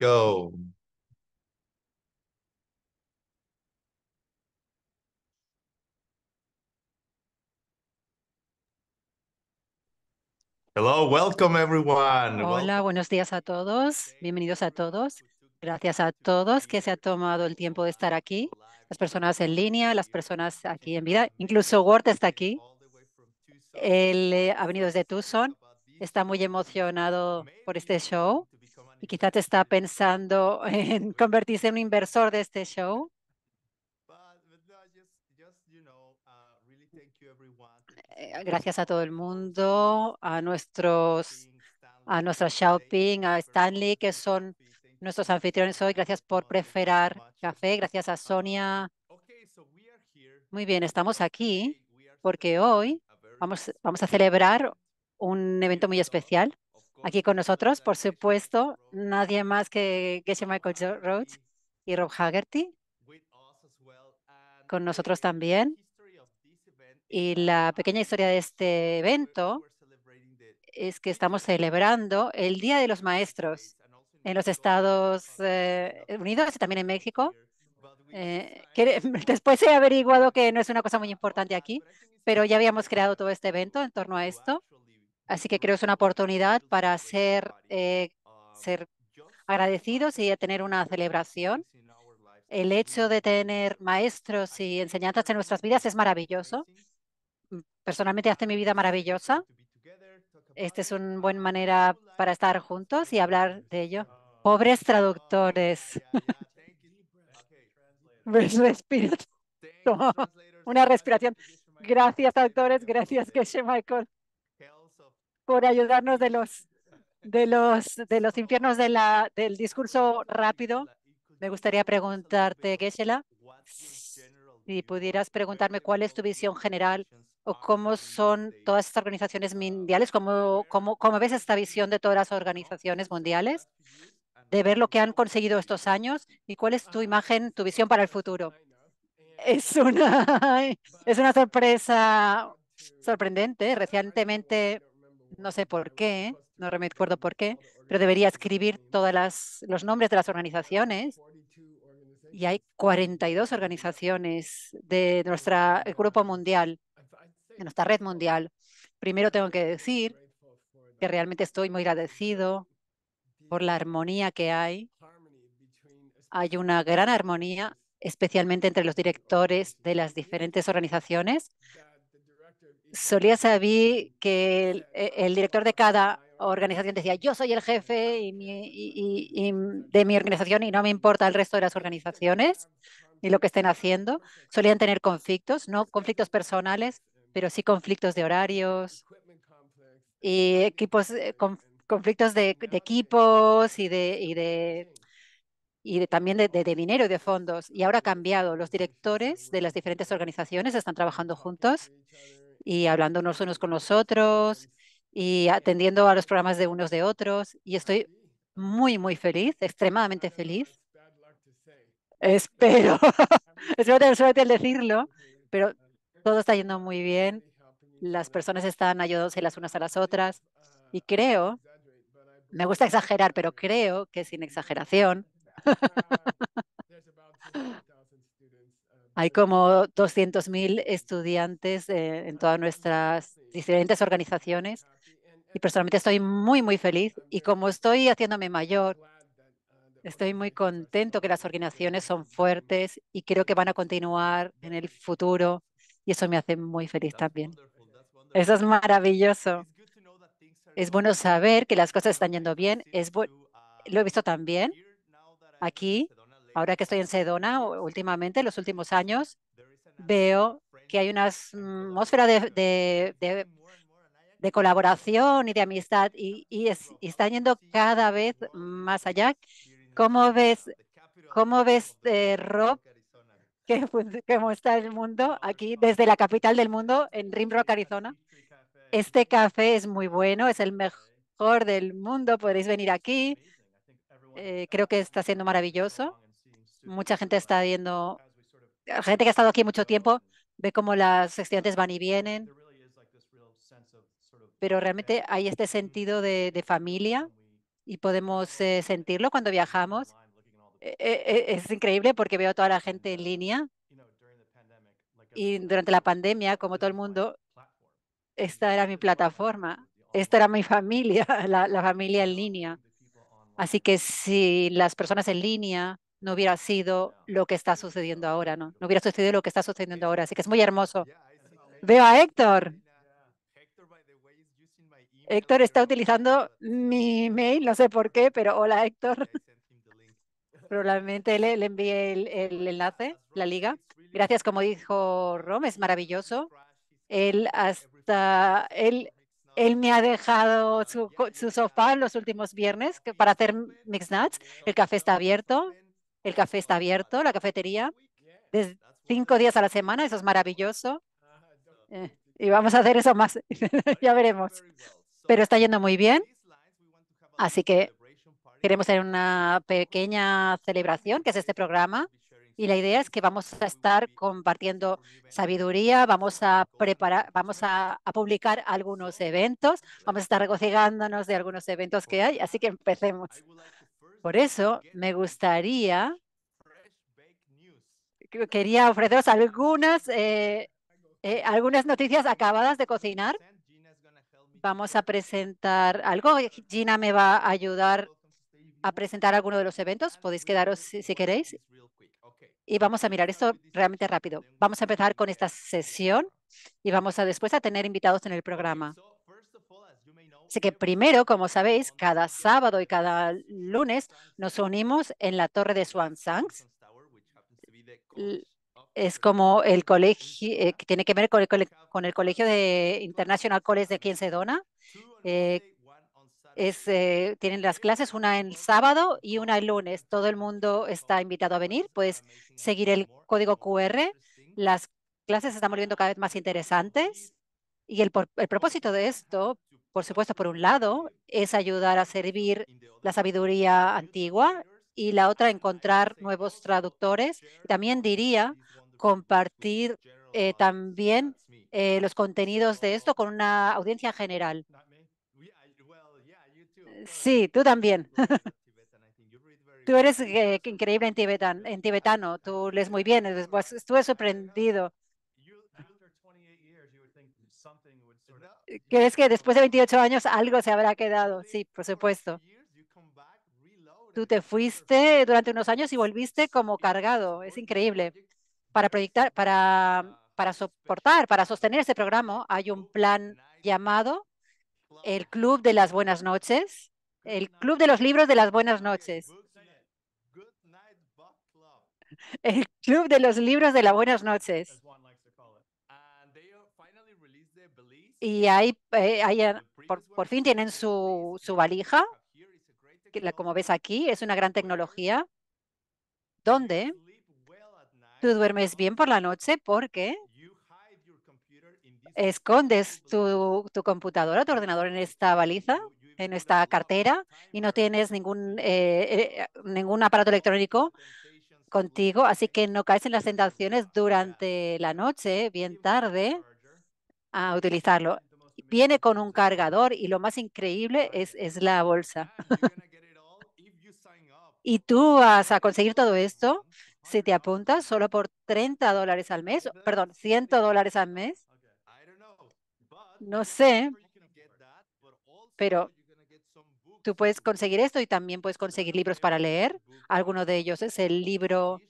Hello, welcome everyone. Hola, buenos días a todos. Bienvenidos a todos. Gracias a todos que se ha tomado el tiempo de estar aquí. Las personas en línea, las personas aquí en vida. Incluso Word está aquí. Él eh, ha venido desde Tucson. Está muy emocionado por este show y quizás está pensando en convertirse en un inversor de este show. Gracias a todo el mundo, a nuestros, a nuestra Xiaoping, a Stanley, que son nuestros anfitriones hoy. Gracias por preferar café. Gracias a Sonia. Muy bien, estamos aquí porque hoy vamos a celebrar un evento muy especial. Aquí con nosotros, por supuesto, nadie más que Geshe Michael Rhodes y Rob Haggerty. Con nosotros también. Y la pequeña historia de este evento es que estamos celebrando el Día de los Maestros en los Estados eh, Unidos y también en México. Eh, después he averiguado que no es una cosa muy importante aquí, pero ya habíamos creado todo este evento en torno a esto Así que creo que es una oportunidad para ser, eh, ser agradecidos y tener una celebración. El hecho de tener maestros y enseñanzas en nuestras vidas es maravilloso. Mm, personalmente hace mi vida maravillosa. Este es una buena manera para estar juntos y hablar de ello. Pobres traductores. Una respiración. Gracias, traductores. Gracias, Keshe Michael por ayudarnos de los, de los, de los infiernos de la, del discurso rápido. Me gustaría preguntarte, Gesela, si pudieras preguntarme cuál es tu visión general o cómo son todas estas organizaciones mundiales, cómo, cómo, cómo ves esta visión de todas las organizaciones mundiales, de ver lo que han conseguido estos años y cuál es tu imagen, tu visión para el futuro. Es una, es una sorpresa sorprendente. Recientemente no sé por qué, no me por qué, pero debería escribir todos los nombres de las organizaciones. Y hay 42 organizaciones de nuestra grupo mundial, de nuestra red mundial. Primero tengo que decir que realmente estoy muy agradecido por la armonía que hay. Hay una gran armonía, especialmente entre los directores de las diferentes organizaciones, solía saber que e, el, director de cada organización decía, yo soy el jefe de mi organización y no me importa el resto de las organizaciones y lo que estén haciendo. Solían tener conflictos, no conflictos personales, pero sí conflictos de horarios y equipos, eh, conflictos de, equipos y de, también de, dinero y de fondos. Y ahora ha cambiado. Los directores de las diferentes organizaciones están trabajando juntos y hablando unos con los otros y atendiendo a los programas de unos de otros. Y estoy muy, muy feliz, extremadamente feliz. Espero, espero tener suerte al decirlo, pero todo está yendo muy bien. Las personas están ayudándose las unas a las otras y creo, me gusta exagerar, pero creo que sin exageración, Hay como 200.000 estudiantes eh, en todas nuestras diferentes organizaciones y personalmente estoy muy, muy feliz y como estoy haciéndome mayor, estoy muy contento que las organizaciones son fuertes y creo que van a continuar en el futuro y eso me hace muy feliz también. Eso es maravilloso. Es bueno saber que las cosas están yendo bien. Es lo he visto también aquí Ahora que estoy en Sedona, últimamente, en los últimos años, veo que hay una atmósfera de, colaboración y de amistad y, y, está yendo cada vez más allá. ¿Cómo ves, cómo ves eh, Rob, pues, cómo está el mundo aquí desde la capital del mundo, en Rimrock, Arizona? Este café es muy bueno, es el mejor del mundo, podéis venir aquí. Eh, creo que está siendo maravilloso. Mucha gente está viendo, gente que ha estado aquí mucho tiempo, ve cómo las estudiantes van y vienen, pero realmente hay este sentido de, familia y podemos eh, sentirlo cuando viajamos. Eh, eh, es increíble porque veo a toda la gente en línea y durante la pandemia, como todo el mundo, esta era mi plataforma, esta era mi familia, la, la familia en línea. Así que si las personas en línea no hubiera sido lo que está sucediendo ahora, ¿no? No hubiera sucedido lo que está sucediendo ahora. Así que es muy hermoso. Veo a Héctor. Héctor está utilizando mi mail, no sé por qué, pero hola Héctor. Probablemente le, le envié el, enlace, la liga. Gracias, como dijo Rom, es maravilloso. Él hasta, él, él me ha dejado ah, su, su sofá los últimos viernes para hacer mix nuts. El café está abierto el café está abierto, la cafetería, desde cinco días a la semana, eso es maravilloso. Eh, y vamos a hacer eso más, ya veremos. Pero está yendo muy bien, así que queremos hacer una pequeña celebración, que es este programa. Y la idea es que vamos a estar compartiendo sabiduría, vamos a preparar, vamos a, a publicar algunos eventos, vamos a estar regocijándonos de algunos eventos que hay, así que empecemos. Por eso me gustaría, quería ofreceros algunas, eh, eh, algunas noticias acabadas de cocinar. Vamos a presentar algo. Gina me va a ayudar a presentar alguno de los eventos. Podéis quedaros si, si queréis. Y vamos a mirar esto realmente rápido. Vamos a empezar con esta sesión y vamos a después a tener invitados en el programa. Así que primero, como sabéis, cada sábado y cada lunes nos unimos en la torre de Swansangs. Es como el colegio, eh, que tiene que ver con el, colegio de International College de aquí en Sedona. Eh, es, eh, tienen las clases, una el sábado y una el lunes. Todo el mundo está invitado a venir. Puedes seguir el código QR. Las clases se están volviendo cada vez más interesantes. Y el, el propósito de esto por supuesto, por un lado, es ayudar a servir la sabiduría antigua y la otra, encontrar nuevos traductores. También diría compartir eh, también eh, los contenidos de esto con una audiencia general. Sí, tú también. tú eres eh, increíble en, tibetano, tú lees muy bien, pues, Estuve sorprendido. ¿Crees que después de 28 años algo se habrá quedado? Sí, por supuesto. Tú te fuiste durante unos años y volviste como cargado. Es increíble. Para proyectar, para, para soportar, para sostener este programa, hay un plan llamado el Club de las Buenas Noches, el Club de los Libros de las Buenas Noches. El Club de los Libros de las Buenas Noches. y ahí, eh, por, fin tienen su, valija, como ves aquí, es una gran tecnología, donde tú duermes bien por la noche porque escondes tu, computadora, tu ordenador en esta baliza, en esta cartera, y no tienes ningún, eh, eh, ningún aparato electrónico contigo, así que no caes en las tentaciones durante la noche, bien tarde, a utilizarlo. Viene con un cargador y lo más increíble es, la bolsa. y tú vas a conseguir todo esto si te apuntas solo por 30 dólares al mes, perdón, 100 dólares al mes. No sé, pero tú puedes conseguir esto y también puedes conseguir libros para leer. Alguno de ellos es el libro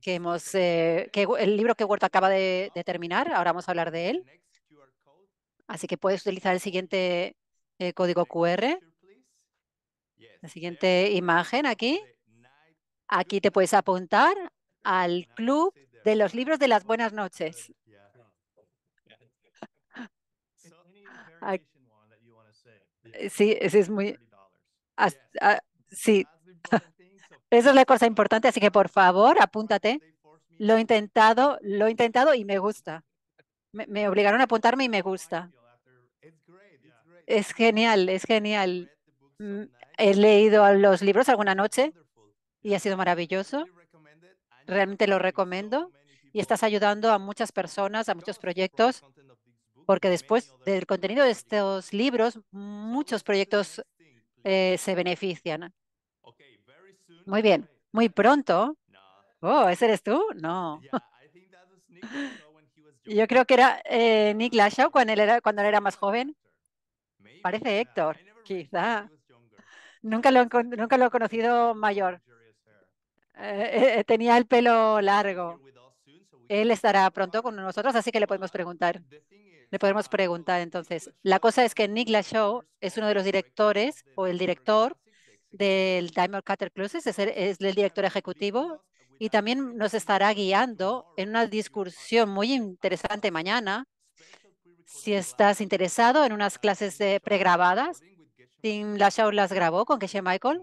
que hemos, eh, que, el libro que Huerta acaba de, de terminar. Ahora vamos a hablar de él. Así que puedes utilizar el siguiente eh, código QR, la siguiente imagen aquí. Aquí te puedes apuntar al club de los libros de las buenas noches. Sí, eso es muy... Ah, sí, eso es la cosa importante, así que por favor, apúntate. Lo he intentado, lo he intentado y me gusta. me obligaron a apuntarme y me gusta. Es genial, es genial. Mm, he leído los libros alguna noche y ha sido maravilloso. Realmente lo recomiendo y estás ayudando a muchas personas, a muchos proyectos, porque después del contenido de estos libros, muchos proyectos eh, se benefician. Muy bien, muy pronto. Oh, ¿ese eres tú? No. Yo creo que era eh, Nick Lashaw cuando cuando él era más joven. Parece Héctor, quizá. Nunca lo, nunca lo he conocido mayor. Eh, eh, eh, tenía el pelo largo. Él estará pronto con nosotros, así que le podemos uh, preguntar. Le podemos uh, preguntar entonces. La cosa es que Nick Lashow es uno de los directores o el director del Diamond Cutter Cruises, es el director ejecutivo y también nos estará guiando en una discusión muy interesante mañana si estás interesado en unas clases de pregrabadas, Tim Lashaw las grabó con Geshe Michael.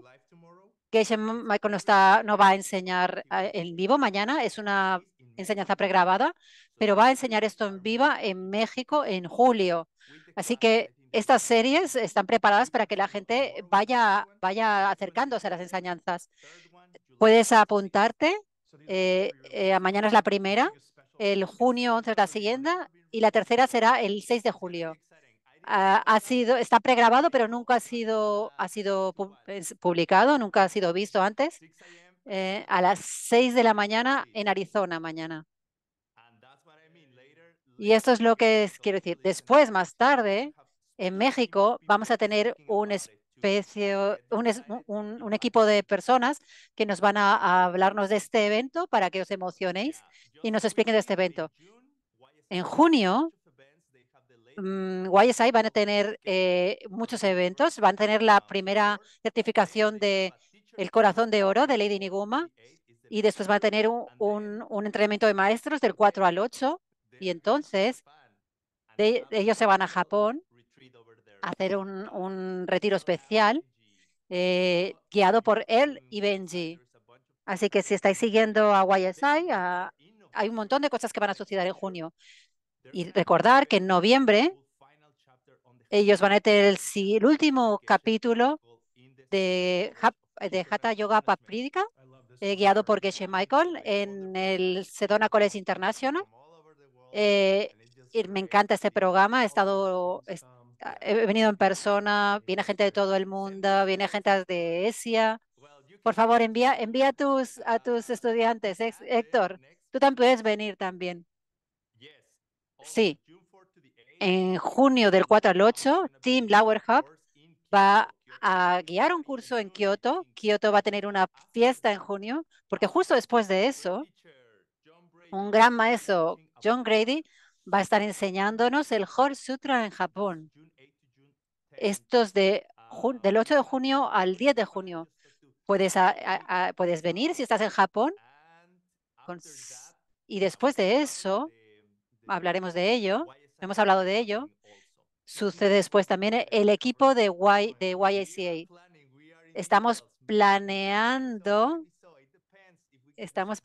Geshe Michael no, está, no va a enseñar ah, en vivo mañana, es una enseñanza pregrabada, pero va a enseñar esto en viva en México en julio. Así que estas series están preparadas para que la gente vaya, vaya acercándose a las enseñanzas. Puedes apuntarte. Eh, eh, mañana es la primera el junio 11 la siguiente y la tercera será el 6 de julio. Ha, sido, está pregrabado, pero nunca ha sido, ha sido publicado, nunca ha sido visto antes. Eh, a las 6 de la mañana en Arizona mañana. Y esto es lo que quiero decir. Después, más tarde, en México, vamos a tener un un, equipo de personas que nos van a, hablarnos de este evento para que os emocionéis y nos expliquen de este evento. En junio YSI mm, van a tener eh, muchos eventos, van a tener la ah, primera certificación este de El Corazón de Oro de Lady Niguma y después van a tener un, entrenamiento de maestros del 4 al 8 y entonces ellos se van a Japón hacer un, retiro especial eh, guiado por él y Benji. Así que si estáis siguiendo a YSI, hay un montón de cosas que van a suceder en junio. Y recordar que en noviembre ellos van a tener el, último capítulo de, de Hatha Yoga Paprika, eh, guiado por Geshe Michael en el Sedona College International. Eh, y me encanta este programa, he estado Ah, he venido en persona, viene gente de todo el mundo, viene gente de Esia. Por favor, envía, a, tus, tus estudiantes. Héctor, tú también puedes venir también. Sí. En junio del 4 al 8, Team Lower Hub va a guiar un curso en Kioto. Kioto va a tener una fiesta en junio, porque justo después de eso, un gran maestro, John Grady, va a estar enseñándonos el Hor Sutra en Japón. Estos de ah. del 8 de junio al 10 de junio. Puedes, puedes venir si estás en Japón. y después de eso, hablaremos de ello. Hemos hablado de ello. Sucede después también el equipo de, y, de YICA. Estamos planeando. Estamos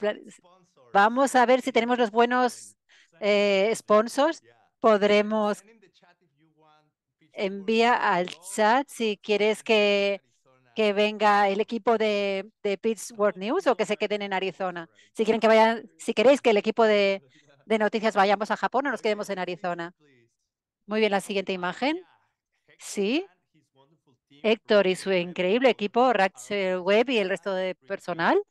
vamos a ver si tenemos los buenos eh, sponsors, podremos envía al chat si quieres que, venga el equipo de, de, Pittsburgh News o que se queden en Arizona. Si quieren que vayan, si queréis que el equipo de, noticias vayamos a Japón o nos quedemos en Arizona. Muy bien, la siguiente ah, imagen. Sí. Héctor y su increíble equipo, Ratchet Web y el resto de personal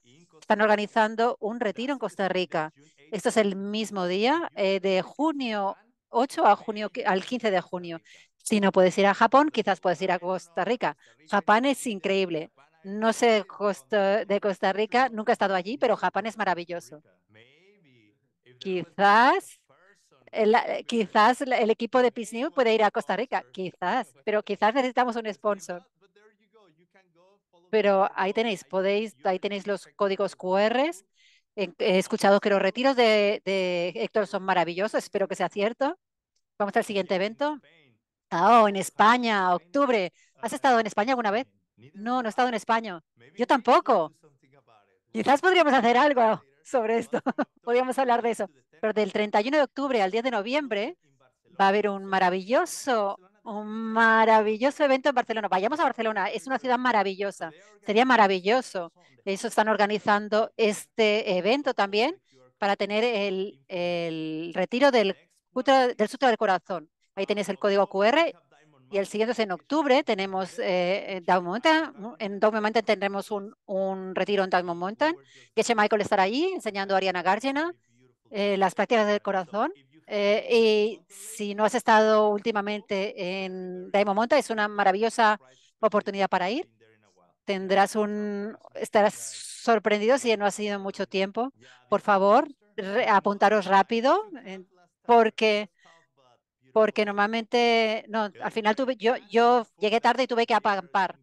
están organizando un retiro en Costa Rica. Esto es el mismo día, eh, de junio 8 a junio, al 15 de junio. Si no puedes ir a Japón, quizás puedes ir a Costa Rica. Japón es increíble. No sé de Costa Rica, nunca he estado allí, pero Japón es maravilloso. Quizás el, quizás el equipo de Peace puede ir a Costa Rica, quizás, pero quizás necesitamos un sponsor. Pero ahí tenéis, podéis, ahí tenéis los códigos QR. He escuchado que los retiros de, Héctor son maravillosos, espero que sea cierto. Vamos al siguiente evento. Ah, oh, en España, octubre. ¿Has estado en España alguna vez? No, no he estado en España. Yo tampoco. Quizás podríamos hacer algo sobre esto. podríamos hablar de eso. Pero del 31 de octubre al 10 de noviembre va a haber un maravilloso un oh, maravilloso evento en Barcelona. Vayamos a Barcelona, es una ciudad maravillosa. Sería maravilloso. eso están organizando este evento también para tener el, retiro del, del Sutra del Corazón. Ahí tenéis el código QR y el siguiente es en octubre. Tenemos eh, En Down tendremos un, un retiro en Down Mountain. se Michael estará allí enseñando a Ariana Gárgena eh, las prácticas del corazón. Eh, y si no has estado últimamente en Daimon Monta, es una maravillosa oportunidad para ir. Tendrás un, estarás sorprendido si no ha sido mucho tiempo. Por favor, apuntaros rápido, eh, porque porque normalmente, no, al final tuve, yo, yo llegué tarde y tuve que acampar.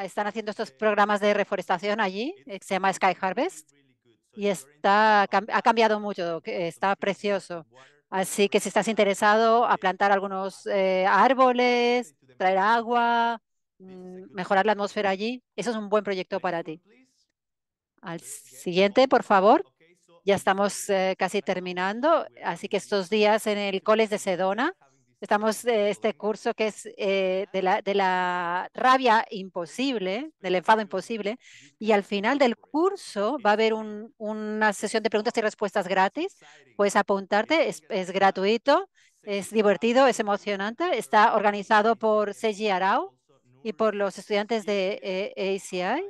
Están haciendo estos programas de reforestación allí, eh, se llama Sky Harvest, y está, ha cambiado mucho, está precioso. Así que si estás interesado a plantar algunos eh, árboles, traer agua, mm, mejorar la atmósfera allí, eso es un buen proyecto para ti. Al siguiente, por favor. Ya estamos eh, casi terminando, así que estos días en el Coles de Sedona Estamos de este curso que es eh, de, la, de, la, rabia imposible, del enfado imposible, y al final del curso va a haber una sesión de preguntas y respuestas gratis. Puedes apuntarte, es, gratuito, es divertido, es emocionante. Está organizado por Seiji Arau y por los estudiantes de eh, ACI,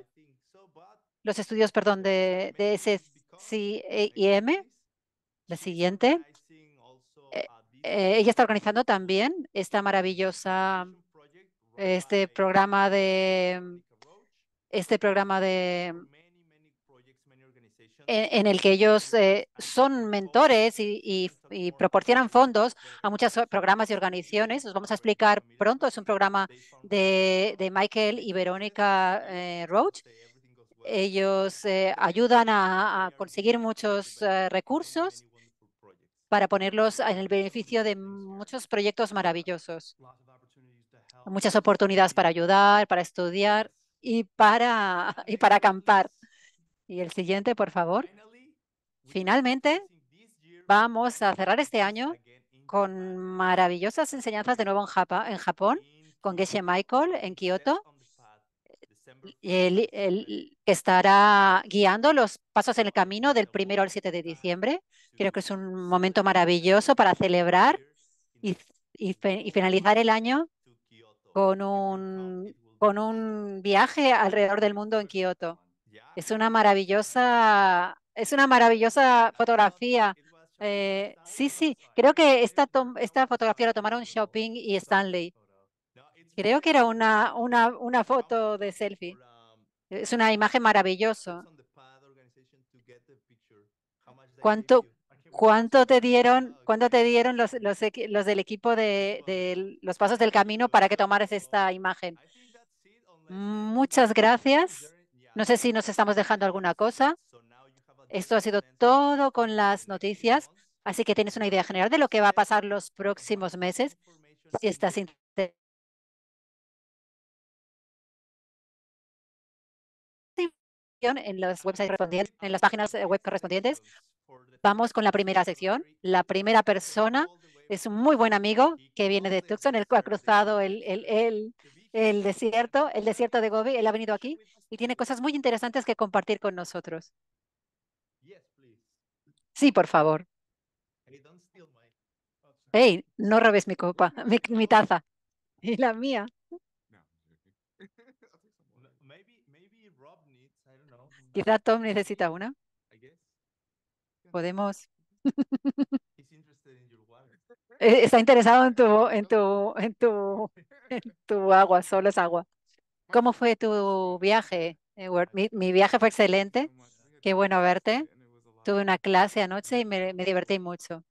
los estudios, perdón, de, de SCIM. La siguiente. Eh, ella está organizando también esta maravillosa, este programa de, este programa de, en, el que ellos eh, son mentores y, proporcionan fondos a muchos programas y organizaciones. Os vamos a explicar pronto. Es un programa de, de Michael y Verónica eh, Roach. Ellos ayudan a, conseguir muchos recursos para ponerlos en el beneficio de muchos proyectos maravillosos. Muchas oportunidades para ayudar, para estudiar y para, y para acampar. Y el siguiente, por favor. Finalmente, vamos a cerrar este año con maravillosas enseñanzas de nuevo en, Japón, en Japón con Geshe Michael en Kioto él, estará guiando los pasos en el camino del primero al 7 de diciembre. Creo que es un momento maravilloso para celebrar y, finalizar el año con un, con un viaje alrededor del mundo en Kioto. Es una maravillosa, es una maravillosa fotografía. Eh, sí, sí, creo que esta, esta fotografía la tomaron Xiaoping y Stanley. Creo que era una, una, una foto de selfie. Es una imagen maravillosa. ¿Cuánto, cuánto te dieron, cuánto te dieron los, los, los del equipo de, de, los pasos del camino para que tomaras esta imagen? Mm, muchas gracias. No sé si nos estamos dejando alguna cosa. Esto ha sido todo con las noticias, así que tienes una idea general de lo que va a pasar los próximos meses. Si estás en en las páginas eh, web correspondientes. Vamos con la primera sección. La primera persona es un muy buen amigo que viene de Tucson. el que ha cruzado el, desierto, el desierto de Gobi. Él ha venido aquí y tiene cosas muy interesantes que compartir con nosotros. Sí, por favor. Hey, no robes mi copa, mi, mi taza y la mía. Quizá Tom necesita una. Podemos. Eh, está interesado en tu, en tu, en tu, tu agua, solo es agua. ¿Cómo fue tu viaje, Mi, viaje fue excelente. Qué bueno verte. Tuve una clase anoche y me, divertí mucho.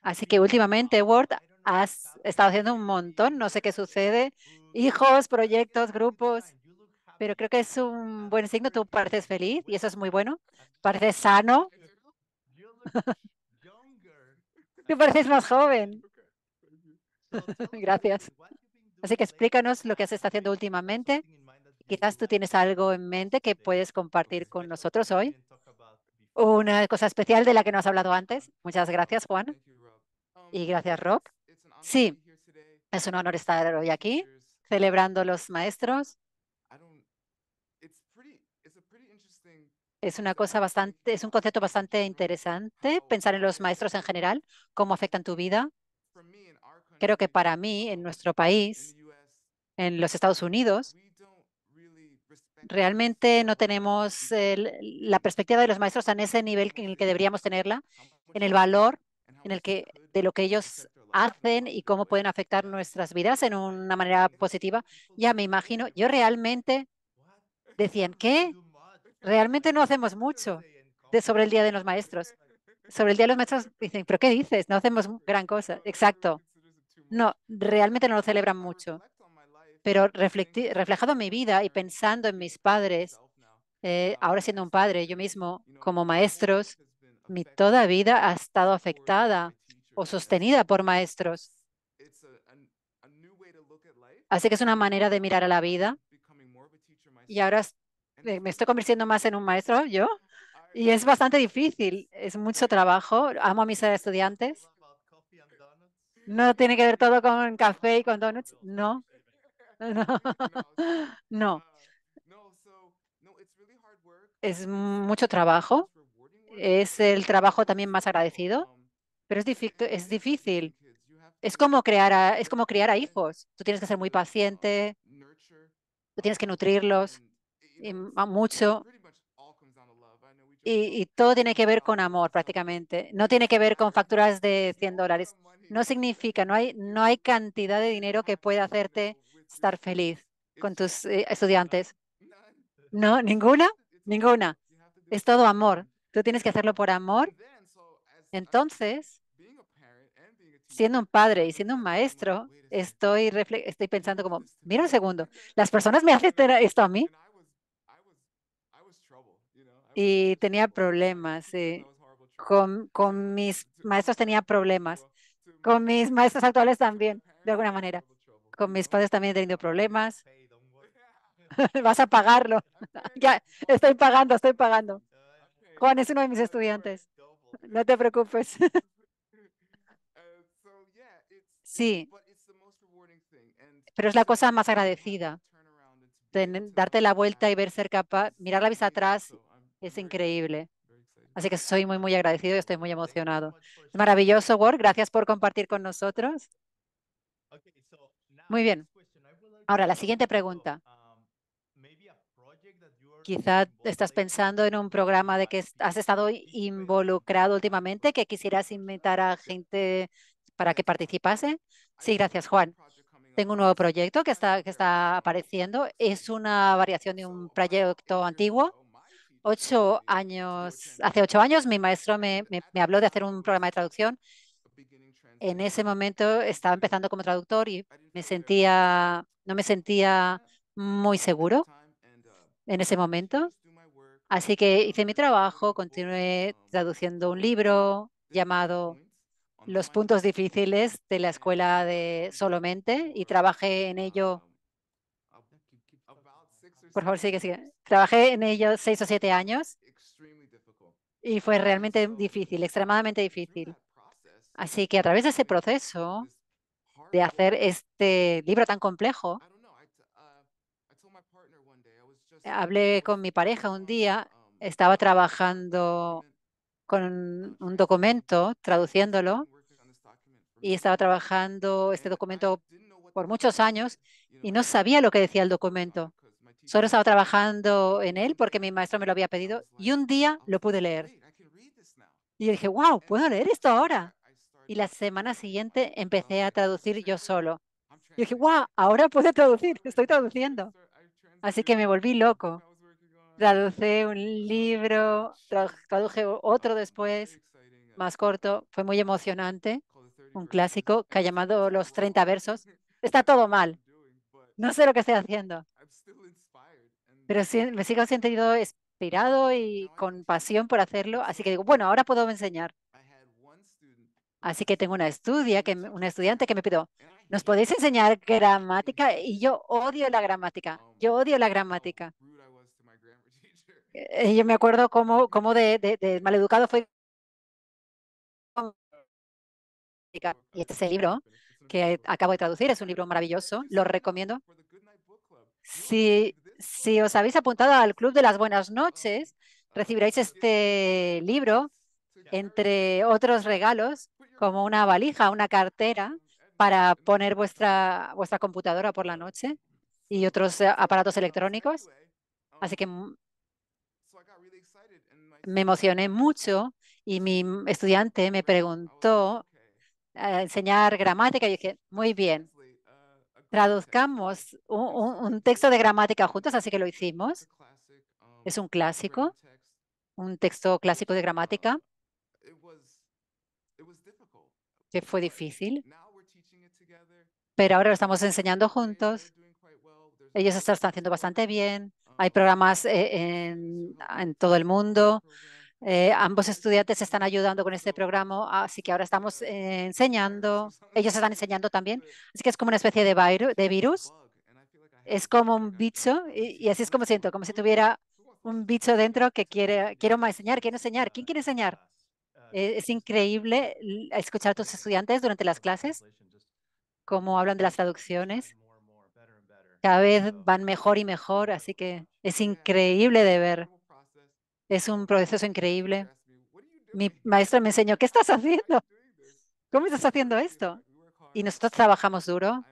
Así que últimamente, Ward, has estado haciendo un montón, no sé qué sucede, hijos, proyectos, grupos pero creo que es un buen signo. Tú pareces feliz y eso es muy bueno. Pareces sano. Tú pareces más joven. Gracias. Así que explícanos lo que has estado haciendo últimamente. Quizás tú tienes algo en mente que puedes compartir con nosotros hoy. Una cosa especial de la que no has hablado antes. Muchas gracias, Juan. Y gracias, Rob. Sí, es un honor estar hoy aquí, celebrando los maestros. Es una cosa bastante, es un concepto bastante interesante pensar en los maestros en general, cómo afectan tu vida. Creo que para mí, en nuestro país, en los Estados Unidos, realmente no tenemos la perspectiva de los maestros en ese nivel en el que deberíamos tenerla, en el valor en el que de lo que ellos hacen y cómo pueden afectar nuestras vidas en una manera positiva. Ya me imagino, yo realmente decían, ¿qué? realmente no hacemos mucho de, sobre el Día de los Maestros. Sobre el Día de los Maestros dicen, pero ¿qué dices? No hacemos gran cosa. Exacto. No, realmente no lo celebran mucho. Pero reflejado en mi vida y pensando en mis padres, eh, ahora siendo un padre yo mismo, como maestros, mi toda vida ha estado afectada o sostenida por maestros. Así que es una manera de mirar a la vida. Y ahora me estoy convirtiendo más en un maestro yo y es bastante difícil, es mucho trabajo. Amo a mis estudiantes. No tiene que ver todo con café y con donuts, no. No. no. Es mucho trabajo. Es el trabajo también más agradecido, pero es, es difícil. Es como crear es como criar a hijos. Tú tienes que ser muy paciente. Tú tienes que nutrirlos eh, mucho y, todo tiene que ver con um, amor prácticamente. No tiene que ver con um, facturas de 100 dólares. No significa, no hay, no hay cantidad de dinero que pueda hacerte estar feliz con tus eh, estudiantes. No, ninguna, ninguna. Es todo amor. Tú tienes que hacerlo por amor. Entonces, siendo un padre y siendo un maestro, estoy, estoy pensando como, mira un segundo, las personas me hacen esto a mí y tenía problemas. Eh, con, con mis maestros tenía problemas. Con mis maestros actuales también, de alguna manera. Con mis padres también teniendo problemas. Vas a pagarlo. ya, estoy pagando, estoy pagando. Juan es uno de mis estudiantes. No te preocupes. sí. Pero es la cosa más agradecida. darte la vuelta y ver ser mirar la vista atrás es increíble. Así que soy muy, muy agradecido y estoy muy emocionado. Maravilloso, Word. Gracias por compartir con nosotros. Muy bien. Ahora, la siguiente pregunta. Um, Quizá estás pensando en un programa de que has estado involucrado últimamente, que quisieras invitar a gente para que participase. Sí, gracias, Juan. Tengo un nuevo proyecto que está, que está apareciendo. Es una variación de un proyecto antiguo oh, ocho años, hace ocho años mi maestro me, habló de hacer un programa de traducción. En ese momento estaba empezando como traductor y me sentía, no me sentía muy seguro en ese momento. Así que hice mi trabajo, continué traduciendo un libro llamado Los puntos difíciles de la escuela de Solamente y trabajé en ello por favor, sigue, sigue. Trabajé en ello seis o siete años y fue realmente difícil, extremadamente difícil. Así que a través de ese proceso de hacer este libro tan complejo, uh, eh, hablé con mi pareja un día, um, estaba trabajando con un documento, traduciéndolo, y estaba trabajando este documento por muchos años y no sabía lo que decía el documento. Solo estaba trabajando en él porque mi maestro me lo había pedido y un día lo pude leer. Y yo dije, wow, puedo leer esto ahora. Y la semana siguiente empecé a traducir yo solo. Y dije, wow, ahora puedo traducir, estoy traduciendo. Así que me volví loco. Traducé un libro, traduje otro después, más corto. Fue muy emocionante, un clásico que ha llamado Los 30 versos. Está todo mal. No sé lo que estoy haciendo, pero me sigo sintiendo inspirado y con pasión por hacerlo, así que digo, bueno, ahora puedo enseñar. Así que tengo una, estudia que, estudiante que me pidió, ¿nos podéis enseñar gramática? Y yo odio la gramática, yo odio la gramática. Y eh, yo me acuerdo cómo, cómo de, de, maleducado fue y este es el libro que acabo de traducir, es un libro maravilloso, lo recomiendo. sí si os habéis apuntado al Club de las Buenas Noches, recibiréis este libro, entre otros regalos, como una valija, una cartera para poner vuestra, vuestra computadora por la noche y otros eh, aparatos electrónicos. Así que me emocioné mucho y mi estudiante me preguntó eh, enseñar gramática y dije, muy bien, traduzcamos un, texto de gramática juntos, así que lo hicimos. Es un clásico, un texto clásico de gramática que fue difícil, pero ahora lo estamos enseñando juntos. Ellos están haciendo bastante bien. Hay programas eh, en todo el mundo. Eh, ambos estudiantes están ayudando con este programa, así que ahora estamos eh, enseñando, ellos están enseñando también, así que es como una especie de, virus, de virus. es como un bicho y, así es como siento, como si tuviera un bicho dentro que quiere, quiero enseñar, quiero enseñar, ¿quién quiere enseñar? Eh, es increíble escuchar a tus estudiantes durante las clases, cómo hablan de las traducciones, cada vez van mejor y mejor, así que es increíble de ver. Es un proceso increíble. Mi maestro me enseñó, ¿qué estás haciendo? ¿Cómo estás haciendo esto? Y nosotros trabajamos duro.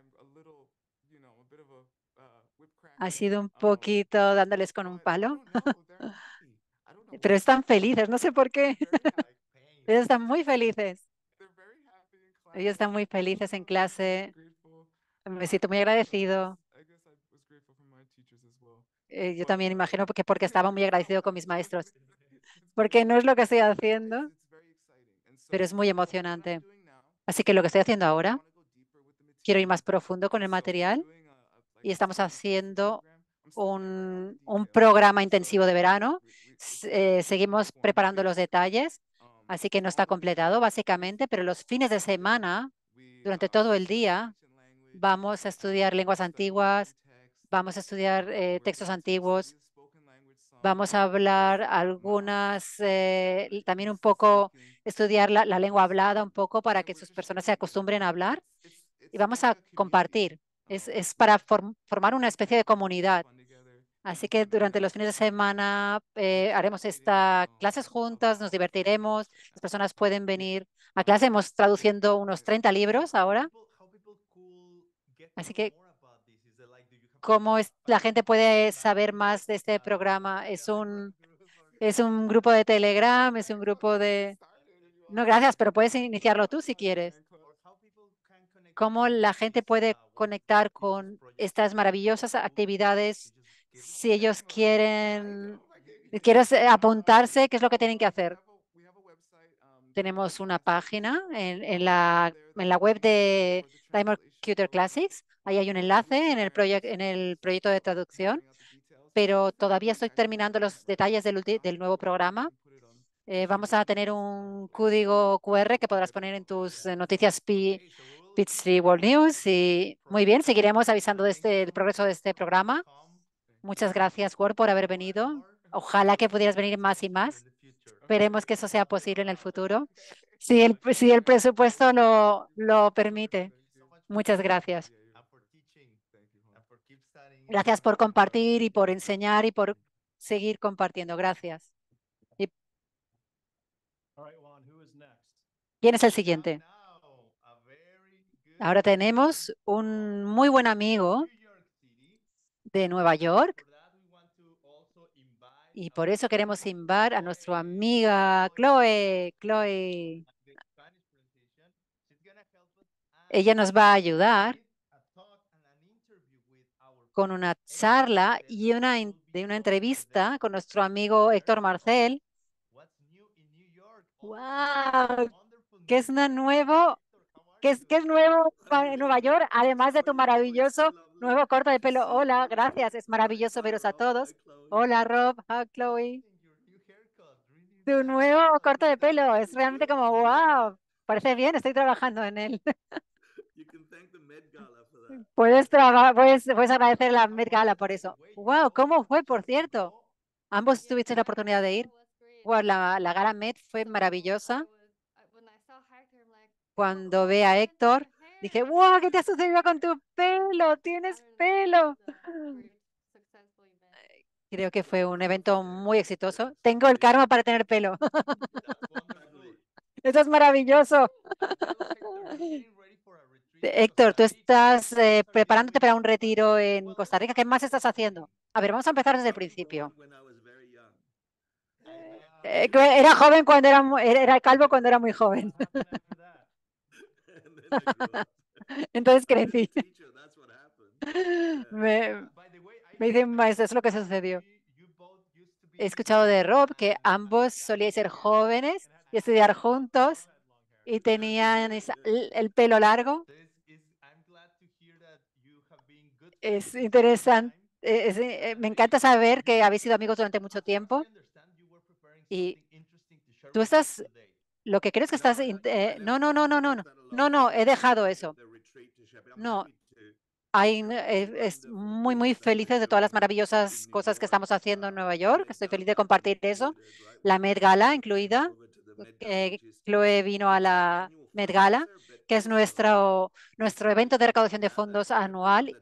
Uh, ha sido un um, poquito dándoles con un palo, pero están felices, no sé por qué. Ellos están muy felices. Ellos están muy felices en clase. Me siento muy agradecido. Eh, yo también imagino que porque estaba muy agradecido con mis maestros, porque no es lo que estoy haciendo, pero es muy emocionante. Así que lo que estoy haciendo ahora, quiero ir más profundo con el material y estamos haciendo un, programa intensivo de verano. Eh, seguimos preparando los detalles, así que no está completado básicamente, pero los fines de semana, durante todo el día, vamos a estudiar lenguas antiguas, vamos a estudiar eh, textos antiguos, vamos a hablar algunas, eh, también un poco estudiar la, lengua hablada un poco para que sus personas se acostumbren a hablar y vamos a compartir. Es, para formar una especie de comunidad. Así que durante los fines de semana eh, haremos estas clases juntas, nos divertiremos, las personas pueden venir a clase. Hemos traduciendo unos 30 libros ahora. Así que, cómo la gente puede saber más de este programa. Es un, es un grupo de Telegram, es un grupo de... No, gracias, pero puedes iniciarlo tú si quieres. ¿Cómo la gente puede conectar con estas maravillosas actividades si ellos quieren, quieres apuntarse? ¿Qué es lo que tienen que hacer? Tenemos una página en, la, web de Diamond Cuter Classics Ahí hay un enlace en el, en el proyecto de traducción, pero todavía estoy terminando los detalles del, nuevo programa. Eh, vamos a tener un código QR que podrás poner en tus eh, noticias P 3 World News. Y muy bien, seguiremos avisando de este, progreso de este programa. Muchas gracias, Word, por haber venido. Ojalá que pudieras venir más y más. Esperemos que eso sea posible en el futuro, si el, presupuesto lo permite. Muchas gracias. Gracias por compartir y por enseñar y por seguir compartiendo. Gracias. ¿Quién es el siguiente? Ahora tenemos un muy buen amigo de Nueva York y por eso queremos invitar a nuestra amiga Chloe. Chloe, ella nos va a ayudar con una charla y una, de una entrevista con nuestro amigo Héctor Marcel. ¡Wow! ¿Qué es nuevo? ¿Qué es, qué es nuevo en Nueva York? Además de tu maravilloso nuevo corte de pelo. Hola, gracias. Es maravilloso veros a todos. Hola, Rob. Hola, Chloe. Tu nuevo corte de pelo es realmente como, wow, parece bien, estoy trabajando en él. Puedes, puedes, puedes agradecer la Met Gala por eso. ¡Wow! ¿Cómo fue, por cierto? Ambos tuviste la oportunidad de ir. Wow, la, la gala Met fue maravillosa. Cuando ve a Héctor, dije, wow, ¿qué te ha sucedido con tu pelo? Tienes pelo. Creo que fue un evento muy exitoso. Tengo el karma para tener pelo. Eso es maravilloso. Héctor, tú estás eh, preparándote para un retiro en Costa Rica. ¿Qué más estás haciendo? A ver, vamos a empezar desde el principio. Eh, era joven cuando era, era calvo cuando era muy joven. Entonces crecí. Me, dicen, maestro, es lo que sucedió. He escuchado de Rob que ambos solíais ser jóvenes y estudiar juntos y tenían el pelo largo. Es interesante, eh, eh, me encanta saber que habéis sido amigos durante mucho tiempo y tú estás, lo que crees que estás, eh, no, no, no, no, no, no, no, no, he dejado eso. No, hay, es muy, muy felices de todas las maravillosas cosas que estamos haciendo en Nueva York. Estoy feliz de compartir eso. La Med Gala incluida. Chloe vino a la Met Gala, que es nuestro, nuestro evento de recaudación de fondos anual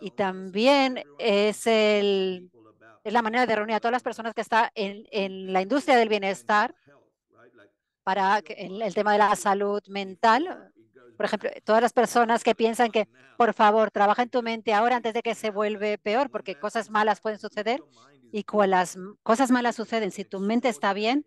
y también es, el, la manera de reunir a todas las personas que están en, la industria del bienestar para uh, el, tema de la salud mental. Por ejemplo, todas las personas que piensan que, por favor, trabaja en tu mente ahora antes de que se vuelve peor, porque cosas malas pueden suceder. Y cuando las cosas malas suceden, si tu mente está bien,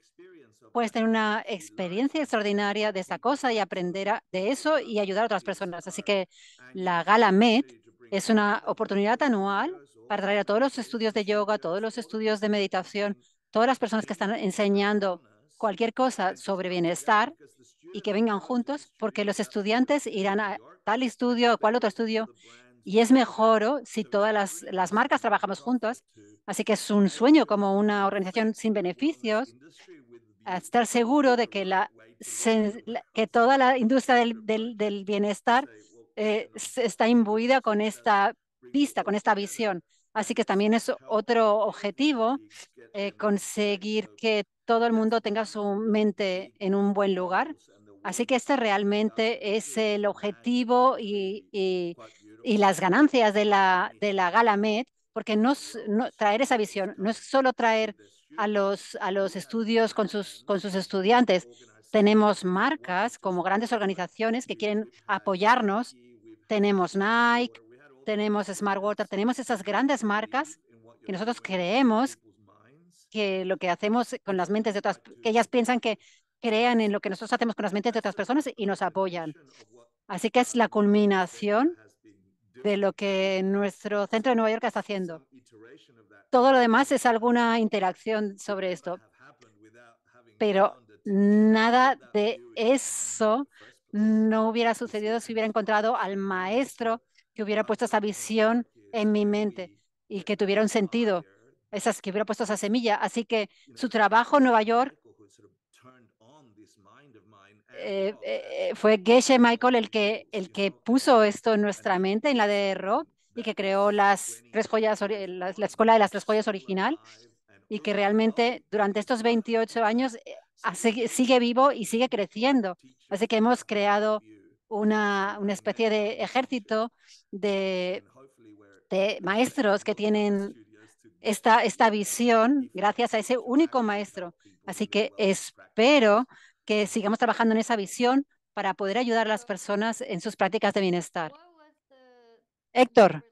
puedes tener una experiencia extraordinaria de esa cosa y aprender de eso y ayudar a otras personas. Así que la gala MED es una oportunidad anual para traer a todos los estudios de yoga, todos los estudios de meditación, todas las personas que están enseñando cualquier cosa sobre bienestar y que vengan juntos, porque los estudiantes irán a tal estudio, o cual otro estudio, y es mejor ¿oh? si todas las, marcas trabajamos juntas. Así que es un sueño como una organización sin beneficios, estar seguro de que, la, que toda la industria del bienestar eh, está imbuida con esta vista, con esta visión. Así que también es otro objetivo eh, conseguir que todo el mundo tenga su mente en un buen lugar. Así que este realmente es el objetivo y, y, las ganancias de la, de la Gala Med, porque no, traer esa visión no es solo traer a los, a los estudios con sus, con sus estudiantes. Tenemos marcas como grandes organizaciones que quieren apoyarnos tenemos Nike, tenemos Smartwater, tenemos esas grandes marcas que nosotros creemos que lo que hacemos con las mentes de otras, que ellas piensan que crean en lo que nosotros hacemos con las mentes de otras personas y nos apoyan. Así que es la culminación de lo que nuestro centro de Nueva York está haciendo. Todo lo demás es alguna interacción sobre esto, pero nada de eso no hubiera sucedido si hubiera encontrado al maestro que hubiera puesto esa visión en mi mente y que tuviera un sentido, esas que hubiera puesto esa semilla. Así que su trabajo en Nueva York eh, eh, fue Geshe Michael el que, el que puso esto en nuestra mente, en la de Rob, y que creó las tres joyas, la, la escuela de las tres joyas original, y que realmente durante estos 28 años eh, sigue vivo y sigue creciendo. Así que hemos creado una, especie de ejército de, de maestros que tienen esta, esta visión gracias a ese único maestro. Así que espero que sigamos trabajando en esa visión para poder ayudar a las personas en sus prácticas de bienestar. Héctor,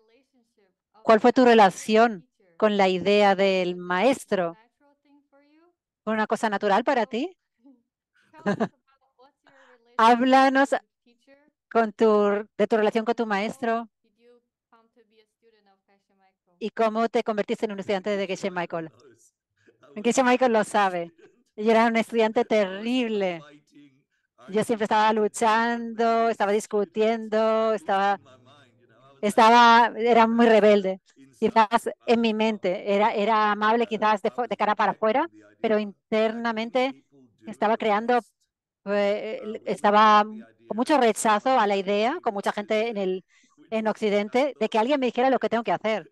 ¿cuál fue tu relación con la idea del maestro? una cosa natural para ti? Háblanos con tu, de tu relación con tu maestro y cómo te convertiste en un estudiante de Geshe Michael. Geshe Michael lo sabe. Yo era un estudiante terrible. Yo siempre estaba luchando, estaba discutiendo, estaba estaba, era muy rebelde. Quizás en mi mente era, era amable, quizás de, cara para afuera, pero internamente estaba creando, eh, estaba con mucho rechazo a la idea, con mucha gente en el en Occidente, de que alguien me dijera lo que tengo que hacer,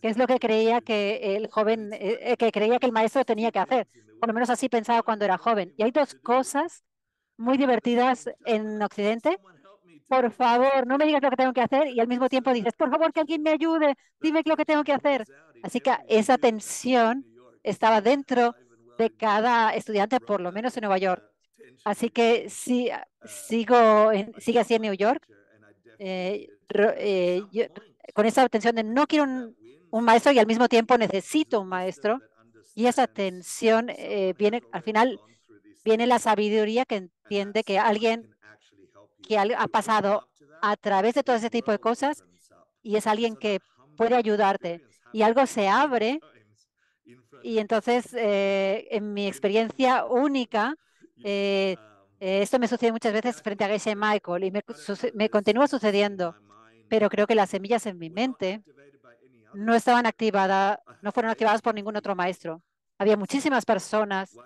que es lo que creía que el joven, eh, que creía que el maestro tenía que hacer. Por lo menos así pensaba cuando era joven. Y hay dos cosas muy divertidas en Occidente por favor, no me digas lo que tengo que hacer y al mismo tiempo dices, por favor, que alguien me ayude, dime lo que tengo que hacer. Así que esa tensión estaba dentro de cada estudiante, por lo menos en Nueva York. Así que si sigo sigue así en New York. Eh, eh, con esa tensión de no quiero un, maestro y al mismo tiempo necesito un maestro. Y esa tensión eh, viene, al final, viene la sabiduría que entiende que alguien que ha pasado a través de todo ese tipo de cosas y es alguien que puede ayudarte y algo se abre y entonces eh, en mi experiencia única eh, eh, esto me sucede muchas veces frente a ese Michael y me, me continúa sucediendo pero creo que las semillas en mi mente no estaban activadas no fueron activadas por ningún otro maestro había muchísimas personas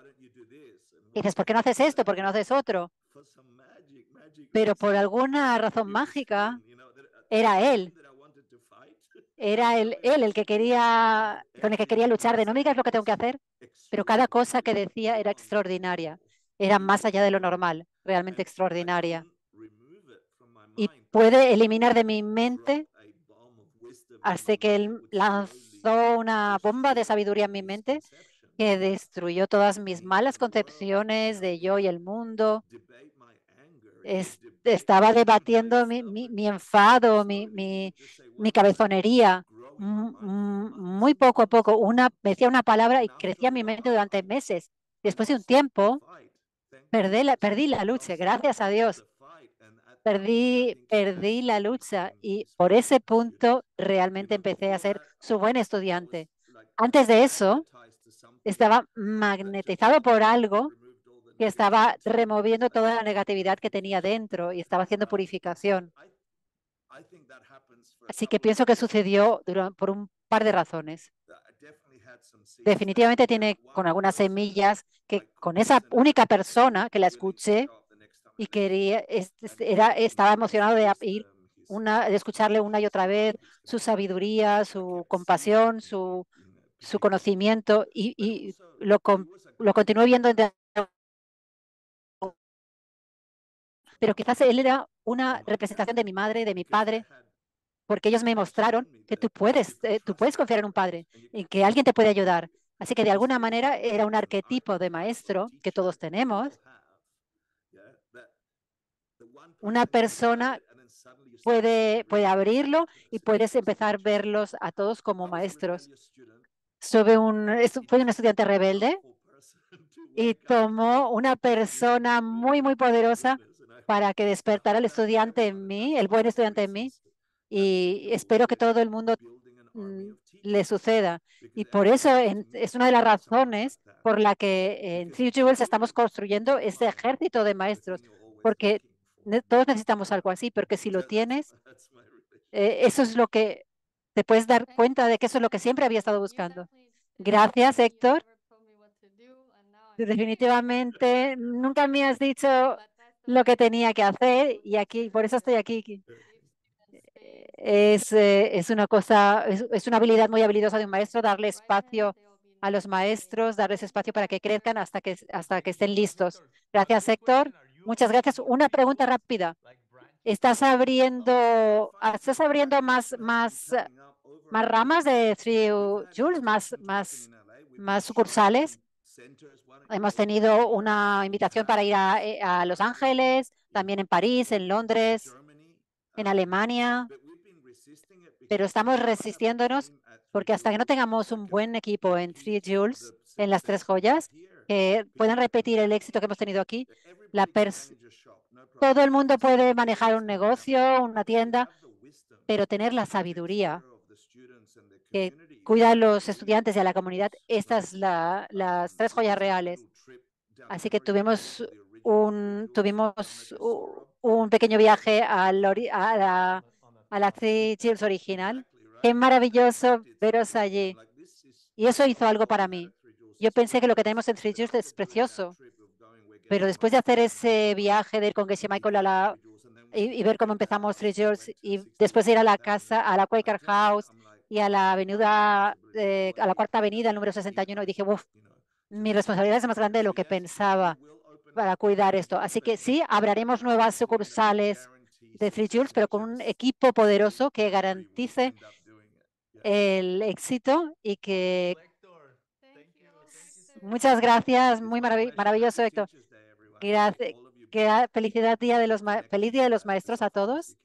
y dices ¿por qué no haces esto? ¿por qué no haces otro? pero por alguna razón mágica era él. Era él, el que quería, con el que quería luchar de no me digas lo que tengo que hacer, pero cada cosa que decía era extraordinaria, era más allá de lo normal, realmente extraordinaria. Y puede eliminar de mi mente hasta que él lanzó una bomba de sabiduría en mi mente que destruyó todas mis malas concepciones de yo y el mundo, estaba debatiendo mi, enfado, mi, cabezonería, mm, mm, muy poco a poco. Una, decía una palabra y crecía mi mente durante meses. Después de un tiempo, perdí la, perdí la lucha, gracias a Dios. Perdí, perdí la lucha y por ese punto realmente empecé a ser su buen estudiante. Antes de eso, estaba magnetizado por algo que estaba removiendo toda la negatividad que tenía dentro y estaba haciendo purificación. Así que pienso que sucedió por un par de razones. Definitivamente tiene con algunas semillas que con esa única persona que la escuché y quería, era, estaba emocionado de ir una, de escucharle una y otra vez su sabiduría, su compasión, su, conocimiento y, lo, lo continué viendo en pero quizás él era una representación de mi madre, de mi padre, porque ellos me mostraron que tú puedes, eh, tú puedes confiar en un padre y que alguien te puede ayudar. Así que de alguna manera era un arquetipo de maestro que todos tenemos. Una persona puede, puede abrirlo y puedes empezar a verlos a todos como maestros. Sobre un, fue un estudiante rebelde y tomó una persona muy, muy poderosa para que despertara el estudiante en mí, el buen estudiante en mí. Y espero que todo el mundo mm, le suceda. Y por eso es una de las razones por la que en Three estamos construyendo este ejército de maestros, porque todos necesitamos algo así, porque si lo tienes, eh, eso es lo que te puedes dar cuenta de que eso es lo que siempre había estado buscando. Gracias, Héctor. Definitivamente, nunca me has dicho lo que tenía que hacer y aquí, por eso estoy aquí. Es, eh, es una cosa, es, es una habilidad muy habilidosa de un maestro darle espacio a los maestros, darles espacio para que crezcan hasta que, hasta que estén listos. Gracias, Héctor. Muchas gracias. Una pregunta rápida. ¿Estás abriendo, estás abriendo más, más, más ramas de 3 Jules, más, más, más sucursales? Hemos tenido una invitación para ir eh, a, Los Ángeles, también en París, en Londres, en um, Alemania, pero estamos resistiéndonos porque hasta que no tengamos un buen equipo en Three Jules, en las tres joyas, que puedan repetir el éxito que hemos tenido aquí. La Todo el mundo puede manejar un negocio, una tienda, pero tener la sabiduría que eh, cuida a los estudiantes y a la comunidad. Estas las tres joyas reales. Así que tuvimos un, tuvimos un pequeño viaje a la, Three original. Qué maravilloso veros allí. Y eso hizo algo para mí. Yo pensé que lo que tenemos en Three es precioso. Pero después de hacer ese viaje de ir con Geshe Michael a la, y, ver cómo empezamos Three y después de ir a la casa, a la Quaker House y a la avenida, eh, a la cuarta avenida, número 61, y dije, uff, mi responsabilidad es más grande de lo que pensaba para cuidar esto. Así que sí, abriremos nuevas sucursales de Free Jules, pero con un equipo poderoso que garantice el éxito y que... Muchas gracias, muy maravilloso, Héctor. Felicidad día de los feliz día de los maestros a todos.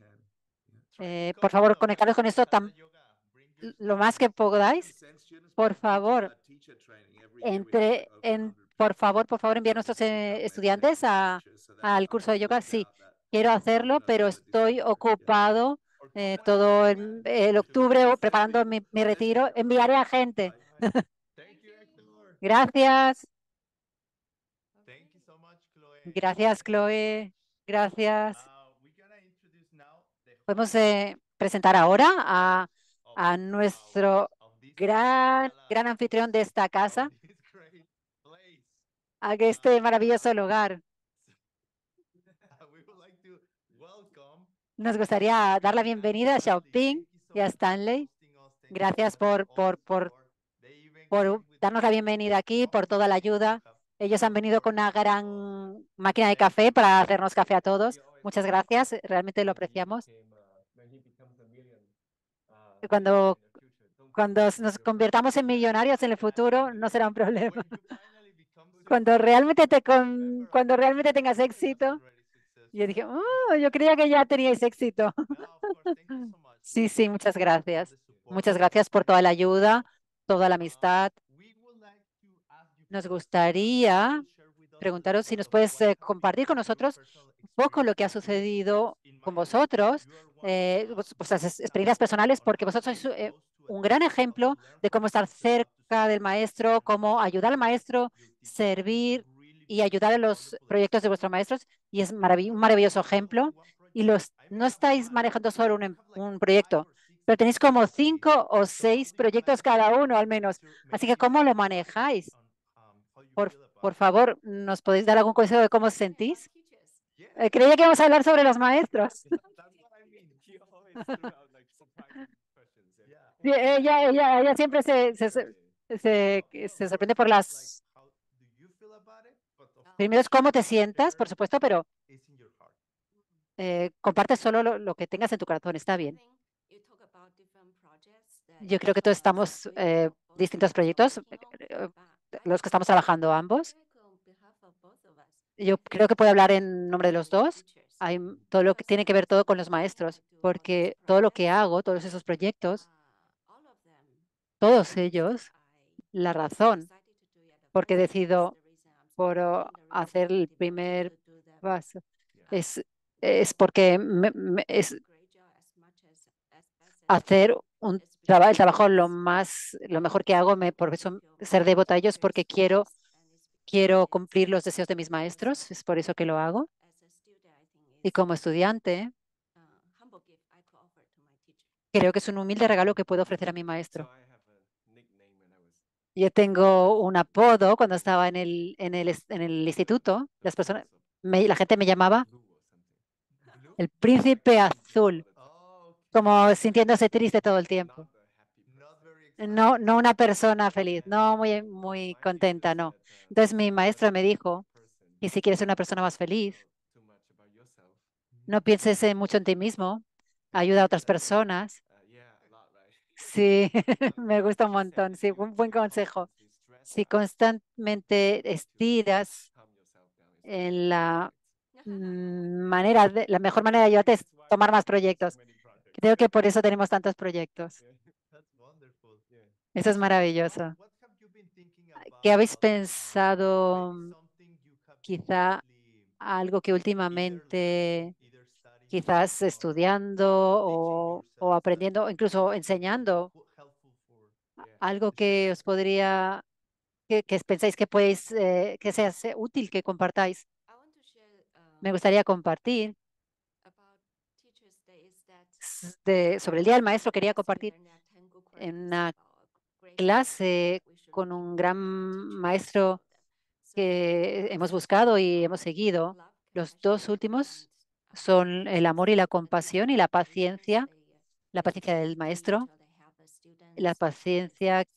Eh, por favor, conectaros con esto también lo más que podáis, por favor, entre, en, por favor, por favor, enviar a nuestros eh, estudiantes a, al curso de yoga. Sí, quiero hacerlo, pero estoy ocupado eh, todo el, octubre preparando mi, retiro. Enviaré a gente. Gracias. Gracias, Chloe. Gracias. Podemos eh, presentar ahora a a nuestro gran, gran anfitrión de esta casa, a este maravilloso lugar. Nos gustaría dar la bienvenida a Xiaoping y a Stanley. Gracias por, por, por darnos la bienvenida aquí, por toda la ayuda. Ellos han venido con una gran máquina de café para hacernos café a todos. Muchas gracias, realmente lo apreciamos cuando, cuando nos convirtamos en millonarios en el futuro, no será un problema. Cuando realmente, te con, cuando realmente tengas éxito, yo dije, oh, yo creía que ya teníais éxito. Sí, sí, muchas gracias. Muchas gracias por toda la ayuda, toda la um, amistad. Nos gustaría preguntaros si nos puedes eh, compartir con nosotros poco lo que ha sucedido con vosotros, eh, vuestras experiencias personales, porque vosotros sois eh, un gran ejemplo de cómo estar cerca del maestro, cómo ayudar al maestro, servir y ayudar en los proyectos de vuestros maestros. Y es un maravilloso ejemplo. Y los, no estáis manejando solo em-, un, proyecto, pero tenéis como cinco o seis proyectos cada uno al menos. Así que, ¿cómo lo manejáis? Por, por favor, ¿nos podéis dar algún consejo de cómo os sentís? Eh, creía que íbamos a hablar sobre los maestros. ella, ella, ella siempre se, se, se, se sorprende por las... Ah. Primero es cómo te sientas, por supuesto, pero eh, comparte solo lo, lo, que tengas en tu corazón, está bien. Yo creo que todos estamos eh, distintos proyectos, eh, los que estamos trabajando ambos yo creo que puedo hablar en nombre de los dos. Hay todo lo que tiene que ver todo con los maestros, porque todo lo que hago, todos esos proyectos, ah, todos ellos, la razón por porque decido por hacer el primer paso es, es porque es hacer un trabajo, el trabajo lo más, lo mejor que hago, me, por eso ser devota a ellos porque quiero Quiero cumplir los deseos de mis maestros, es por eso que lo hago. Y como estudiante, creo que es un humilde regalo que puedo ofrecer a mi maestro. Yo tengo un apodo cuando estaba en el, en el, en el instituto. Las personas, la gente me llamaba el príncipe azul, como sintiéndose triste todo el tiempo no, no una persona feliz, no muy, muy contenta, no. Entonces mi maestra me dijo, y si quieres ser una persona más feliz, no pienses mucho en ti mismo, ayuda a otras personas. Sí, me gusta un montón, sí, un buen consejo. Si constantemente estiras en la manera, de, la mejor manera de ayudarte es tomar más proyectos. Creo que por eso tenemos tantos proyectos. Eso es maravilloso. ¿Qué habéis pensado quizá algo que últimamente quizás estudiando o, aprendiendo, incluso enseñando, algo que os podría, que, pensáis que podéis, eh, que sea útil que compartáis. Me gustaría compartir sobre el Día del Maestro, quería compartir en una clase con un gran maestro que hemos buscado y hemos seguido. Los dos últimos son el amor y la compasión y la paciencia, la paciencia del maestro, la paciencia que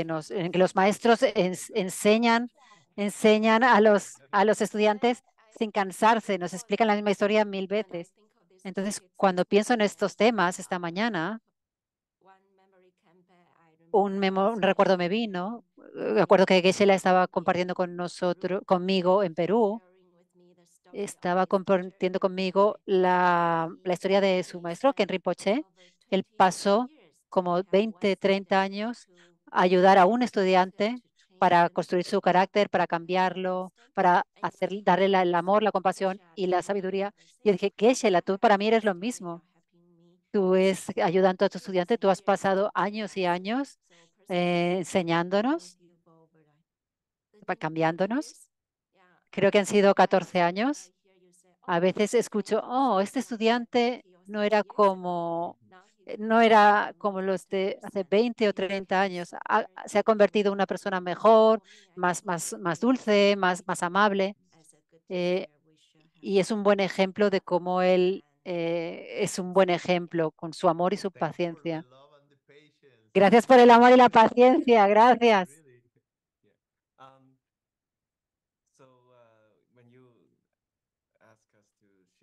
en que los maestros enseñan, enseñan a los, a los estudiantes sin cansarse, nos explican la misma historia mil veces. Entonces, cuando pienso en estos temas esta mañana, un, un, recuerdo me vino, recuerdo eh, que Gisela estaba compartiendo con nosotros, conmigo en Perú, estaba compartiendo conmigo la, historia de su maestro, Henry Pochet. Él pasó como 20, 30 años a ayudar a un estudiante para construir su carácter, para cambiarlo, para hacer, darle el amor, la compasión y la sabiduría. Y dije, Gisela, tú para mí eres lo mismo tú es ayudando a tu estudiante, tú has pasado años y años eh, enseñándonos, cambiándonos. Creo que han sido 14 años. A veces escucho, oh, este estudiante no era como eh, no era como los de hace 20 o 30 años. se ha convertido en una persona mejor, más, más, más dulce, más, más amable. Eh, y es un buen ejemplo de cómo él eh, es un buen ejemplo con su amor y su paciencia. Gracias por el amor y la paciencia, gracias. Um, uh,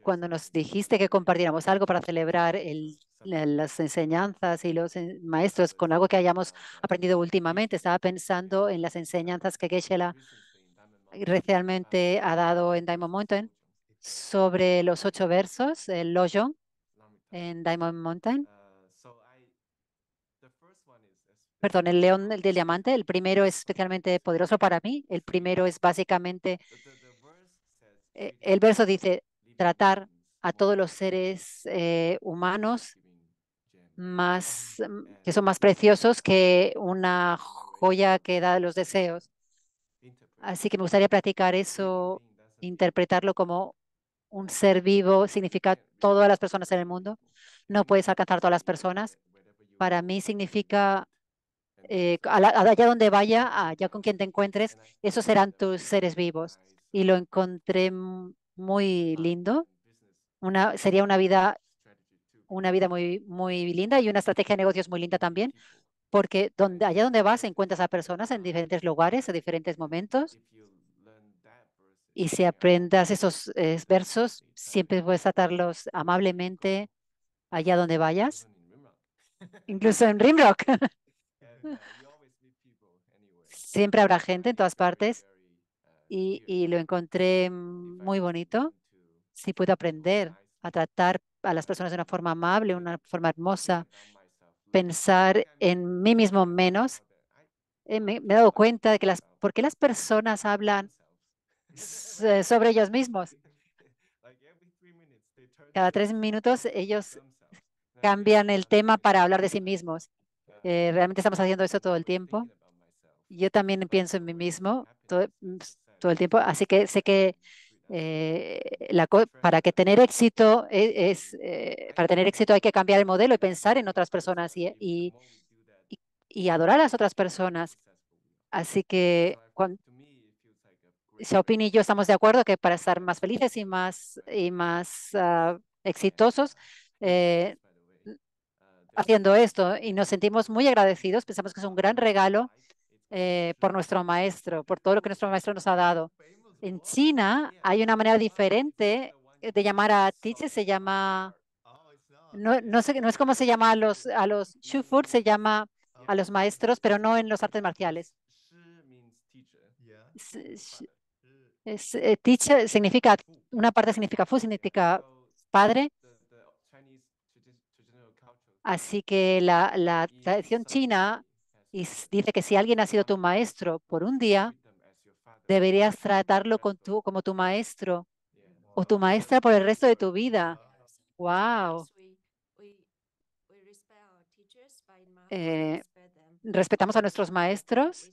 Cuando nos dijiste que compartiéramos algo para celebrar las enseñanzas y los maestros con algo que hayamos aprendido últimamente, estaba pensando en las enseñanzas que Geshe-la recientemente ha dado en Diamond Mountain sobre los ocho versos, el lojong en Diamond Mountain. Uh, Perdón, el león del diamante. El primero es especialmente poderoso para mí. El primero es básicamente, e, el verso dice, tratar a todos los seres eh, humanos más, mm, que son más preciosos que una joya que da los deseos. Así que me gustaría practicar eso, interpretarlo como un ser vivo significa todas las personas en el mundo. No puedes alcanzar todas las personas. Para mí significa, eh, allá donde vaya, allá con quien te encuentres, esos serán tus seres vivos. Y lo encontré muy lindo. Una, sería una vida, una vida muy, linda y una estrategia de negocios muy linda también, porque donde, allá donde vas encuentras a personas en diferentes lugares, en diferentes momentos y si aprendas esos versos, siempre puedes atarlos amablemente allá donde vayas, incluso en Rimrock. siempre habrá gente en todas partes y, lo encontré muy bonito. Si puedo aprender a tratar a las personas de una forma amable, una forma hermosa, pensar en mí mismo menos, eh, me, he dado cuenta de que las, por qué las personas hablan eh, sobre ellos mismos. Cada tres minutos ellos cambian el tema para hablar de sí mismos. Eh, realmente estamos haciendo eso todo el tiempo. Yo también pienso en mí mismo mm, todo, el tiempo, así que sé que eh, la para que tener éxito e, es, para tener éxito hay que cambiar el modelo y pensar en otras personas y, y, y adorar a las otras personas. Así que Xiaoping y yo estamos de acuerdo que para estar más felices y más, y más ah, exitosos, eh, haciendo esto y nos sentimos muy agradecidos. Pensamos que es un gran regalo eh, por nuestro maestro, por todo lo que nuestro maestro nos ha dado. En China hay una manera diferente de llamar a Tiche se llama, no, no, sé, no es como se llama a los, a los shufur, se llama a los maestros, pero no en los artes marciales. Eh, teacher significa, una parte significa fu, significa padre. Así que la, tradición china dice que si alguien ha sido tu maestro por un día, deberías tratarlo como tu maestro o tu maestra por el resto de tu vida. ¡Wow! Eh, respetamos a nuestros maestros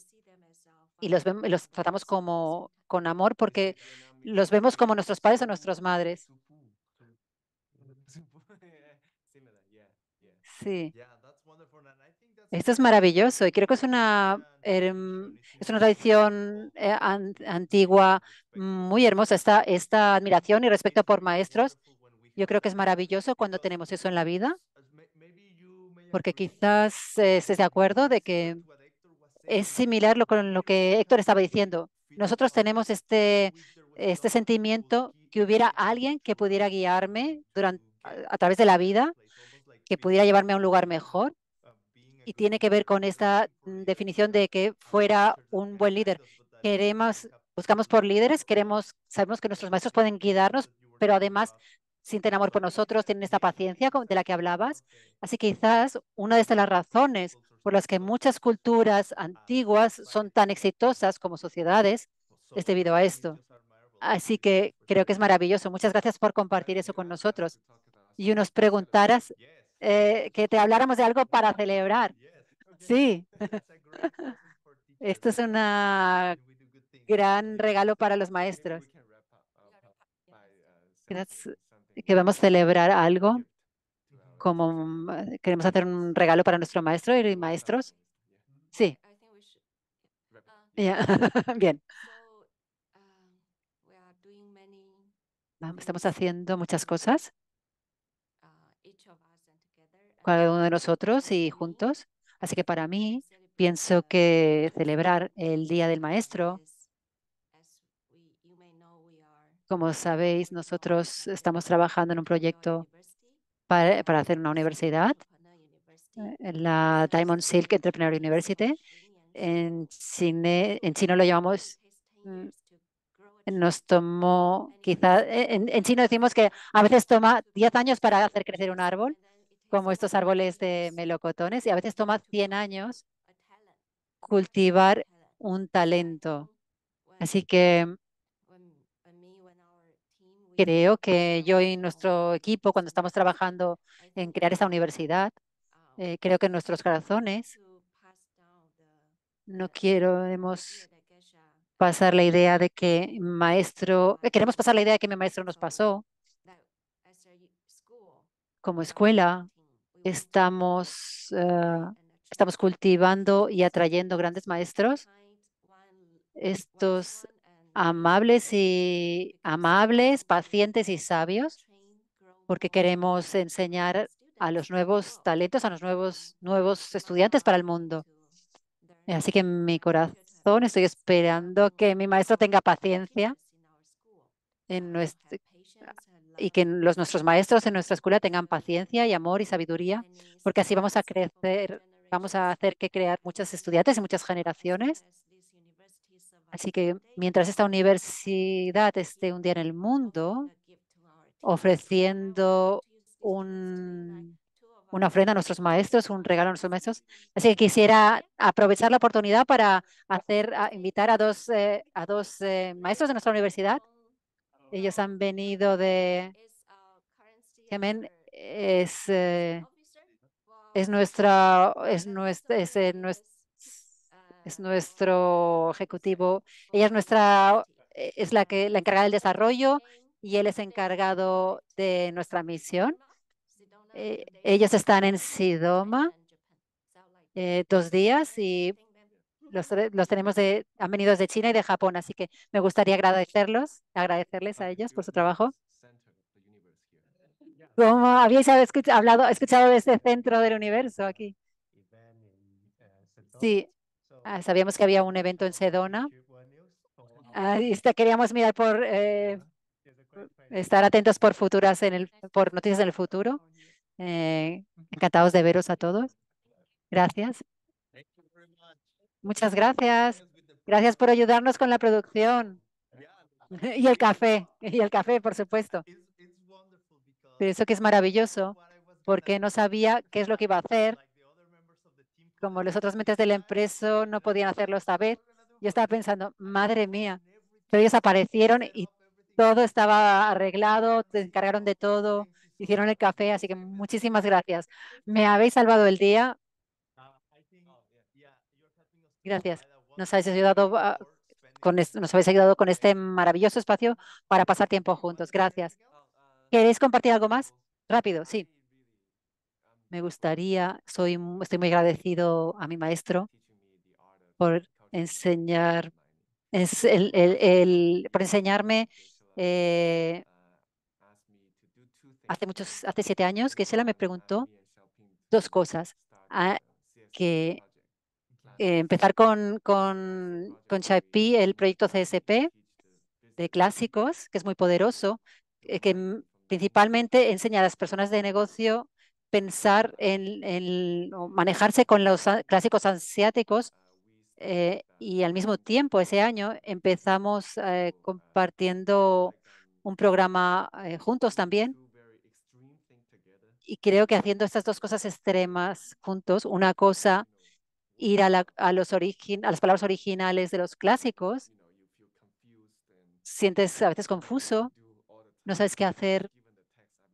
y los, tratamos como con amor porque los vemos como nuestros padres o nuestras madres. Sí. Esto es maravilloso y creo que es una, em, es una tradición eh, antigua muy hermosa, esta, esta admiración y respeto por maestros. Yo creo que es maravilloso cuando tenemos eso en la vida, porque quizás eh, estés de acuerdo de que es similar lo con lo que Héctor estaba diciendo. Nosotros tenemos este, este sentimiento que hubiera alguien que pudiera guiarme durante, a, través de la vida, que pudiera llevarme a un lugar mejor. Y tiene que ver con esta definición de que fuera un buen líder. Queremos, buscamos por líderes, queremos, sabemos que nuestros maestros pueden guiarnos, pero además sienten amor por nosotros, tienen esta paciencia de la que hablabas. Así que quizás una de las razones por las que muchas culturas antiguas son tan exitosas como sociedades es debido a esto. Así que creo que es maravilloso. Muchas gracias por compartir eso con nosotros. Y unos preguntarás eh, que te habláramos de algo para celebrar. Sí. Esto es un gran regalo para los maestros. Uh, uh, gracias que vamos a celebrar algo, como mm, queremos hacer un regalo para nuestro maestro y maestros. Sí. Um, bien. Um, estamos haciendo muchas cosas. Uh, Cada uno de nosotros y juntos. Así que para mí, pienso que celebrar el Día del Maestro como sabéis, nosotros estamos trabajando en un proyecto para, hacer una universidad, eh, la Diamond Silk Entrepreneur University. En, en chino lo llamamos mm, nos tomó quizás... Eh, en, en, chino decimos que a veces toma 10 años para hacer crecer un árbol, como estos árboles de melocotones, y a veces toma 100 años cultivar un talento. Así que Creo que yo y nuestro equipo, cuando estamos trabajando en crear esta universidad, eh, creo que en nuestros corazones no queremos pasar la idea de que maestro, eh, queremos pasar la idea de que mi maestro nos pasó. Como escuela estamos, eh, estamos cultivando y atrayendo grandes maestros. Estos amables y amables, pacientes y sabios, porque queremos enseñar a los nuevos talentos, a los nuevos, nuevos estudiantes para el mundo. Así que en mi corazón estoy esperando que mi maestro tenga paciencia y que los, nuestros maestros en nuestra escuela tengan paciencia y amor y sabiduría, porque así vamos a crecer, vamos a hacer que crear muchos estudiantes y muchas generaciones Así que mientras esta universidad esté un día en el mundo ofreciendo un, una ofrenda a nuestros maestros, un regalo a nuestros maestros. Así que quisiera aprovechar la oportunidad para hacer, invitar a dos, eh, a dos eh, maestros de nuestra universidad. Ellos han venido de... es, eh, es, nuestra, es, nuestra, es nuestra es nuestro ejecutivo, ella es nuestra, eh, es la que la encargada del desarrollo y él es encargado de nuestra misión. Eh, ellos están en Sidoma eh, dos días y los, tenemos de, han venido desde China y de Japón, así que me gustaría agradecerlos, agradecerles a ellos por su trabajo. Como habéis hablado, escuchado de este centro del universo aquí. Sí, Ah, sabíamos que había un evento en Sedona. Ah, queríamos mirar por eh, eh, estar atentos por futuras por noticias del futuro. Eh, encantados de veros a todos. Gracias. Muchas gracias. Gracias por ayudarnos con la producción y el café, y el café, por supuesto. eso que es maravilloso, porque no sabía qué es lo que iba a hacer como los otros mentes de la empresa no podían hacerlo esta vez, yo estaba pensando, madre mía, pero ellos aparecieron y todo estaba arreglado, se encargaron de todo, hicieron el café, así que muchísimas gracias. Me habéis salvado el día. Gracias. nos habéis ayudado ah, con este maravilloso espacio para pasar tiempo juntos. Gracias. ¿Queréis compartir algo más? Rápido, sí. Me gustaría, soy, estoy muy agradecido a mi maestro por enseñar, es el, por enseñarme eh, hace muchos, hace siete años, que la me preguntó dos cosas. Ah, que eh, empezar con, con, con el proyecto CSP de clásicos, que es muy poderoso, eh, que principalmente enseña a las personas de negocio pensar en, manejarse con los clásicos asiáticos eh, y al mismo tiempo ese año empezamos eh, compartiendo un programa eh, juntos también. Y creo que haciendo estas dos cosas extremas juntos, una cosa ir a, los a las palabras originales de los clásicos, sientes a veces confuso, no sabes qué hacer.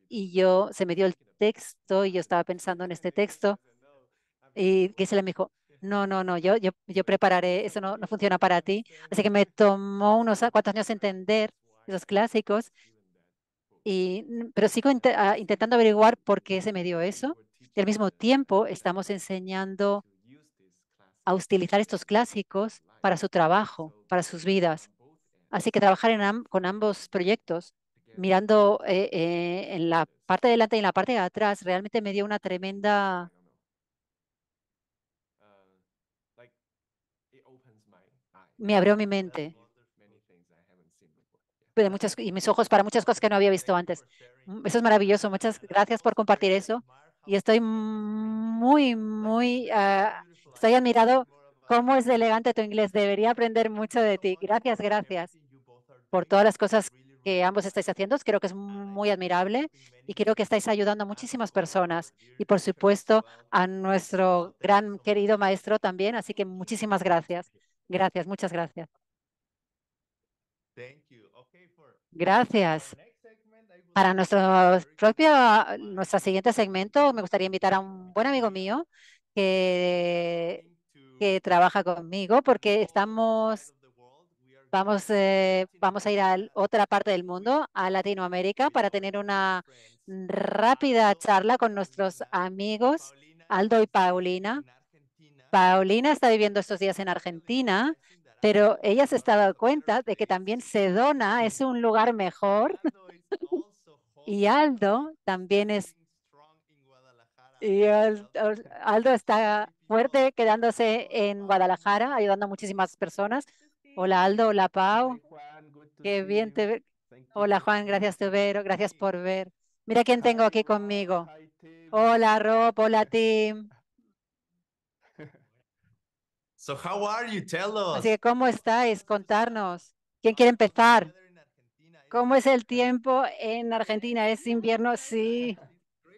Y yo se me dio el texto y yo estaba pensando en este texto y que se me dijo, no, no, no, yo, yo, yo prepararé, eso no, no funciona para ti. Así que me tomó unos cuantos años entender esos clásicos, y, mm, pero sigo ah, intentando averiguar por qué se me dio eso. Y al mismo tiempo estamos enseñando a utilizar estos clásicos para su trabajo, para sus vidas. Así que trabajar en con ambos proyectos mirando eh, eh, en la parte de delante y en la parte de atrás, realmente me dio una tremenda... Ah, me abrió mi mente y mis ojos para muchas cosas que no había visto antes. Mm, eso es maravilloso. Muchas gracias por compartir eso. Y estoy muy, muy, ah, estoy admirado cómo es elegante tu inglés. Debería aprender mucho de ti. Gracias, gracias por todas las cosas que ambos estáis haciendo. Creo que es muy admirable y creo que estáis ayudando a muchísimas personas y, por supuesto, a nuestro gran querido maestro también. Así que muchísimas gracias. Gracias, muchas gracias. Gracias. Para nuestro propio, nuestro siguiente segmento, me gustaría invitar a un buen amigo mío que, que trabaja conmigo porque estamos Vamos, eh, vamos a ir a otra parte del mundo, a Latinoamérica, para tener una rápida charla con nuestros amigos Aldo y Paulina. Paulina está viviendo estos días en Argentina, pero ella se está dando cuenta de que también Sedona es un lugar mejor. y Aldo también es... Y Aldo está fuerte quedándose en Guadalajara, ayudando a muchísimas personas. Hola Aldo, hola Pau. Qué bien te ver. Hola Juan, gracias te ver, gracias por ver. Mira quién tengo aquí conmigo. Hola Rob, hola Tim. So how are you? Tell us. Así que cómo estáis, contarnos. ¿Quién quiere empezar? Eh? ¿Cómo es el tiempo en Argentina? ¿Es invierno? Sí.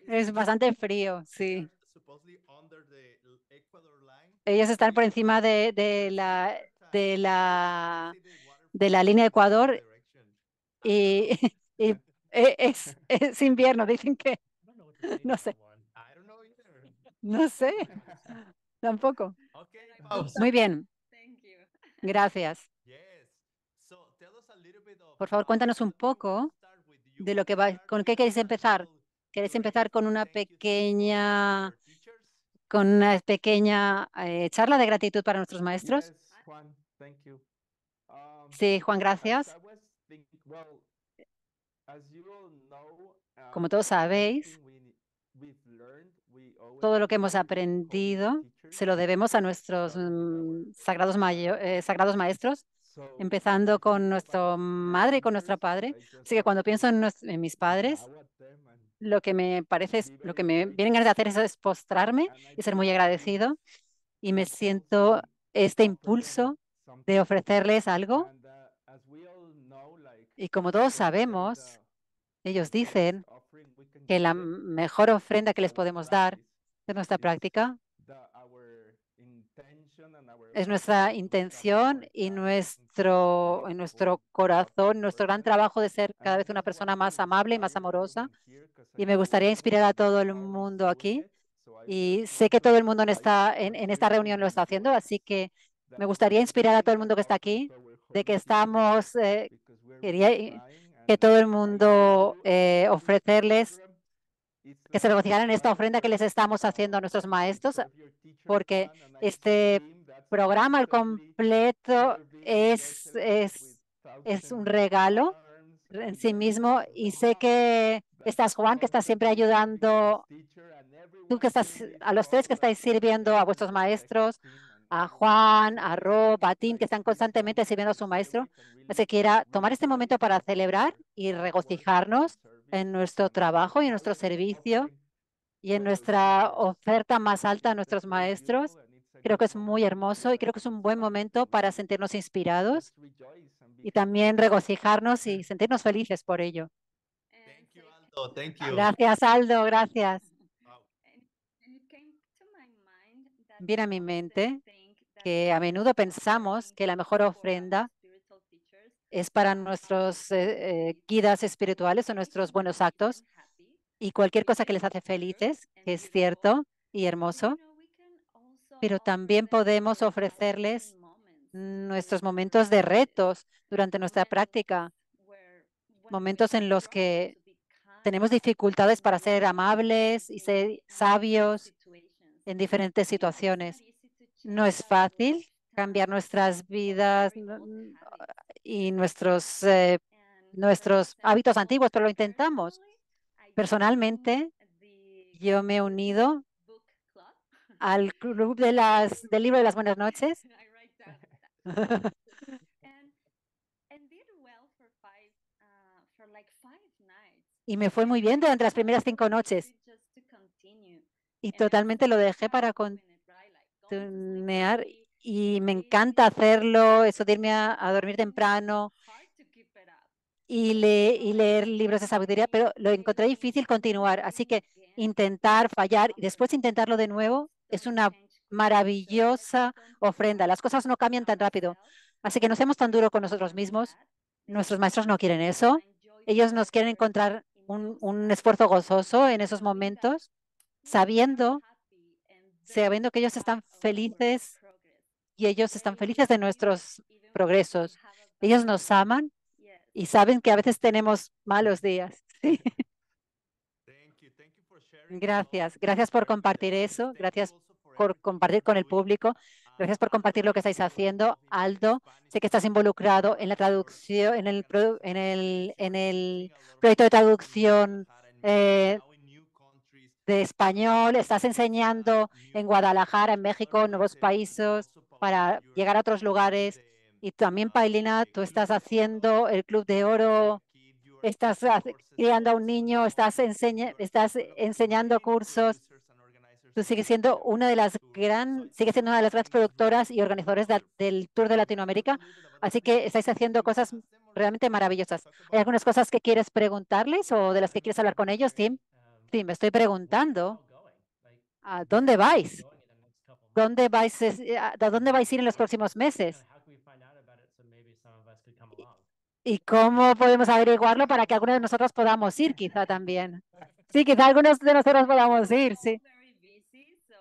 Es bastante frío, sí. Ellos están por encima de la de la, de la línea de Ecuador y, e, es, invierno. Dicen que, no sé, no sé, tampoco. Muy bien, gracias. Por favor, cuéntanos un poco de lo que va, con qué queréis empezar. ¿Queréis empezar con una pequeña, con una pequeña eh, charla de gratitud para nuestros maestros? Um, sí, Juan, gracias. Uh, Como todos sabéis, todo lo que hemos aprendido se lo debemos a nuestros mm, eh, sagrados, maestros, empezando con nuestra madre y con nuestro padre. Así que cuando pienso en, mis padres, lo que me parece, es, lo que me vienen ganas de hacer es postrarme y ser muy agradecido. Y me siento este impulso de ofrecerles algo. Y como todos sabemos, ellos dicen que la mejor ofrenda que les podemos dar de nuestra práctica es nuestra intención y nuestro, y nuestro corazón, nuestro gran trabajo de ser cada vez una persona más amable y más amorosa. Y me gustaría inspirar a todo el mundo aquí y sé que todo el mundo en esta, en, esta reunión lo está haciendo, así que me gustaría inspirar a todo el mundo que está aquí de que estamos, eh, quería eh, que todo el mundo eh, ofrecerles, que se regocijaran esta ofrenda que les estamos haciendo a nuestros maestros, porque este programa al completo es, es, es un regalo en sí mismo y sé que estás Juan, que estás siempre ayudando, tú que estás, a los tres que estáis sirviendo, a vuestros maestros, a Juan, a Rob, a Tim, que están constantemente sirviendo a su maestro. Así que quiera tomar este momento para celebrar y regocijarnos en nuestro trabajo y en nuestro servicio y en nuestra oferta más alta a nuestros maestros. Creo que es muy hermoso y creo que es un buen momento para sentirnos inspirados y también regocijarnos y sentirnos felices por ello. Gracias, Aldo. Gracias. Viene a mi mente que a menudo pensamos que la mejor ofrenda es para um, nuestros eh, eh, guías espirituales o nuestros buenos actos y cualquier cosa que les hace felices, que es cierto y hermoso, pero también podemos ofrecerles nuestros momentos de retos durante nuestra práctica, momentos en los que tenemos dificultades para ser amables y ser sabios en diferentes situaciones. No es fácil cambiar nuestras vidas y nuestros, eh, nuestros hábitos antiguos, pero lo intentamos. Personalmente, yo me he unido al club de las, del libro de las buenas noches. Y me fue muy bien durante las primeras cinco noches. Y totalmente lo dejé para continuar. Y me encanta hacerlo, eso de irme a, dormir temprano y, le, y leer libros de sabiduría, pero lo encontré difícil continuar. Así que intentar fallar y después intentarlo de nuevo es una maravillosa ofrenda. Las cosas no cambian tan rápido. Así que no seamos tan duros con nosotros mismos. Nuestros maestros no quieren eso. Ellos nos quieren encontrar, un, esfuerzo gozoso en esos momentos, sabiendo, sabiendo que ellos están felices y ellos están felices de nuestros progresos. Ellos nos aman y saben que a veces tenemos malos días. Gracias, gracias por compartir eso, gracias por compartir con el público, Gracias por compartir lo que estáis haciendo. Aldo, sé que estás involucrado en la traducción, en el, en el, proyecto de traducción eh, de español. Estás enseñando en Guadalajara, en México, nuevos países para llegar a otros lugares. Y también, Pailina, tú estás haciendo el Club de Oro, estás criando a un niño, estás, enseña, estás enseñando cursos sigue siendo una de las gran, sigue siendo una de las grandes productoras y organizadores del Tour de Latinoamérica, así que estáis haciendo cosas realmente maravillosas. ¿Hay algunas cosas que quieres preguntarles o de las que quieres hablar con ellos, Tim? Tim, me estoy preguntando, ¿a dónde vais? ¿Dónde vais, eh, ¿A dónde vais a ir en los próximos meses? ¿Y cómo podemos averiguarlo para que algunos de nosotros podamos ir quizá también? Sí, quizá algunos de nosotros podamos ir, sí.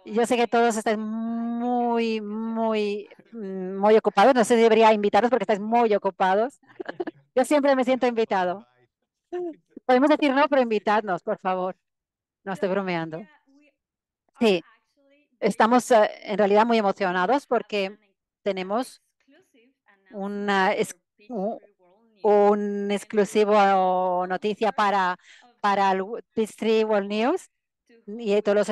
Yo sé que todos están muy, muy, mm, muy ocupados. No sé si debería invitarlos porque estáis muy ocupados. Yo siempre me siento invitado. Podemos decir no, pero invitadnos, por favor. No estoy bromeando. Sí, estamos eh, en realidad muy emocionados porque tenemos una, un exclusivo noticia para, para el Peace World News y todos los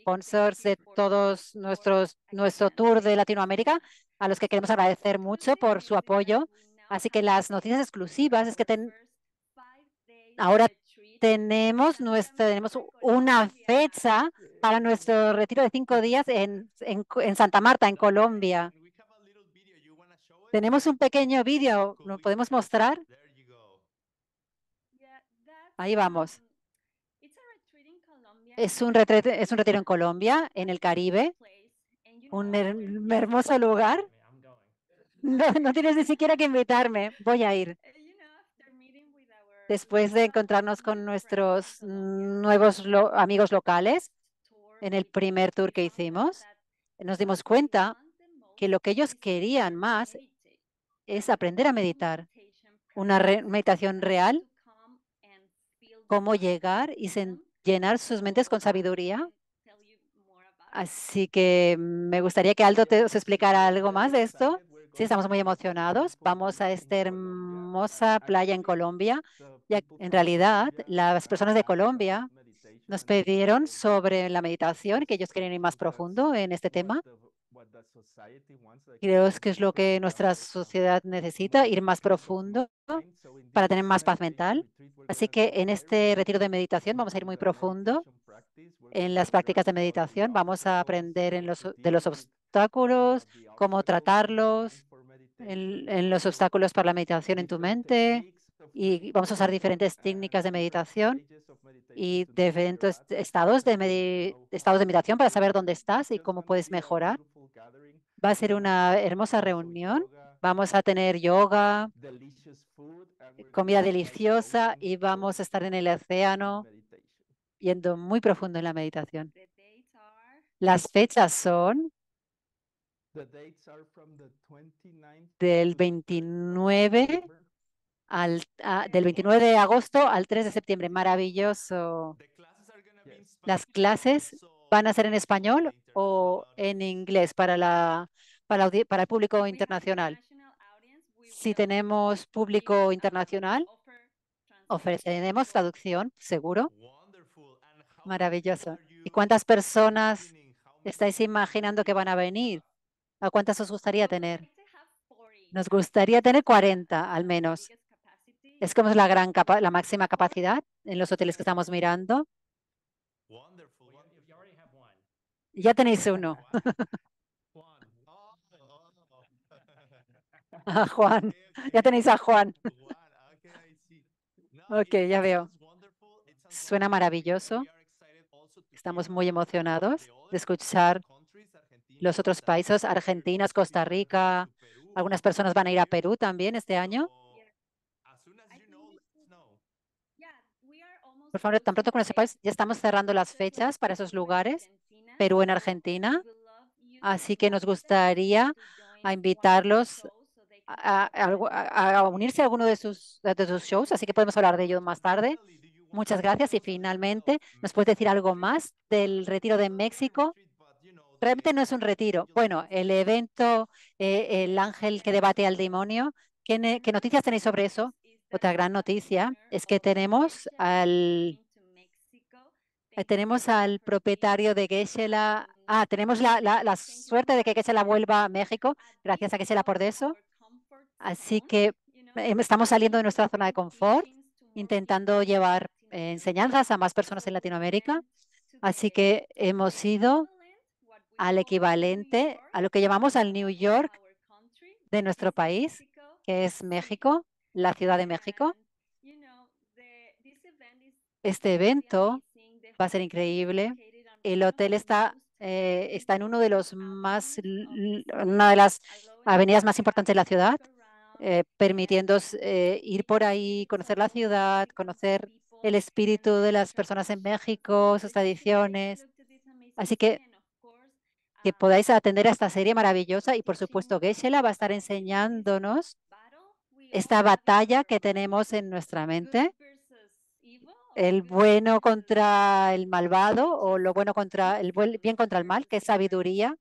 sponsors de todos nuestros nuestro tour de Latinoamérica, a los que queremos agradecer mucho por su apoyo. Así que las noticias exclusivas es que ahora tenemos, nuestra, tenemos una fecha para nuestro retiro de cinco días en, en, en Santa Marta, en Colombia. Tenemos un pequeño vídeo, ¿lo podemos mostrar? Ahí vamos. Es un, retiro, en Colombia, en el Caribe, un hermoso lugar. No, tienes ni siquiera que invitarme, voy a ir. Después de encontrarnos con nuestros nuevos amigos locales en el primer tour que hicimos, nos dimos cuenta que lo que ellos querían más es aprender a meditar, una meditación real, cómo llegar y sentir llenar sus mentes con sabiduría. Así que me gustaría que Aldo te, os explicara algo más de esto. Sí, estamos muy emocionados. Vamos a esta hermosa playa en Colombia. Y en realidad, las personas de Colombia nos pidieron sobre la meditación, que ellos quieren ir más profundo en este tema. Creo que es lo que nuestra sociedad necesita, ir más profundo para tener más paz mental. Así que en este retiro de meditación vamos a ir muy profundo en las prácticas de meditación. Vamos a aprender los, de los obstáculos, cómo tratarlos, en, los obstáculos para la meditación en tu mente, y vamos a usar diferentes técnicas de meditación y diferentes estados de, estados de meditación para saber dónde estás y cómo puedes mejorar. Va a ser una hermosa reunión. Vamos a tener yoga, comida deliciosa y vamos a estar en el océano yendo muy profundo en la meditación. Las fechas son del 29 ah, del 29 de agosto al 3 de septiembre. Maravilloso. Las clases ¿Van a ser en español o en inglés para, la, para, el público internacional? Si tenemos público internacional, ofreceremos traducción, seguro. Maravilloso. ¿Y cuántas personas estáis imaginando que van a venir? ¿A cuántas os gustaría tener? Nos gustaría tener 40 al menos. Es como la, gran la máxima capacidad en los hoteles que estamos mirando. Ya tenéis uno. a Juan. Ya tenéis a Juan. ok, ya veo. Suena maravilloso. Estamos muy emocionados de escuchar los otros países, Argentina, Costa Rica. Algunas personas van a ir a Perú también este año. Por favor, tan pronto como sepáis, ya estamos cerrando las fechas para esos lugares Perú en Argentina. Así que nos gustaría a invitarlos a, unirse a alguno de sus, shows, así que podemos hablar de ello más tarde. Muchas gracias. Y finalmente, ¿nos puedes decir algo más del retiro de México? Realmente no es un retiro. Bueno, el evento, eh, el ángel que debate al demonio, ¿qué, ¿qué, noticias tenéis sobre eso? Otra gran noticia es que tenemos al eh, tenemos al propietario de Gesela. Ah, tenemos la, suerte de que Geshe-la vuelva a México, gracias a Gesela por eso. Así que eh, estamos saliendo de nuestra zona de confort, intentando llevar eh, enseñanzas a más personas en Latinoamérica. Así que hemos ido al equivalente a lo que llamamos al New York de nuestro país, que es México, la Ciudad de México. Este evento Va a ser increíble. El hotel está, eh, está en uno de los más, una de las avenidas más importantes de la ciudad, eh, permitiendo eh, ir por ahí, conocer la ciudad, conocer el espíritu de las personas en México, sus tradiciones. Así que que podáis atender a esta serie maravillosa y por supuesto geshe va a estar enseñándonos esta batalla que tenemos en nuestra mente, el bueno contra el malvado o lo bueno contra el bien contra el mal, que es sabiduría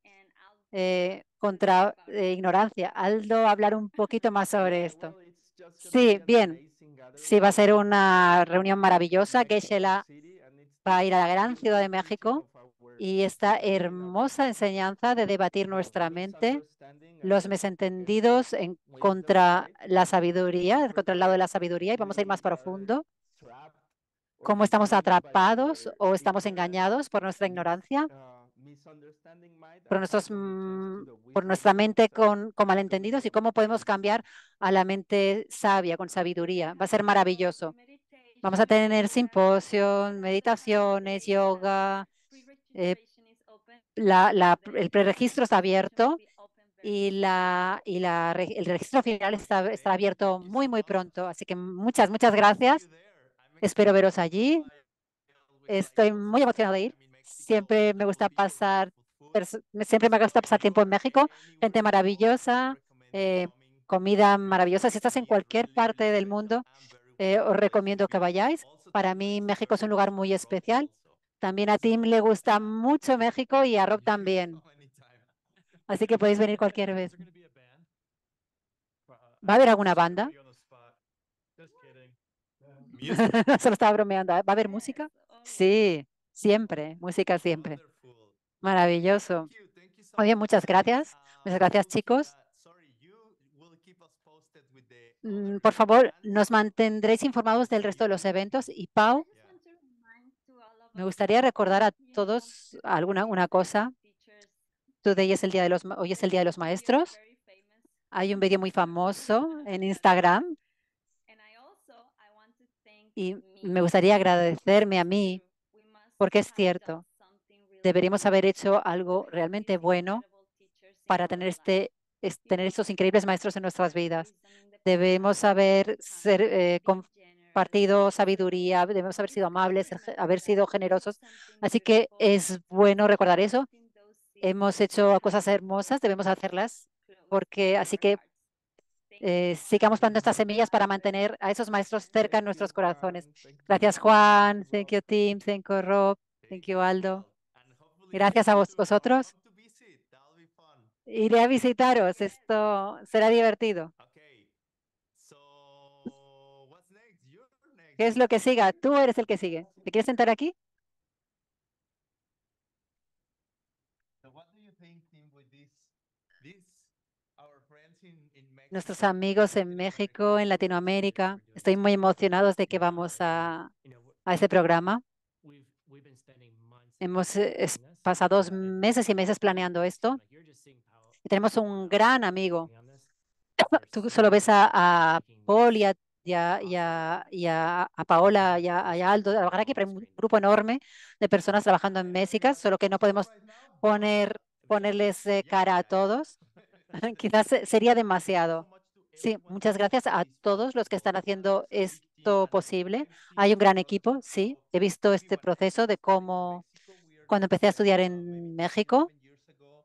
eh, contra eh, ignorancia. Aldo, hablar un poquito más sobre esto. Sí, bien. Sí, va a ser una reunión maravillosa. Geshe-la va a ir a la gran ciudad de México y esta hermosa enseñanza de debatir nuestra mente, los mesentendidos en contra la sabiduría, contra el lado de la sabiduría, y vamos a ir más profundo cómo estamos atrapados o estamos engañados por nuestra ignorancia, ah, por, nuestros, mm, por nuestra mente con, malentendidos y cómo podemos cambiar a la mente sabia, con sabiduría. Va a ser maravilloso. Vamos a tener simposio, meditaciones, yoga. Eh, el preregistro está abierto y, la, el registro final está, está abierto muy, muy pronto. Así que muchas, muchas gracias. Espero veros allí. Estoy muy emocionado de ir. Siempre me gusta pasar, siempre me gusta pasar tiempo en México. Gente maravillosa, eh, comida maravillosa. Si estás en cualquier parte del mundo, eh, os recomiendo que vayáis. Para mí México es un lugar muy especial. También a Tim le gusta mucho México y a Rob también. Así que podéis venir cualquier vez. ¿Va a haber alguna banda? Solo estaba bromeando. ¿eh? ¿Va a haber música? Oh, sí, siempre, música siempre. Maravilloso. Oye, muchas gracias. Ah, muchas gracias, chicos. Mm, por favor, nos mantendréis informados del resto de los eventos. Y Pau, me gustaría recordar a todos alguna una cosa. es el día de los, hoy es el Día de los Maestros. Hay un vídeo muy famoso en Instagram y me gustaría agradecerme a mí, porque es cierto, deberíamos haber hecho algo realmente bueno para tener, este, tener estos increíbles maestros en nuestras vidas. Debemos haber ser, eh, compartido sabiduría, debemos haber sido amables, haber sido generosos. Así que es bueno recordar eso. Hemos hecho cosas hermosas, debemos hacerlas, porque así que eh, sigamos dando estas semillas para mantener a esos maestros cerca en nuestros corazones. Gracias, Juan. Thank you, Tim. Thank you, Rob. Thank you, Aldo. Gracias a vosotros. Iré a visitaros. Esto será divertido. ¿Qué es lo que siga? Tú eres el que sigue. ¿Te quieres sentar aquí? nuestros amigos en México, en Latinoamérica. Estoy muy emocionados de que vamos a, a este programa. Hemos eh, es, pasado uh, meses y meses planeando esto. tenemos un gran amigo. Tú solo ves a, a Paul y a, a, a Paola y a, Aldo trabajar aquí, hay un grupo enorme de personas trabajando en México, solo que no podemos poner, ponerles cara a todos. Quizás sería demasiado. Sí, muchas gracias a todos los que están haciendo esto posible. Hay un gran equipo, sí. He visto este proceso de cómo cuando empecé a estudiar en México,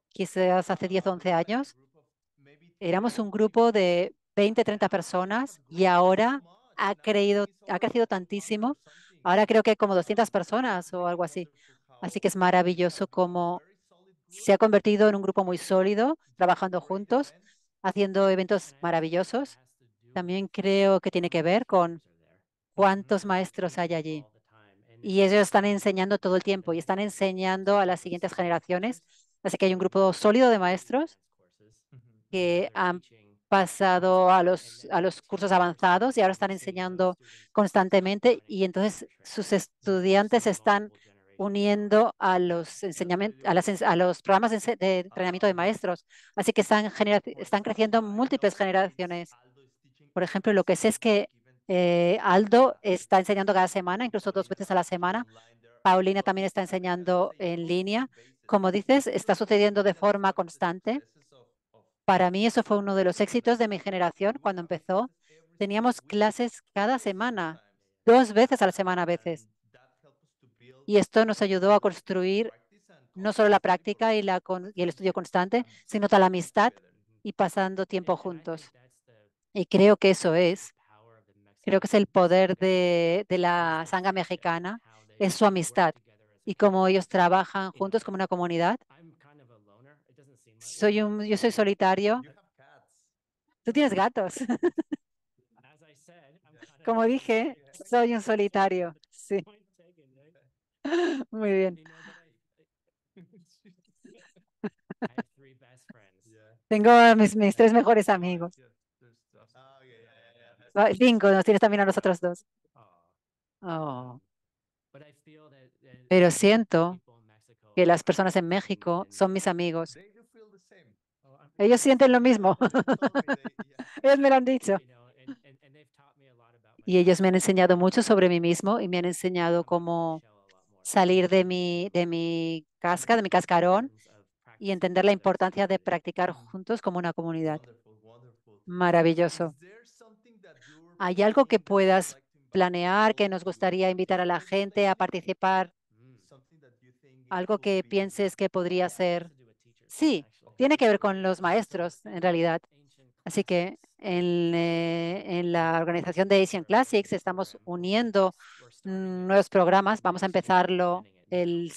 quizás hace 10 o 11 años, éramos un grupo de 20, 30 personas y ahora ha, creído, ha crecido tantísimo. Ahora creo que como 200 personas o algo así. Así que es maravilloso cómo se ha convertido en un grupo muy sólido, trabajando juntos, haciendo eventos maravillosos. También creo que tiene que ver con cuántos maestros hay allí. Y ellos están enseñando todo el tiempo y están enseñando a las siguientes generaciones. Así que hay un grupo sólido de maestros que han pasado a los, a los cursos avanzados y ahora están enseñando constantemente y entonces sus estudiantes están uniendo a los, enseñamientos, a, los programas de entrenamiento de maestros. Así que están, están creciendo múltiples generaciones. Por ejemplo, lo que sé es que eh, Aldo está enseñando cada semana, incluso dos veces a la semana. Paulina también está enseñando en línea. Como dices, está sucediendo de forma constante. Para mí eso fue uno de los éxitos de mi generación cuando empezó. Teníamos clases cada semana, dos veces a la semana a veces. Y esto nos ayudó a construir no solo la práctica y, la el estudio constante, sino la amistad y pasando tiempo juntos. Y creo que eso es, creo que es el poder de, la sanga mexicana, es su amistad y cómo ellos trabajan juntos como una comunidad. Soy un, yo soy solitario. Tú tienes gatos. como dije, soy un solitario. Sí. Muy bien. Tengo a mis, mis tres mejores amigos. Ah, ah, cinco, nos tienes también a los otros dos. Oh. Pero siento que las personas en México son mis amigos. Oh, ellos sienten lo mismo. ellos me lo han dicho. Y ellos me han enseñado mucho sobre mí mismo y me han enseñado cómo salir de mi, de mi casca, de mi cascarón y entender la importancia de practicar juntos como una comunidad. Maravilloso. ¿Hay algo que puedas planear, que nos gustaría invitar a la gente a participar? ¿Algo que pienses que podría ser? Sí, tiene que ver con los maestros, en realidad. Así que en, eh, en la organización de Asian Classics estamos uniendo nuevos programas. Vamos a empezarlo el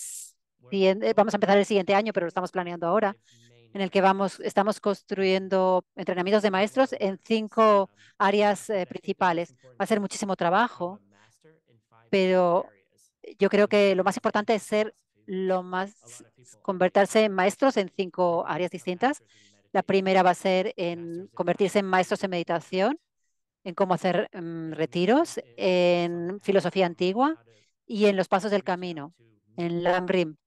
vamos a empezar el siguiente año, pero lo estamos planeando ahora, en el que vamos, estamos construyendo entrenamientos de maestros en cinco áreas eh, principales. Va a ser muchísimo trabajo, pero yo creo que lo más importante es ser lo más, convertirse en maestros en cinco áreas distintas. La primera va a ser en convertirse en maestros en meditación en cómo hacer mm, retiros, eh, en filosofía antigua y en los pasos del camino, en Lambrim,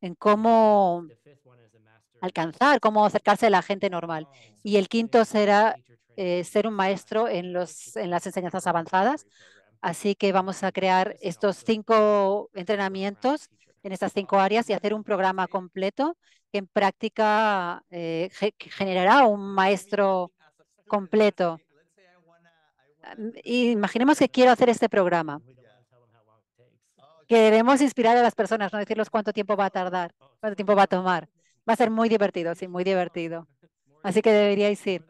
en cómo alcanzar, cómo acercarse a la gente normal. Y el quinto será eh, ser un maestro en, los, las enseñanzas avanzadas. Así que vamos a crear estos cinco entrenamientos en estas cinco áreas y hacer un programa completo que en práctica eh, generará un maestro completo imaginemos que quiero hacer este programa. que debemos inspirar a las personas, no decirles cuánto tiempo va a tardar, cuánto tiempo va a tomar. Va a ser muy divertido, sí, muy divertido. Así que debería decir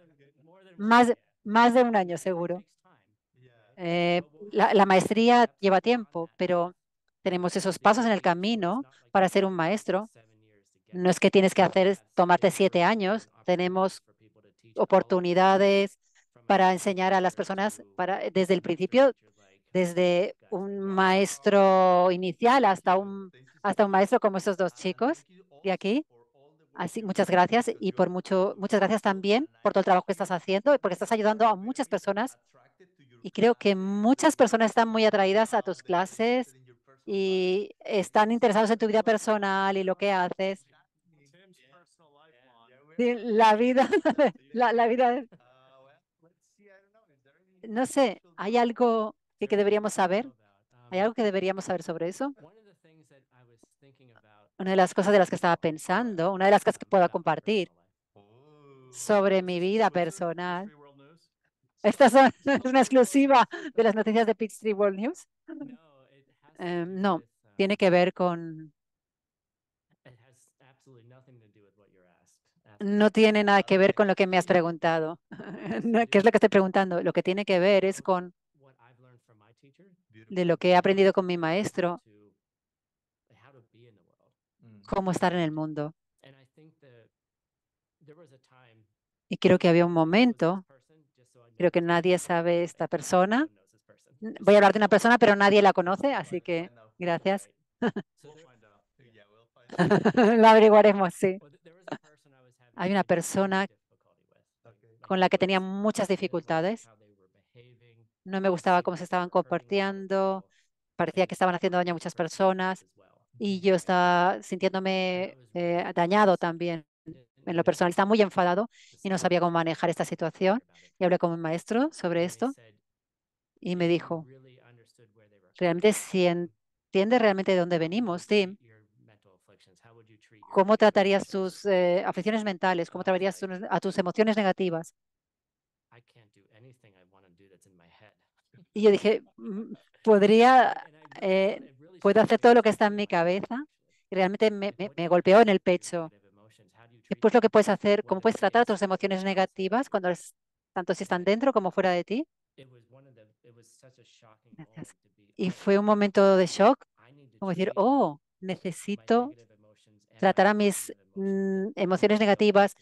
Más, más de un año seguro. Eh, la, la maestría lleva tiempo, pero tenemos esos pasos en el camino para ser un maestro. No es que tienes que hacer, tomarte siete años. Tenemos oportunidades para enseñar a las personas para, desde el principio, desde un maestro inicial hasta un, hasta un maestro como estos dos chicos de aquí. Así, muchas gracias y por mucho, muchas gracias también por todo el trabajo que estás haciendo y porque estás ayudando a muchas personas. Y creo que muchas personas están muy atraídas a tus clases y están interesados en tu vida personal y lo que haces. La vida, la, la vida no sé, ¿hay algo que, deberíamos saber? ¿Hay algo que deberíamos saber sobre eso? Una de las cosas de las que estaba pensando, una de las cosas que puedo compartir sobre mi vida personal. ¿Esta es una exclusiva de las noticias de Street World News. Em, no, tiene que ver con no tiene nada que ver con lo que me has preguntado. ¿Qué es lo que estoy preguntando? Lo que tiene que ver es con de lo que he aprendido con mi maestro, cómo estar en el mundo. Y creo que había un momento, creo que nadie sabe esta persona. Voy a hablar de una persona, pero nadie la conoce, así que gracias. La averiguaremos, sí. Hay una persona con la que tenía muchas dificultades. No me gustaba cómo se estaban compartiendo, parecía que estaban haciendo daño a muchas personas y yo estaba sintiéndome eh, dañado también en lo personal. Estaba muy enfadado y no sabía cómo manejar esta situación. Y hablé con mi maestro sobre esto y me dijo, realmente si entiende realmente de dónde venimos, Tim, cómo tratarías tus eh, aficiones afecciones mentales, cómo tratarías a tus emociones negativas. Y yo dije, mm, podría, eh, puedo hacer todo lo que está en mi cabeza. Y realmente me, golpeó en el pecho. Después pues lo que puedes hacer, cómo puedes tratar tus emociones negativas cuando tanto si están dentro como fuera de ti. Y fue un momento de shock, como decir, oh, necesito Tratar a mis mm, emociones negativas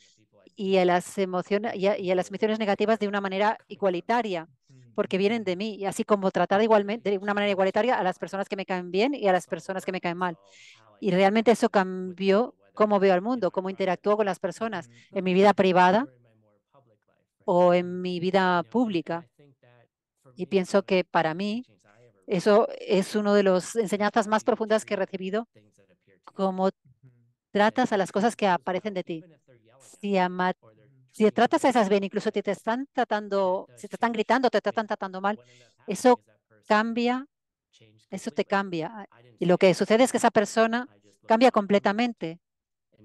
y a, las emociones, y, a, las emociones negativas de una manera igualitaria, porque vienen de mí, y así como tratar igualmente, de una manera igualitaria a las personas que me caen bien y a las personas que me caen mal. Y realmente eso cambió cómo veo al mundo, cómo interactúo con las personas en mi vida privada o en mi vida pública. Y pienso que para mí eso es una de las enseñanzas más profundas que he recibido, como tratas a las cosas que aparecen de ti. Si, si tratas a esas bien, incluso si te están tratando, si te están gritando, te están tratando mal, eso cambia, eso te cambia. Y lo que sucede es que esa persona cambia completamente.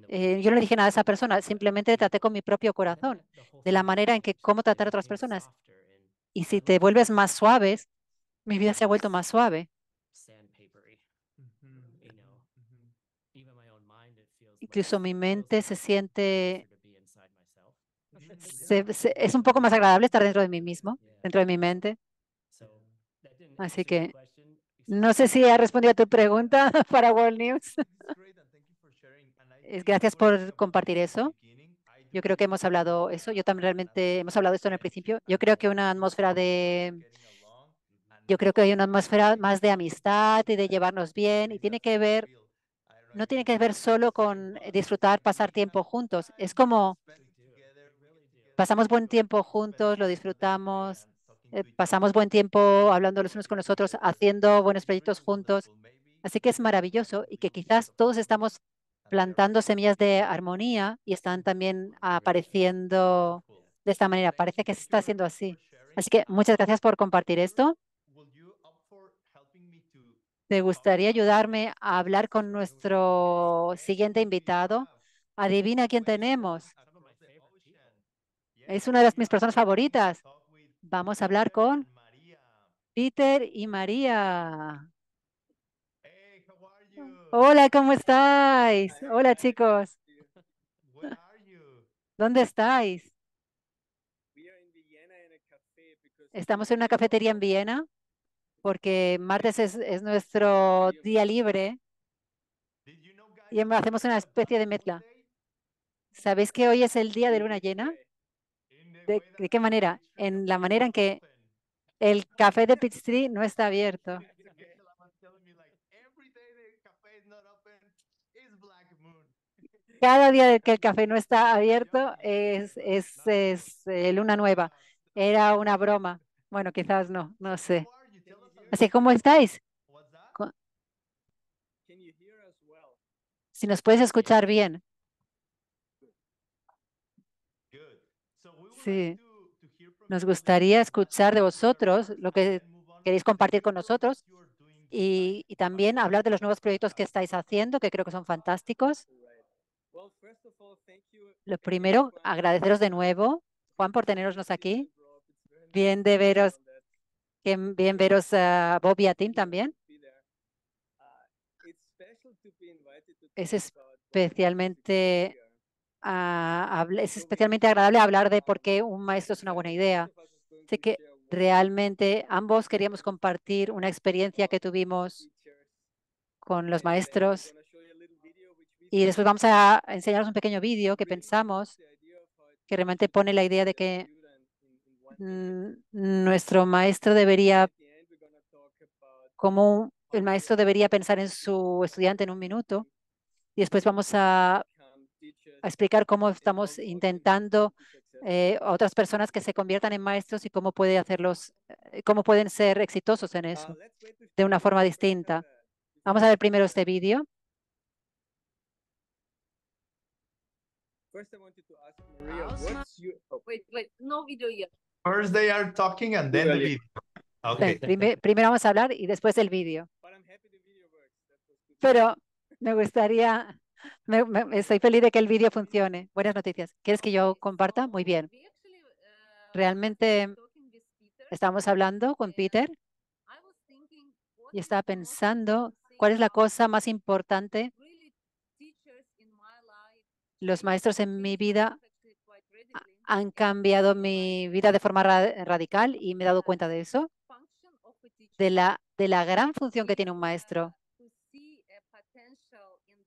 Eh, yo no le dije nada a esa persona, simplemente traté con mi propio corazón, de la manera en que cómo tratar a otras personas. Y si te vuelves más suaves, mi vida se ha vuelto más suave. incluso mi mente se siente, es un poco más agradable estar dentro de mí mismo, dentro de mi mente. Así que no sé si ha respondido a tu pregunta para World News. Gracias por compartir eso. Yo creo que hemos hablado eso. Yo también realmente hemos hablado esto en el principio. Yo creo que una atmósfera de... Yo creo que hay una atmósfera más de amistad y de llevarnos bien y tiene que ver no tiene que ver solo con eh, disfrutar, pasar tiempo juntos. Es como pasamos buen tiempo juntos, lo disfrutamos, eh, pasamos buen tiempo hablando los unos con los otros, haciendo buenos proyectos juntos. Así que es maravilloso y que quizás todos estamos plantando semillas de armonía y están también apareciendo de esta manera. Parece que se está haciendo así. Así que muchas gracias por compartir esto. Me gustaría ayudarme a hablar con nuestro siguiente invitado? Adivina quién tenemos. Es una de mis personas favoritas. Vamos a hablar con Peter y María. Hola, ¿cómo estáis? Hola, chicos. ¿Dónde estáis? Estamos en una cafetería en Viena porque martes es, nuestro día libre y hacemos una especie de mezcla. ¿Sabéis que hoy es el día de luna llena? ¿De, qué manera? En la manera en que el café de Street no está abierto. Cada día que el café no está abierto es, es, es eh, luna nueva. Era una broma. Bueno, quizás no, no sé. Así ¿cómo estáis. Si nos puedes escuchar bien. Sí. Nos gustaría escuchar de vosotros lo que queréis compartir con nosotros y, también hablar de los nuevos proyectos que estáis haciendo, que creo que son fantásticos. Lo primero, agradeceros de nuevo, Juan, por tenernos aquí. Bien de veros bien veros a Bob y a Tim también. Es especialmente, es especialmente agradable hablar de por qué un maestro es una buena idea. Sé que realmente ambos queríamos compartir una experiencia que tuvimos con los maestros. Y después vamos a enseñaros un pequeño vídeo que pensamos que realmente pone la idea de que nuestro maestro debería, como el maestro debería pensar en su estudiante en un minuto. Y después vamos a, explicar cómo estamos intentando eh, a otras personas que se conviertan en maestros y cómo puede hacerlos, eh, cómo pueden ser exitosos en eso de una forma distinta. Vamos a ver primero este vídeo. video First they are talking and then the video. primero vamos a hablar y después el vídeo. Pero me gustaría, me, estoy feliz de que el vídeo funcione. Buenas noticias. ¿Quieres que yo comparta? Muy bien. Realmente estamos hablando con Peter y estaba pensando cuál es la cosa más importante. Los maestros en mi vida han cambiado mi vida de forma eh, radical y me he dado cuenta de eso, de la, de la gran función que tiene un maestro,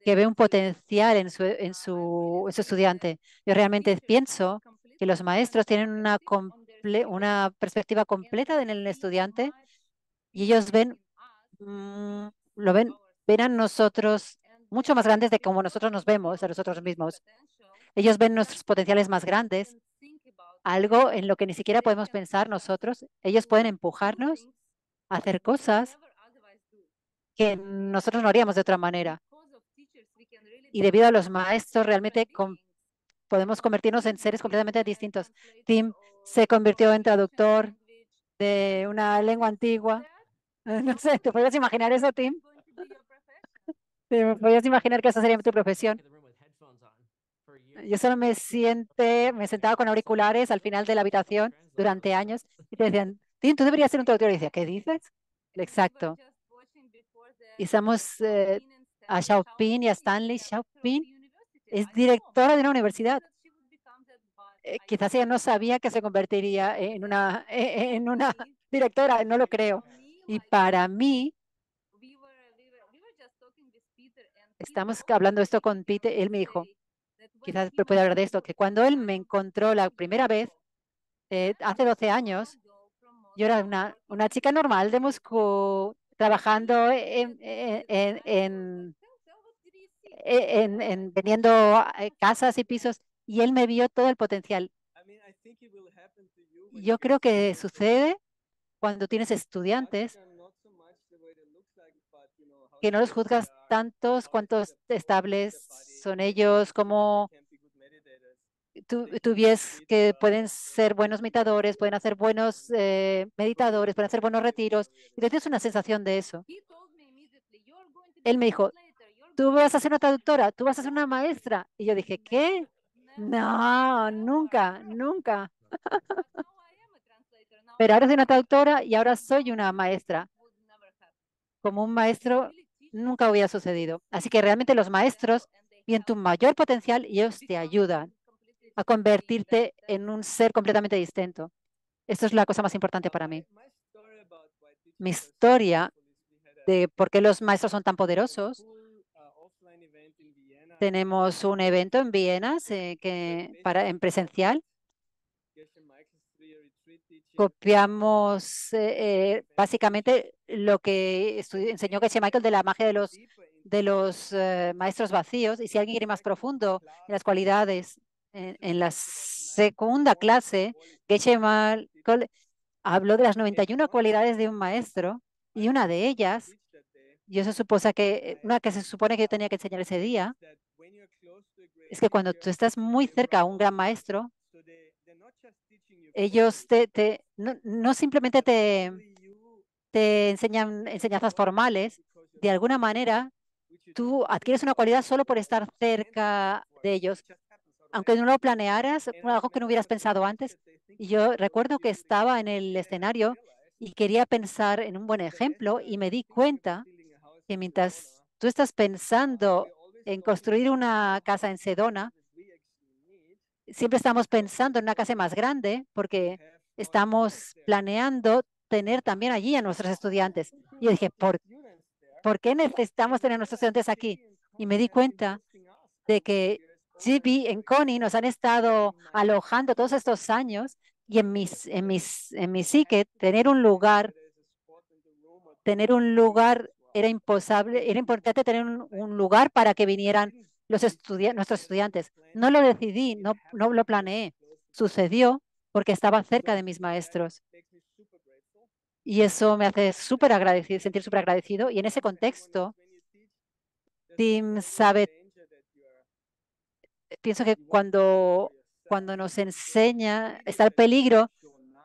que ve un potencial en su, en su, estudiante. Yo realmente pienso que los maestros tienen una, una perspectiva completa en el estudiante y ellos ven, mm, lo ven, ven a nosotros mucho más grandes de como nosotros nos vemos a nosotros mismos. Ellos ven nuestros potenciales más grandes algo en lo que ni siquiera podemos pensar nosotros. Ellos pueden empujarnos a hacer cosas que nosotros no haríamos de otra manera. Y debido a los maestros, realmente podemos convertirnos en seres completamente distintos. Tim se convirtió en traductor de una lengua antigua. No sé, ¿te podrías imaginar eso, Tim? ¿Te podrías imaginar que esa sería tu profesión? Yo solo me siente, me sentaba con auriculares al final de la habitación durante años y te decían, Tim, tú deberías ser un traductor. Y decía, ¿qué dices? Exacto. Y estamos eh, a Xiaoping y a Stanley. Xiaoping es directora de una universidad. Eh, quizás ella no sabía que se convertiría en una, e, e, en una directora, no lo creo. Y para mí, estamos hablando esto con Peter. él me dijo, quizás puede hablar de esto, que cuando él me encontró la primera vez, eh, hace 12 años, yo era una, una chica normal de Moscú, trabajando en, en, en vendiendo eh, casas y pisos, y él me vio todo el potencial. Yo creo que sucede cuando tienes estudiantes no los juzgas tantos, cuántos estables son ellos, como tú, tú ves que pueden ser buenos meditadores, pueden hacer buenos eh, meditadores, pueden hacer buenos retiros, y te tienes una sensación de eso. Él me dijo, tú vas a ser una traductora, tú vas a ser una maestra. Y yo dije, ¿qué? No, nunca, nunca. Pero ahora soy una traductora y ahora soy una maestra. Como un maestro nunca hubiera sucedido. Así que realmente los maestros tienen tu mayor potencial y ellos te ayudan a convertirte en un ser completamente distinto. Esto es la cosa más importante para mí. Mi historia de por qué los maestros son tan poderosos. Tenemos un evento en Viena que para, en presencial. Copiamos eh, eh, básicamente lo que enseñó Geshe Michael de la magia de los, pues, de los eh, maestros vacíos. Y si alguien quiere más profundo en las cualidades, en, la segunda clase, Geshe Michael habló de las 91 cualidades de un maestro y una de ellas, y se suposa que, eh, una que se supone que yo tenía que enseñar ese día, este es que cuando este tú estás muy cerca a un gran maestro, ellos te, no simplemente te te enseñan enseñanzas formales, de alguna manera tú adquieres una cualidad solo por estar cerca de ellos, aunque no lo planearas, algo que no hubieras pensado antes. Y yo recuerdo que estaba en el escenario y quería pensar en un buen ejemplo y me di cuenta que mientras tú estás pensando en construir una casa en Sedona, siempre estamos pensando en una casa más grande porque estamos planeando tener también allí a nuestros estudiantes. Y yo dije, ¿por, qué necesitamos tener a nuestros estudiantes aquí? Y me di cuenta de que GB en Connie nos han estado alojando todos estos años y en mis mis en mi psique tener un lugar tener un lugar era imposible era importante tener un, lugar para que vinieran los nuestros estudiantes no lo decidí no no lo planeé sucedió porque estaba cerca de mis maestros y eso me hace súper agradecido, sentir súper agradecido. Y en ese contexto, Tim sabe, pienso que cuando, cuando nos enseña, está el peligro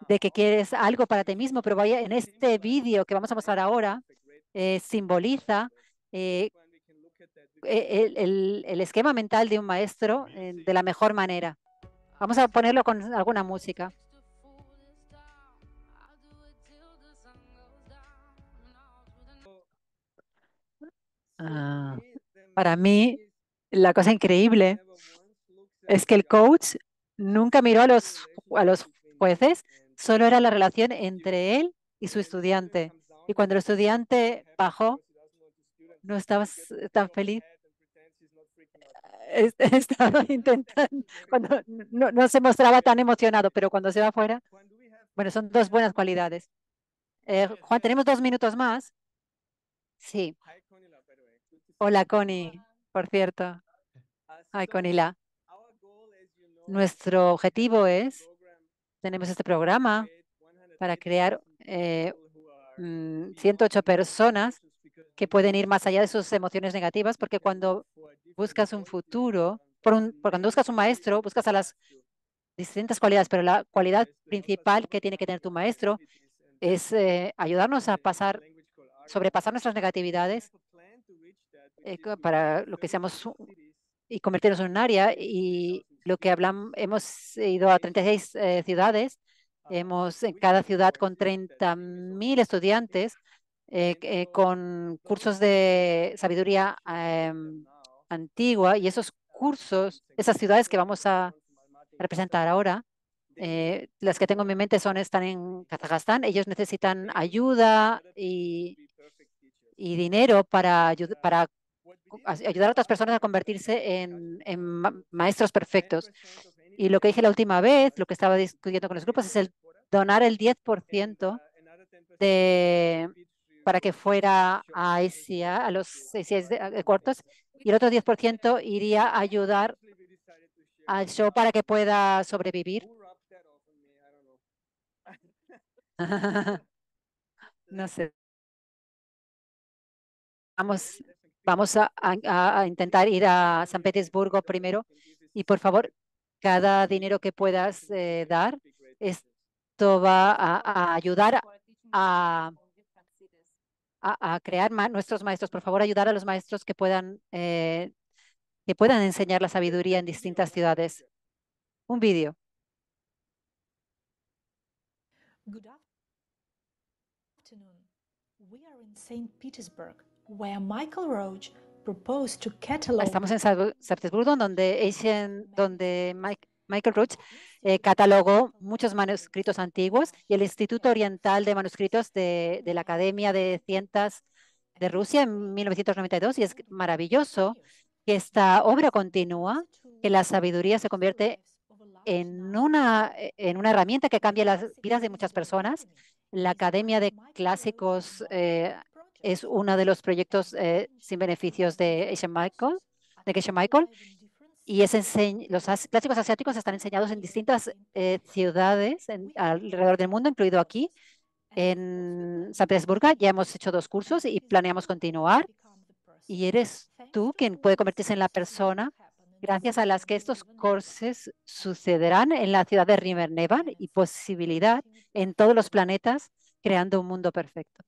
de que quieres algo para ti mismo, pero vaya, en este vídeo que vamos a mostrar ahora, eh, simboliza eh, e, el, esquema mental de un maestro eh, de la mejor manera. Vamos a ponerlo con alguna música. Ah, para mí, la cosa increíble es que el coach nunca miró a los, a los jueces, solo era la relación entre él y su estudiante. Y cuando el estudiante bajó, no estaba eh, tan feliz. Eh, estaba intentando, cuando no, se mostraba tan emocionado, pero cuando se va afuera, bueno, son dos buenas cualidades. Eh, Juan, tenemos dos minutos más. Sí, Hola, Connie, por cierto. Ah, Ay, Conila. Nuestro objetivo es, tenemos este programa para crear 108 eh, mm, personas que pueden ir más allá de sus emociones negativas, porque cuando buscas un futuro, porque cuando buscas un maestro, buscas a las distintas cualidades, pero la cualidad principal que tiene que tener tu maestro es eh, ayudarnos a pasar, sobrepasar nuestras negatividades para lo que seamos y convertirnos en un área. Y lo que hablamos, hemos ido a 36 eh, ciudades, hemos en cada ciudad con 30.000 estudiantes eh, eh, con cursos de sabiduría em, antigua y esos cursos, esas ciudades que vamos a representar ahora, las que tengo en mi mente son están en Kazajstán. Ellos necesitan ayuda y, y dinero para, para ayudar a otras personas a convertirse en, maestros perfectos. Y lo que dije la última vez, lo que estaba discutiendo con los grupos, es el donar el 10% de, para que fuera a a los cuartos, y el otro 10% iría a ayudar al show para que pueda sobrevivir. no sé. Vamos Vamos a, intentar ir a San Petersburgo primero. Y por favor, cada dinero que puedas eh, dar, esto va a, ayudar a, crear nuestros maestros. Por favor, ayudar a los maestros que puedan, eh, que puedan enseñar la sabiduría en distintas ciudades. Un vídeo. Estamos en Salzburgo, donde, donde Michael Roach eh, catalogó muchos manuscritos antiguos y el Instituto Oriental de Manuscritos de, la Academia de Ciencias de Rusia en 1992. Y es maravilloso que esta obra continúa, que la sabiduría se convierte en una, en una herramienta que cambia las vidas de muchas personas. La Academia de Clásicos eh, es uno de los proyectos eh, sin beneficios de Asian Michael, de Michael y los clásicos plásticos asiáticos están enseñados en distintas eh, ciudades alrededor del mundo, incluido aquí en San Petersburgo. Ya hemos hecho dos cursos y planeamos continuar. Y eres tú quien puede convertirse en la persona gracias a las que estos cursos sucederán en la ciudad de River Neva y posibilidad en todos los planetas, creando un mundo perfecto.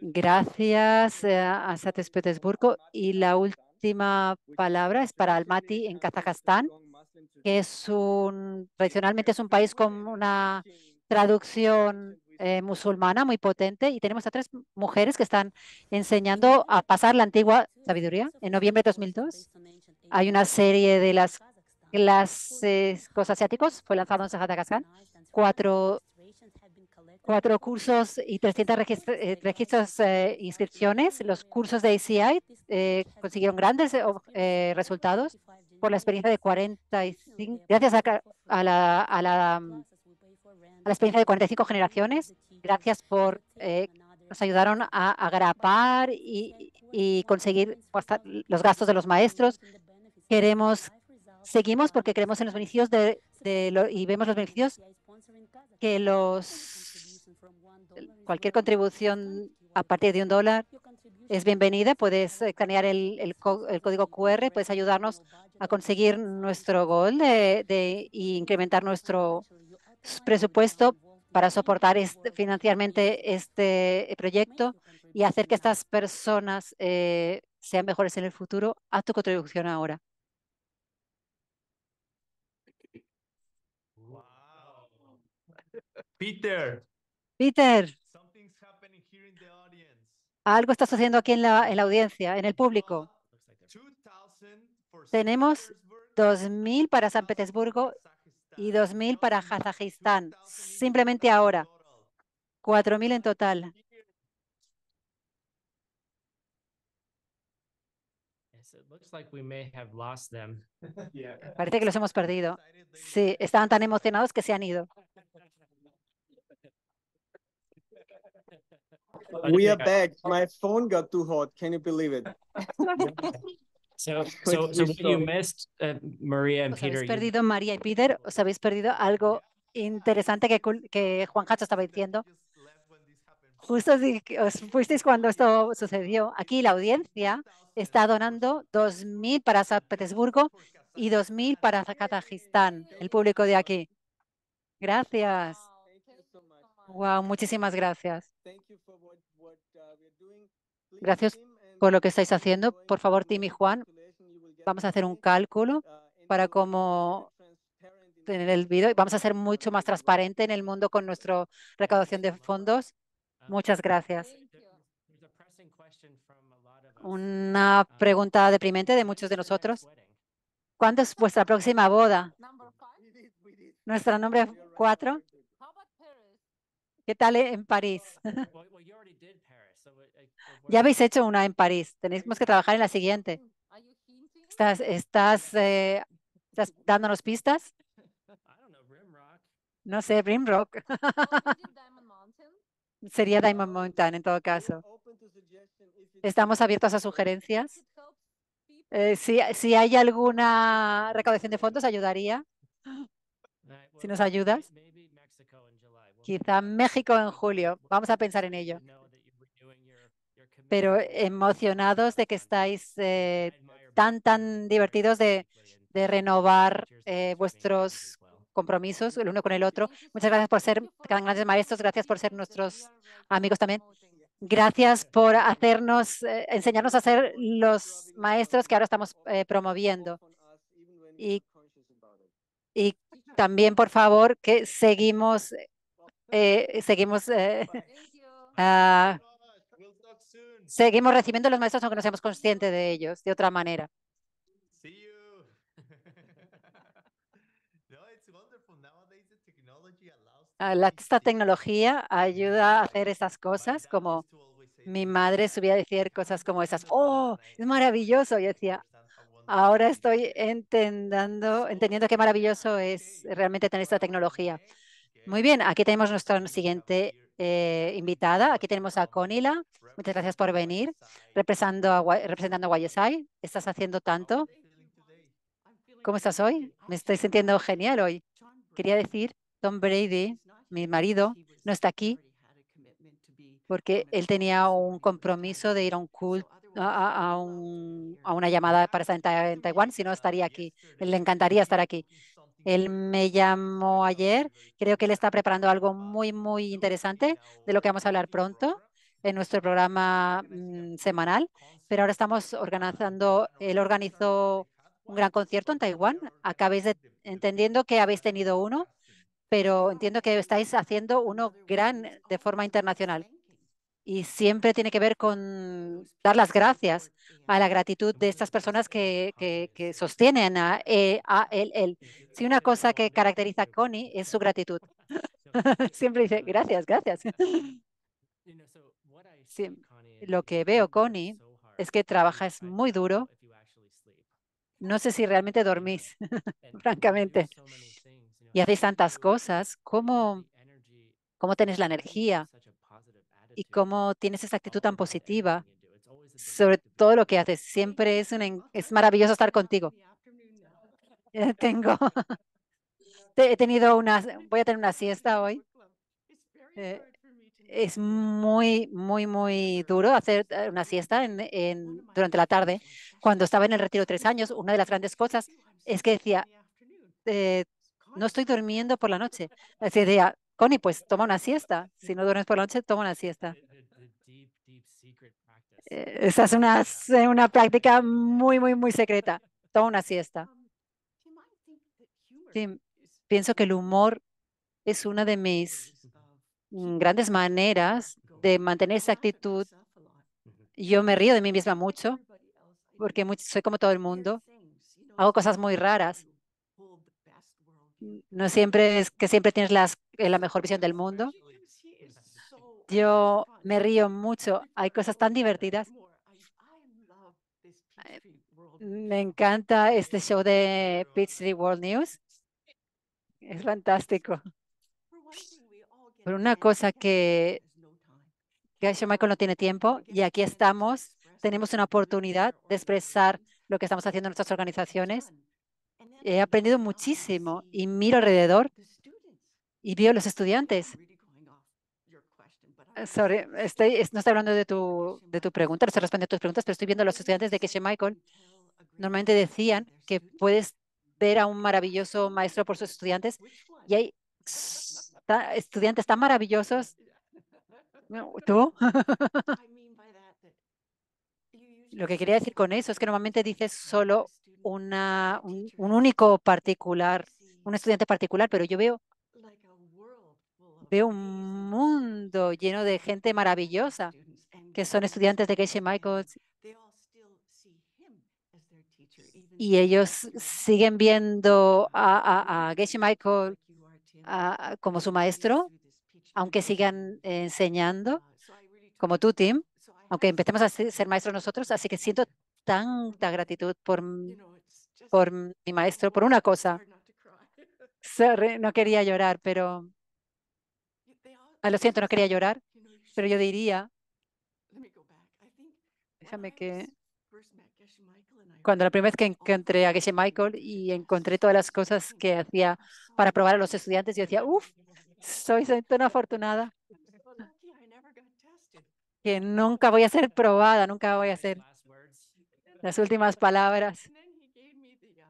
Gracias eh, a San Petersburgo. Y la última palabra es para Almaty en Kazajstán, que es un, tradicionalmente es un país con una traducción eh, musulmana muy potente y tenemos a tres mujeres que están enseñando a pasar la antigua sabiduría. En noviembre de 2002 hay una serie de las clases eh, cosas asiáticos, fue lanzado en Kazajstán, cuatro cuatro cursos y 300 eh, registros, eh, inscripciones. Los cursos de ACI eh, consiguieron grandes resultados por la experiencia de 45, gracias a, la, a, la, mm, a, la, experiencia de 45 generaciones. Gracias por nos ayudaron a agrapar y, y conseguir los gastos de los maestros. Queremos seguimos porque creemos en los beneficios de, y vemos los beneficios que los Cualquier contribución a partir de un dólar es bienvenida. Puedes escanear el, código QR, puedes ayudarnos a conseguir nuestro gol de, incrementar nuestro presupuesto para soportar este, financieramente este proyecto y hacer que estas personas eh, sean mejores en el futuro. Haz tu contribución ahora. Peter. Peter, algo está sucediendo aquí en la, en la audiencia, en el público. Tenemos 2.000 para San Petersburgo y 2.000 para Kazajistán, simplemente ahora. 4.000 en total. Parece que los hemos perdido. Sí, estaban tan emocionados que se han ido. we are back. My phone got too hot. Can you believe it? So, so, so you missed, uh, Maria and Peter. perdido María y Peter. Os habéis perdido algo interesante que, que Juan Hacho estaba diciendo. Justo os fuisteis cuando esto sucedió. Aquí la audiencia está donando 2.000 para San Petersburgo y 2.000 para Kazajistán, el público de aquí. Gracias. Wow, muchísimas gracias. Uh, gracias por lo que estáis haciendo. Por favor, Tim y Juan, vamos a hacer un cálculo uh, para cómo tener el video vamos a ser mucho más transparente en el mundo con nuestra recaudación de fondos. Muchas gracias. Una um, pregunta deprimente de muchos de nosotros. ¿Cuándo es vuestra próxima boda? Nuestra nombre cuatro. ¿Qué tal e-, en París? ya habéis hecho una en París. Tenemos que trabajar en la siguiente. Eh, ¿Estás, dándonos pistas? No sé, Brimrock. Sería Diamond Mountain en todo caso. Estamos abiertos a sugerencias. Eh, si, si hay alguna recaudación de fondos, ayudaría. Si nos ayudas quizá México en julio. Vamos a pensar en ello. Pero emocionados de que estáis eh, tan, tan divertidos de, renovar eh, vuestros compromisos el uno con el otro. Muchas gracias por ser grandes maestros, gracias por ser nuestros amigos también. Gracias por hacernos, eh, enseñarnos a ser los maestros que ahora estamos promoviendo. Y, y también, por favor, que seguimos eh, seguimos, eh, ah, seguimos recibiendo los maestros aunque no seamos conscientes de ellos, de otra manera. Ah, esta tecnología ayuda a hacer esas cosas, como mi madre subía a decir cosas como esas, ¡oh, es maravilloso! Yo decía, ahora estoy entendiendo, entendiendo qué maravilloso es realmente tener esta tecnología. Muy bien, aquí tenemos nuestra siguiente eh, invitada. Aquí tenemos a Conila. Muchas gracias por venir. Representando a, representando YSI. Estás haciendo tanto. ¿Cómo estás hoy? Me estoy sintiendo genial hoy. Quería decir, Tom Brady, mi marido, no está aquí porque él tenía un compromiso de ir a un culto a, a, una llamada para estar en, Taiwán, si no estaría aquí. Le encantaría estar aquí. Él me llamó ayer. Creo que él está preparando algo muy, muy interesante de lo que vamos a hablar pronto en nuestro programa mm, semanal. Pero ahora estamos organizando, él organizó un gran concierto en Taiwán. Acabéis de, entendiendo que habéis tenido uno, pero entiendo que estáis haciendo uno gran de forma internacional y siempre tiene que ver con dar las gracias a la gratitud de estas personas que, sostienen a, él, eh, Si una cosa que caracteriza a Connie es su gratitud. siempre dice, gracias, gracias. lo que veo, Connie, es que trabajas muy duro. No sé si realmente dormís, francamente. Y hacéis tantas cosas. ¿Cómo, cómo tenés la energía y cómo tienes esa actitud tan positiva sobre todo lo que haces. Siempre es, un, es maravilloso estar contigo. Tengo, he tenido una, voy a tener una siesta hoy. Eh, es muy, muy, muy duro hacer eh, una siesta en, en, durante la tarde. Cuando estaba en el retiro tres años, una de las grandes cosas es que decía, eh, no estoy durmiendo por la noche. Decía, Connie, pues toma una siesta. Si no duermes por la noche, toma una siesta. Eh, esa es una, una práctica muy, muy, muy secreta. Toma una siesta. Um, pienso que el humor es una de mis mm, grandes maneras de mantener esa actitud. Mm-hmm. Yo me río de mí misma mucho porque soy como todo el mundo. Hago cosas muy raras. No siempre es que siempre tienes las, eh, la mejor visión del mundo. Yo me río mucho. Hay cosas tan divertidas. Me encanta este show de Pitch City World News. Es fantástico. por una cosa que, que Michael no tiene tiempo y aquí estamos, tenemos una oportunidad de expresar lo que estamos haciendo en nuestras organizaciones he aprendido muchísimo y miro alrededor y veo a los estudiantes. Eh, sorry, estoy, no estoy hablando de tu, de tu pregunta, no estoy respondiendo a tus preguntas, pero estoy viendo a los estudiantes de que Michael normalmente decían que puedes ver a un maravilloso maestro por sus estudiantes y hay estudiantes tan maravillosos. ¿Tú? Lo que quería decir con eso es que normalmente dices solo una, un, único particular, un estudiante particular, pero yo veo veo un mundo lleno de gente maravillosa que son estudiantes de Casey Michaels y ellos siguen viendo a, a, Michael como su maestro, aunque sigan enseñando, como tú, Tim, aunque empecemos a ser maestros nosotros. Así que siento tanta gratitud por, por mi maestro, por una cosa. no quería llorar, pero... Ah, lo siento, no quería llorar, pero yo diría... Déjame que... Cuando la primera vez que encontré a Geshe Michael y encontré todas las cosas que hacía para probar a los estudiantes, yo decía, uff, soy tan afortunada que nunca voy a ser probada, nunca voy a ser las últimas palabras. Um,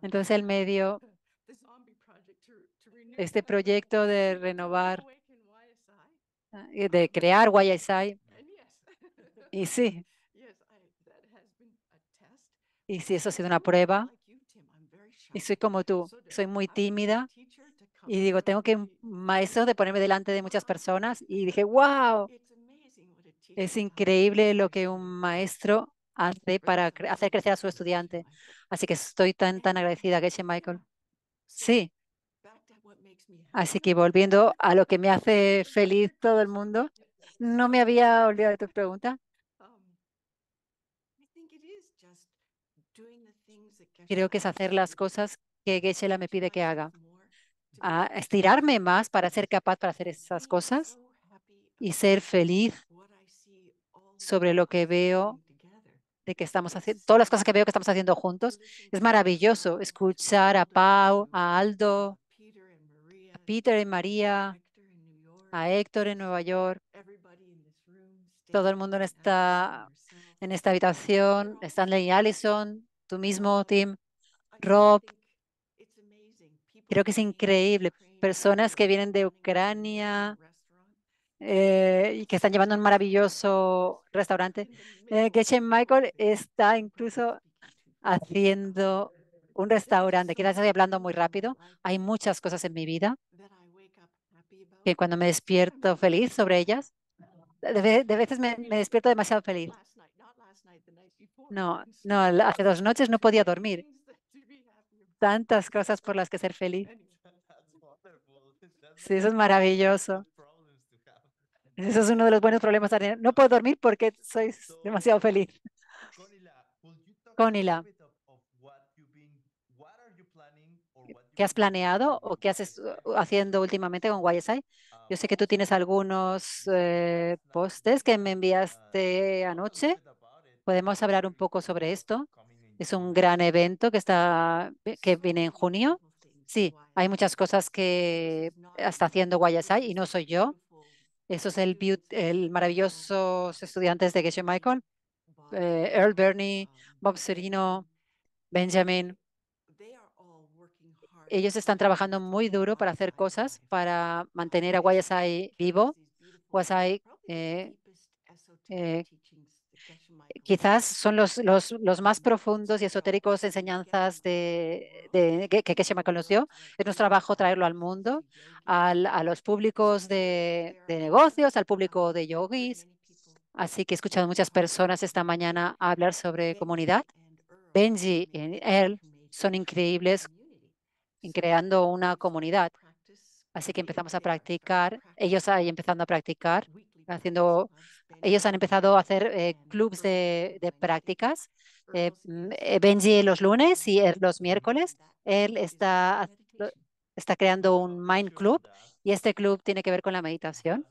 Entonces él me dio este proyecto de renovar, ah, eh, de crear YSI. Y sí. Y sí, eso ha sido una prueba. Y soy como tú, soy muy tímida. Y digo, tengo que maestro de ponerme delante de muchas personas. Y dije, wow, es increíble lo que un maestro hace para hacer crecer a su estudiante. Así que estoy tan, tan agradecida, Geshe Michael. Sí. Así que volviendo a lo que me hace feliz todo el mundo, no me había olvidado de tu pregunta. Creo que es hacer las cosas que geshe me pide que haga. A estirarme más para ser capaz para hacer esas cosas y ser feliz sobre lo que veo que estamos haciendo, todas las cosas que veo que estamos haciendo juntos. Es maravilloso escuchar a Pau, a Aldo, a Peter y María, a Héctor en Nueva York, todo el mundo en esta, en esta habitación, Stanley y Allison, tú mismo, Tim, Rob. Creo que es increíble. Personas que vienen de Ucrania, eh, y que están llevando un maravilloso restaurante. Eh, que Gretchen Michael está incluso haciendo un restaurante. Quizás estoy hablando muy rápido. Hay muchas cosas en mi vida que cuando me despierto feliz sobre ellas, de, veces me, me despierto demasiado feliz. No, no, hace dos noches no podía dormir. Tantas cosas por las que ser feliz. Sí, eso es maravilloso. Eso es uno de los buenos problemas. No puedo dormir porque sois demasiado feliz. Conila, ¿qué has planeado o qué haces uh, haciendo últimamente con YSI? Yo sé que tú tienes algunos eh, postes que me enviaste anoche. Podemos hablar un poco sobre esto. Es un gran evento que está que viene en junio. Sí, hay muchas cosas que está haciendo YSI y no soy yo. Esos el, el maravillosos estudiantes de Geshe Michael, eh, Earl Bernie, Bob um, Serino, Benjamin. Ellos están trabajando muy duro para hacer cosas, para mantener a YSI vivo. YSI quizás son los, los, más profundos y esotéricos enseñanzas de, que, que me Es nuestro trabajo traerlo al mundo, a los públicos de, de, negocios, al público de yogis. Así que he escuchado muchas personas esta mañana hablar sobre comunidad. Benji y él son increíbles en creando una comunidad. Así que empezamos a practicar, ellos ahí empezando a practicar haciendo, ellos han empezado a hacer eh, clubs de, prácticas. Eh, mm, eh, Benji los lunes y er, los miércoles. Él está, está creando un Mind Club y este club tiene que ver con la meditación.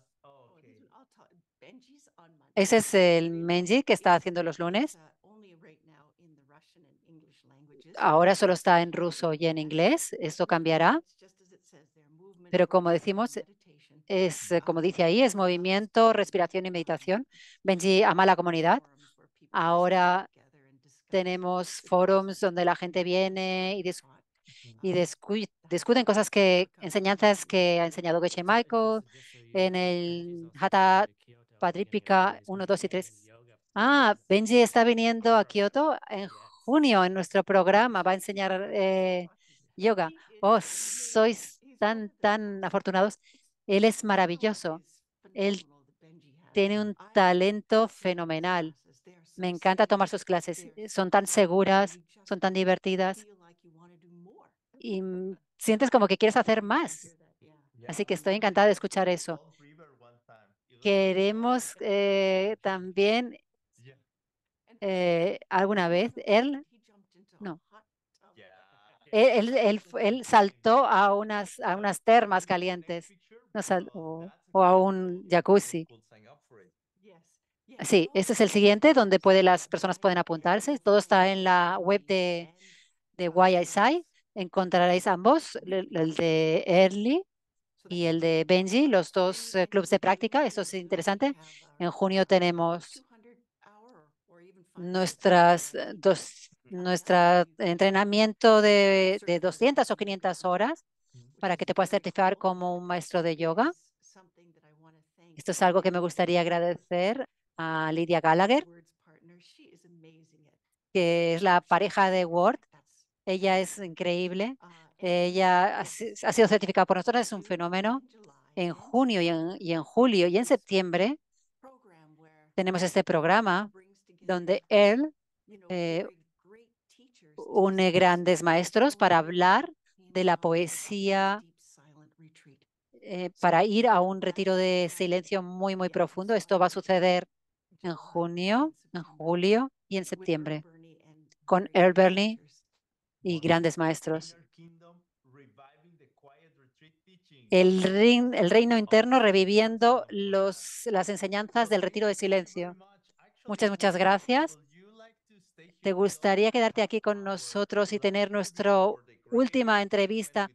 Ese es el menji que está haciendo los lunes. Ahora solo está en ruso y en inglés. Esto cambiará. Pero como decimos, es, eh, como dice ahí, es movimiento, respiración y meditación. Benji ama la comunidad. Ahora tenemos forums donde la gente viene y, discuten cosas que, enseñanzas que ha enseñado Geshe Michael en el Hatha Patripica 1, 2 y 3. Ah, Benji está viniendo a Kioto en junio en nuestro programa, va a enseñar eh, yoga. Oh, sois tan, tan afortunados. Él es maravilloso. Él tiene un talento fenomenal. Me encanta tomar sus clases. Son tan seguras, son tan divertidas. Y sientes como que quieres hacer más. Así que estoy encantada de escuchar eso. Queremos eh, también eh, alguna vez, él, no, él, él, saltó a unas, a unas termas calientes o, a un jacuzzi. Sí, este es el siguiente donde puede, las personas pueden apuntarse. Todo está en la web de, de YSI. Encontraréis ambos, el, de Early y el de Benji, los dos clubs eh, clubes de práctica. Eso es interesante. Uh, en junio tenemos nuestras eh, dos, mm-hmm. nuestra entrenamiento de, de 200 o 500 horas para que te puedas certificar como un maestro de yoga. Esto es algo que me gustaría agradecer a Lydia Gallagher, que es la pareja de Ward. Ella es increíble. Ella ha sido certificada por nosotros, es un fenómeno. En junio y en, julio y en septiembre tenemos este programa donde él eh, une grandes maestros para hablar de la poesía eh, para ir a un retiro de silencio muy, muy profundo. Esto va a suceder en junio, en julio y en septiembre con Erberly y grandes maestros. El, el reino interno reviviendo los, las enseñanzas del retiro de silencio. Muchas, muchas gracias. ¿Te gustaría quedarte aquí con nosotros y tener nuestro última entrevista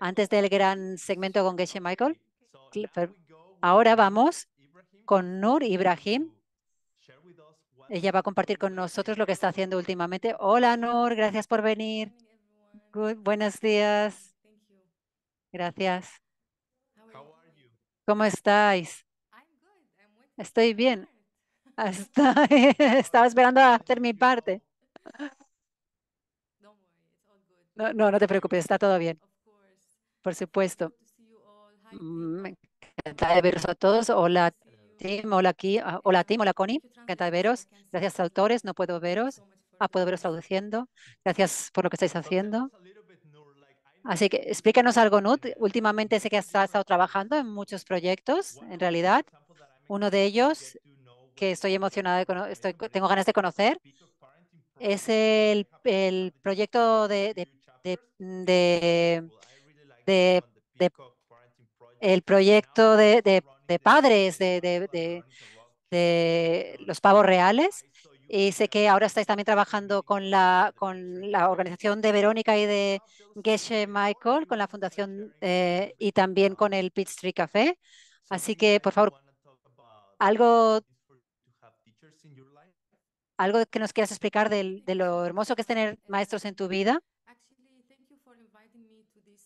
antes del gran segmento con Geshe Michael. Ahora vamos con Noor Ibrahim. Ella va a compartir con nosotros lo que está haciendo últimamente. Hola, Noor, gracias por venir. buenos días. Gracias. ¿Cómo estáis? Estoy bien. estaba esperando a hacer mi parte. No, no, no te preocupes, está todo bien. Por supuesto. Mm, me encanta veros a todos. Hola, Tim. Hola, aquí. Ah, hola, Tim. Hola, Connie. Me encanta veros. Gracias, autores, No puedo veros. Ah, puedo veros traduciendo. Gracias por lo que estáis haciendo. Así que explícanos algo, Nut. Últimamente sé que has estado trabajando en muchos proyectos, en realidad. Uno de ellos, que estoy emocionada, de, estoy, tengo ganas de conocer, es el, proyecto de de, el proyecto de, padres de, los pavos reales. Y sé que ahora estáis también trabajando con la, con la organización de Verónica y de Geshe Michael, con la fundación eh, y también con el Pit Street Café. Así que, por favor, algo algo que nos quieras explicar de, lo hermoso que es tener maestros en tu vida.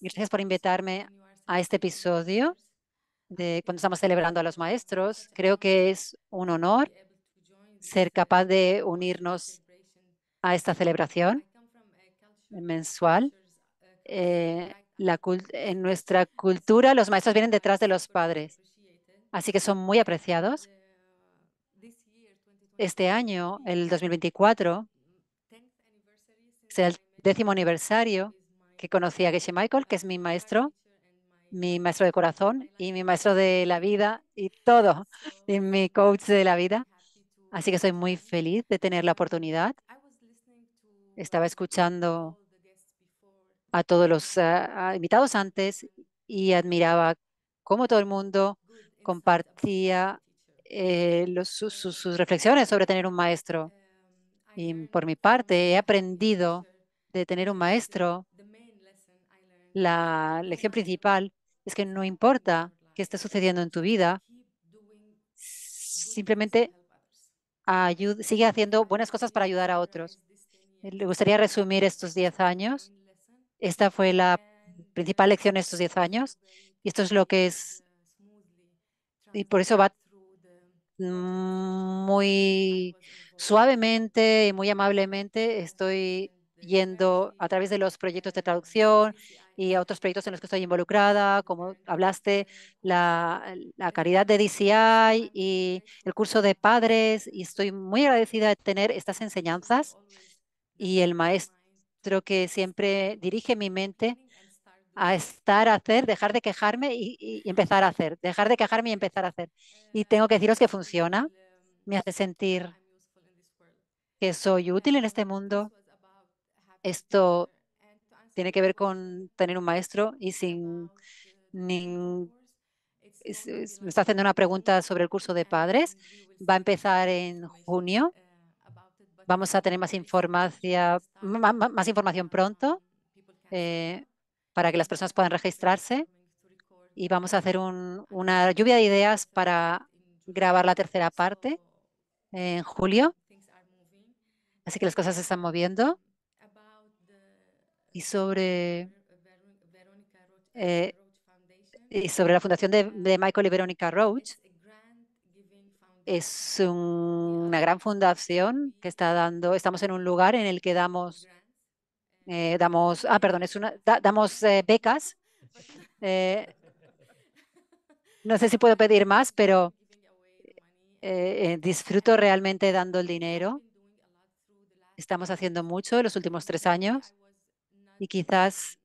Gracias por invitarme a este episodio de cuando estamos celebrando a los maestros. Creo que es un honor ser capaz de unirnos a esta celebración mensual. Eh, en nuestra cultura, los maestros vienen detrás de los padres, así que son muy apreciados. Este año, el 2024, será el décimo aniversario que conocí a Geshe Michael, que es mi maestro, mi maestro de corazón y mi maestro de la vida y todo, y mi coach de la vida. Así que soy muy feliz de tener la oportunidad. Estaba escuchando a todos los eh, invitados antes y admiraba cómo todo el mundo compartía eh, sus reflexiones sobre tener un maestro. Y por mi parte, he aprendido de tener un maestro la lección principal es que no importa qué esté sucediendo en tu vida, simplemente sigue haciendo buenas cosas para ayudar a otros. Eh, le gustaría resumir estos 10 años. Esta fue la principal lección de estos 10 años y esto es lo que es y por eso va muy suavemente y muy amablemente estoy yendo a través de los proyectos de traducción, y a otros proyectos en los que estoy involucrada, como hablaste, la, la caridad de DCI y el curso de padres. Y estoy muy agradecida de tener estas enseñanzas y el maestro que siempre dirige mi mente a estar a hacer, dejar de quejarme y, empezar a hacer, dejar de quejarme y empezar a hacer. Y tengo que deciros que funciona, me hace sentir que soy útil en este mundo. Esto tiene que ver con tener un maestro y sin... me está haciendo una pregunta sobre el curso de padres. Va a empezar en junio. Vamos a tener más información, más, información pronto eh, para que las personas puedan registrarse y vamos a hacer una lluvia de ideas para grabar la tercera parte en julio. Así que las cosas se están moviendo y sobre, eh, sobre la fundación de, Michael y Veronica Roach. Es una gran fundación que está dando, estamos en un lugar en el que damos, eh, damos, ah, perdón, damos eh, becas. no sé si puedo pedir más, pero disfruto realmente dando el dinero. Estamos haciendo mucho en los últimos tres años y quizás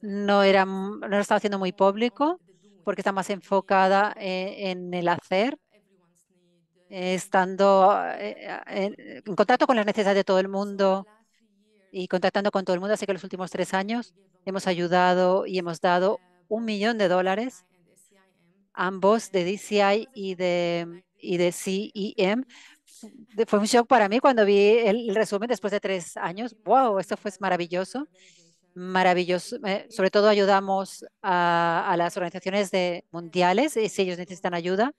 no, era, no lo estaba haciendo muy público porque está más enfocada e, en, el hacer, eh, estando eh, en, contacto con las necesidades de todo el mundo y contactando con todo el mundo. Así que los últimos tres años hemos ayudado y hemos dado un millón de dólares, ambos de DCI y de, y de e fue un shock para mí cuando vi el resumen después de tres años. ¡Wow! Esto fue maravilloso. Maravilloso. Eh, sobre todo ayudamos a, las organizaciones de mundiales y eh, si ellos necesitan ayuda.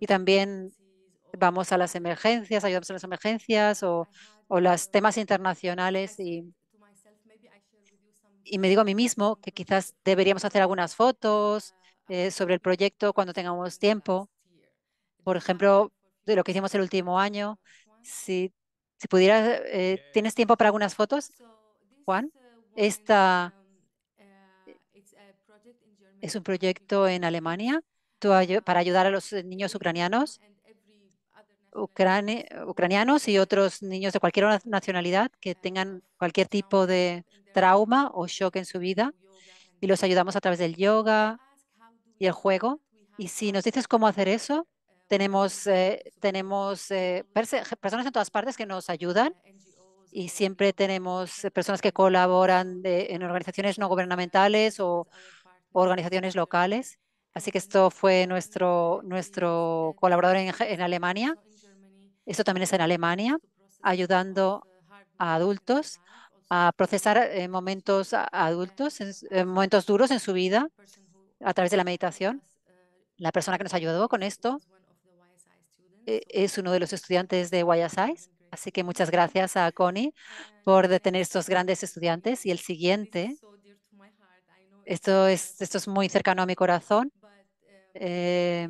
Y también vamos a las emergencias, ayudamos a las emergencias o, o los temas internacionales. Y, me digo a mí mismo que quizás deberíamos hacer algunas fotos eh, sobre el proyecto cuando tengamos tiempo. Por ejemplo, de lo que hicimos el último año. Si, pudieras, eh, ¿tienes tiempo para algunas fotos, Juan? Esta es un proyecto en Alemania para ayudar a los eh, niños ucranianos, ucranianos y otros niños de cualquier nacionalidad que tengan cualquier tipo de trauma o shock en su vida. Y los ayudamos a través del yoga y el juego. Y si nos dices cómo hacer eso, tenemos, eh, tenemos eh, personas en todas partes que nos ayudan y siempre tenemos eh, personas que colaboran en organizaciones no gubernamentales o, organizaciones locales. Así que esto fue nuestro, nuestro colaborador en, Alemania. Esto también es en Alemania, ayudando a adultos a procesar momentos adultos, en, momentos duros en su vida a través de la meditación. La persona que nos ayudó con esto eh, es uno de los estudiantes de YSIS. Así que muchas gracias a Connie por detener estos grandes estudiantes. Y el siguiente, esto es, esto es muy cercano a mi corazón. Eh,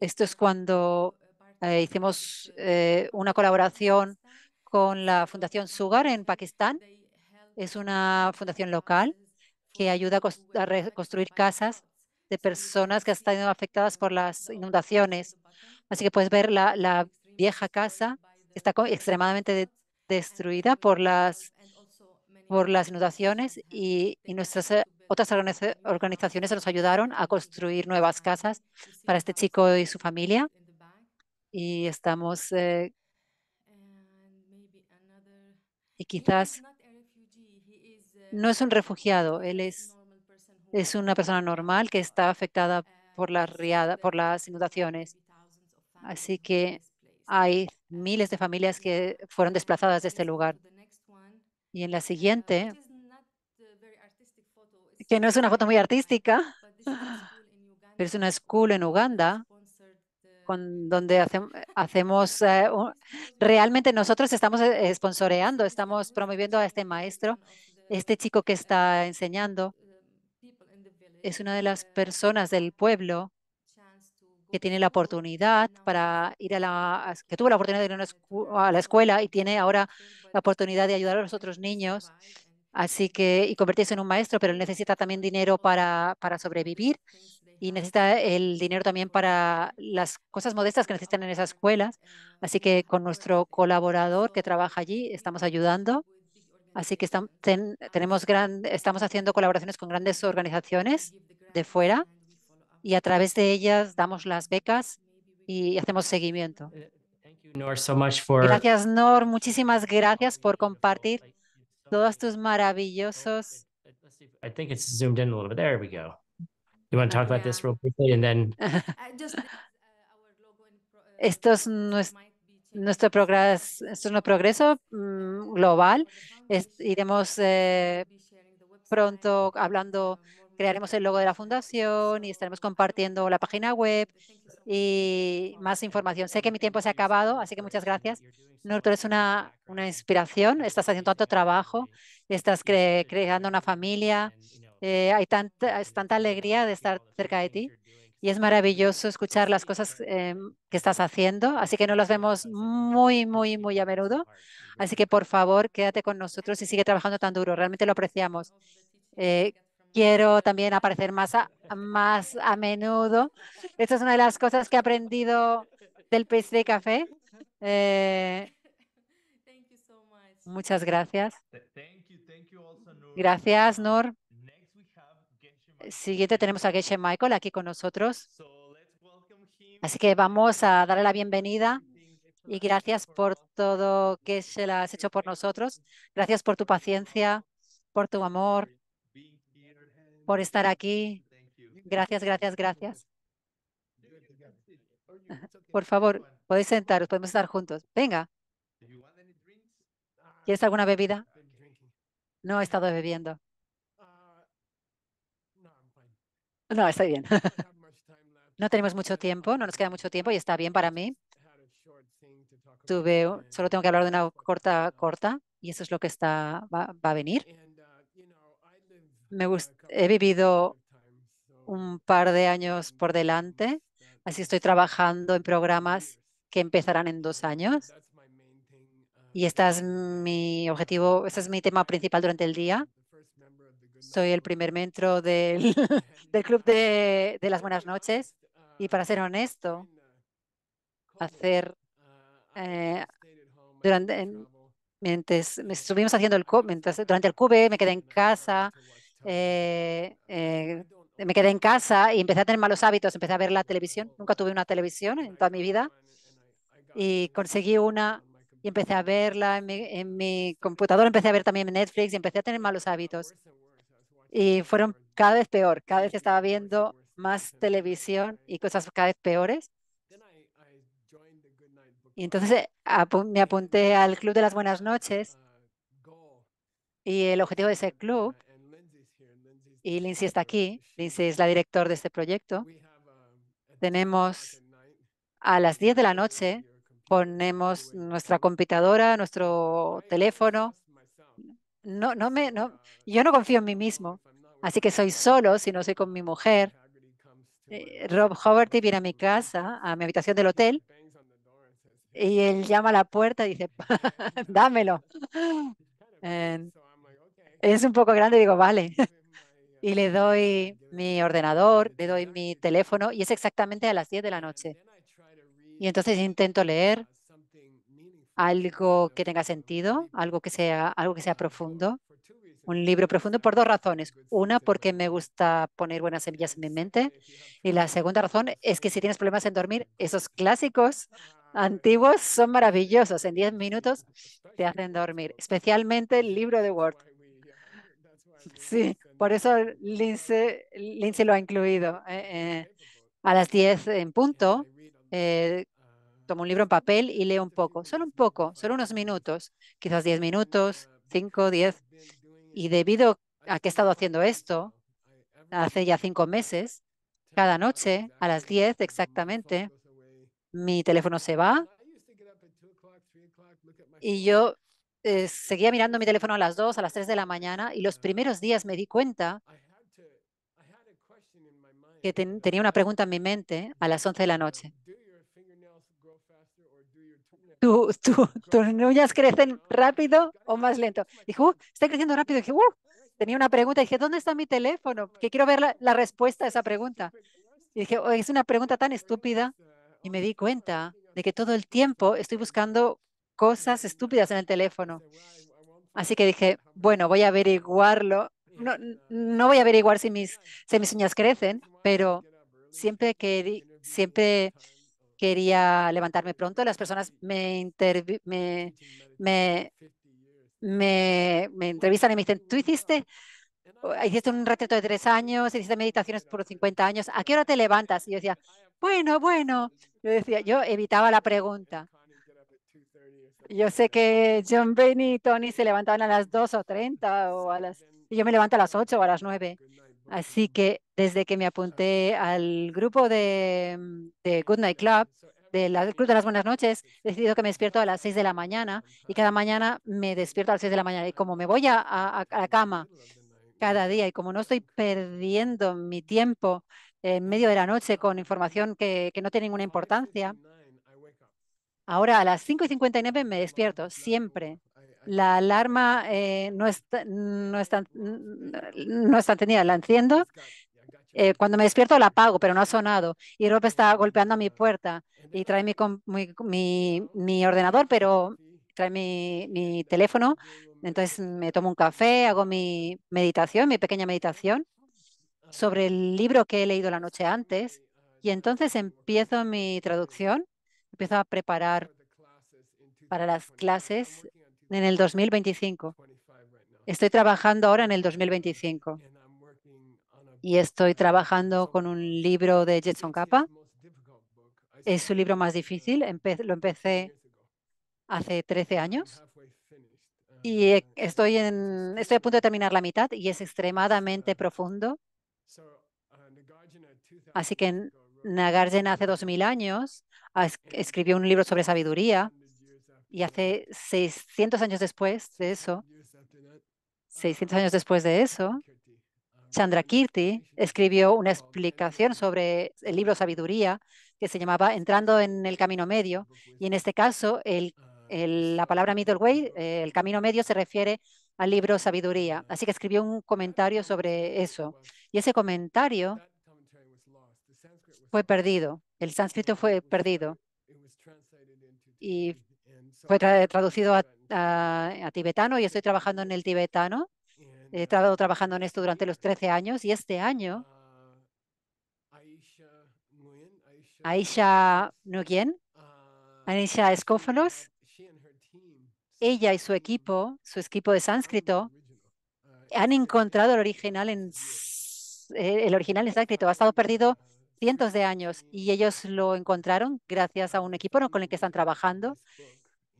esto es cuando eh, hicimos una colaboración con la Fundación Sugar en Pakistán. Es una fundación local que ayuda a, a reconstruir casas de personas que han estado afectadas por las inundaciones. Así que puedes ver la, vieja casa está extremadamente destruida por las, por las inundaciones y, nuestras eh, otras organizaciones nos ayudaron a construir nuevas casas para este chico y su familia. Y estamos... Eh, y quizás no es un refugiado, él es, es una persona normal que está afectada por riada, por las inundaciones. Así que hay miles de familias que fueron desplazadas de este lugar. Y en la siguiente, que no es una foto muy artística, pero es una escuela en Uganda, con, donde hacemos, eh, realmente nosotros estamos esponsoreando, eh, estamos promoviendo a este maestro, este chico que está enseñando, es una de las personas del pueblo que tiene la oportunidad para ir a la, que tuvo la oportunidad de ir a, la escuela y tiene ahora la oportunidad de ayudar a los otros niños, así que, y convertirse en un maestro, pero necesita también dinero para, sobrevivir y necesita el dinero también para las cosas modestas que necesitan en esas escuelas. Así que con nuestro colaborador que trabaja allí estamos ayudando. Así que estamos, tenemos estamos haciendo colaboraciones con grandes organizaciones de fuera y a través de ellas damos las becas y hacemos seguimiento. Eh, gracias, Nor. Muchísimas gracias por compartir todos tus maravillosos. Uh, esto es nuestro, nuestro progreso, esto mm, es un progreso global. iremos eh, pronto hablando crearemos el logo de la fundación y estaremos compartiendo la página web y más información. Sé que mi tiempo se ha acabado, así que muchas gracias. Nur, es eres una, inspiración, estás haciendo tanto trabajo, estás creando una familia, eh, hay tanta, es tanta alegría de estar cerca de ti y es maravilloso escuchar las cosas em, que estás haciendo, así que no las vemos muy, muy, muy a menudo. Así que por favor, quédate con nosotros y sigue trabajando tan duro, realmente lo apreciamos. Eh, quiero también aparecer más a, más a menudo. Esta es una de las cosas que he aprendido del pez de café. Eh, muchas gracias. Gracias, Nor. Siguiente tenemos a Geshe Michael aquí con nosotros. Así que vamos a darle la bienvenida y gracias por todo que se la has hecho por nosotros. Gracias por tu paciencia, por tu amor, por estar aquí. Gracias, gracias, gracias. Por favor, podéis sentaros, podemos estar juntos. Venga. Ah, ¿Quieres alguna bebida? No he estado bebiendo. Ah, no, estoy bien. No tenemos mucho tiempo, no nos queda mucho tiempo y está bien para mí. Tuve, solo tengo que hablar de una corta, corta y eso es lo que está, va a venir. Me he vivido un par de años por delante, así estoy trabajando en programas que empezarán en dos años. Y este es mi objetivo, este es mi tema principal durante el día. Soy el primer mentor del, del, Club de, las Buenas Noches. Y para ser honesto, hacer eh, durante estuvimos haciendo el mientras, durante el QB me quedé en casa eh, eh, me quedé en casa y empecé a tener malos hábitos, empecé a ver la televisión. Nunca tuve una televisión en toda mi vida y conseguí una y empecé a verla en mi, computadora, empecé a ver también Netflix y empecé a tener malos hábitos. Y fueron cada vez peor, cada vez estaba viendo más televisión y cosas cada vez peores. Y entonces me apunté al Club de las Buenas Noches y el objetivo de ese club y Lindsay está aquí. Lindsay es la directora de este proyecto. Um, Tenemos a las 10 de la noche, ponemos nuestra computadora, nuestro teléfono. No, no me, no, uh, yo no confío en mí mismo, así que soy solo si no soy con mi mujer. Eh, Rob Hoverty viene a mi casa, a mi habitación del hotel, y él llama a la puerta y dice, dámelo. es un poco grande, digo, vale. y le doy mi ordenador, le doy mi teléfono y es exactamente a las 10 de la noche. Y entonces intento leer algo que tenga sentido, algo que sea, algo que sea profundo, un libro profundo por dos razones. Una, porque me gusta poner buenas semillas en mi mente. Y la segunda razón es que si tienes problemas en dormir, esos clásicos antiguos son maravillosos. En 10 minutos te hacen dormir, especialmente el libro de Word. Sí, por eso Lindsay lo ha incluido. Eh, eh, a las 10 en punto, eh, tomo un libro en papel y leo un poco, solo un poco, solo unos minutos, quizás 10 minutos, 5, 10. Y debido a que he estado haciendo esto hace ya 5 meses, cada noche a las 10 exactamente, mi teléfono se va y yo eh, seguía mirando mi teléfono a las 2, a las 3 de la mañana y los primeros días me di cuenta que tenía una pregunta en mi mente a las 11 de la noche. ¿Tú, tú, tus uñas crecen oh, rápido o más lento? Dije, uh, está creciendo rápido. Dije, uh, tenía una pregunta. Dije, ¿dónde está mi teléfono? Que quiero ver la, respuesta a esa pregunta. Y dije, oh, es una pregunta tan estúpida. Uh, y me di uh, cuenta de que todo el tiempo estoy buscando cosas estúpidas en el teléfono. Así que dije, bueno, voy a averiguarlo. No, voy a averiguar si mis, si mis uñas crecen, pero siempre, que, siempre quería levantarme pronto. Las personas me, me, me, me, entrevistan y me dicen, ¿tú hiciste hiciste un retrato de tres años, hiciste meditaciones por 50 años, ¿a qué hora te levantas? Y yo decía, bueno, bueno, yo decía, yo evitaba la pregunta. Yo sé que John Benny y Tony se levantaban a las 2 o 30 o a las... Y yo me levanto a las 8 o a las 9. Así que desde que me apunté al grupo de, mm, Good Night Club, del la Club de las Buenas Noches, he decidido que me despierto a las 6 de la mañana y cada mañana me despierto a las 6 de la mañana. Y como me voy a, la cama cada día y como no estoy perdiendo mi tiempo en medio de la noche con información que, que no tiene ninguna importancia, Ahora a las 5 y 59 me despierto, siempre. La alarma eh, no, está, no, no está tenida, la enciendo. Eh, cuando me despierto la apago, pero no ha sonado. Y Rob está golpeando a mi puerta y trae mi, ordenador, pero trae mi, mi, teléfono, entonces me tomo un café, hago mi meditación, mi pequeña meditación sobre el libro que he leído la noche antes y entonces empiezo mi traducción empiezo a preparar para las clases en el 2025. Estoy trabajando ahora en el 2025 y estoy trabajando con un libro de Jetson Kappa. Es su libro más difícil. lo empecé hace 13 años y estoy, en, estoy a punto de terminar la mitad y es extremadamente profundo. Así que Nagarjuna hace 2000 años escribió un libro sobre sabiduría y hace 600 años después de eso, 600 años después de eso, Kirti escribió una explicación sobre el libro Sabiduría que se llamaba Entrando en el Camino Medio. Y en este caso, la palabra Middle Way, eh, el Camino Medio, se refiere al libro Sabiduría. Así que escribió un comentario sobre eso. Y ese comentario fue perdido. El sánscrito fue perdido y fue traducido a, tibetano y estoy trabajando en el tibetano. He estado uh, trabajando en esto durante los 13 años y este año uh, Aisha Nguyen, Aisha Escófalos, uh, ella y su equipo, su equipo de sánscrito, han encontrado el original en eh, el original en sánscrito. Ha estado perdido cientos de años y ellos lo encontraron gracias a un equipo con el que están trabajando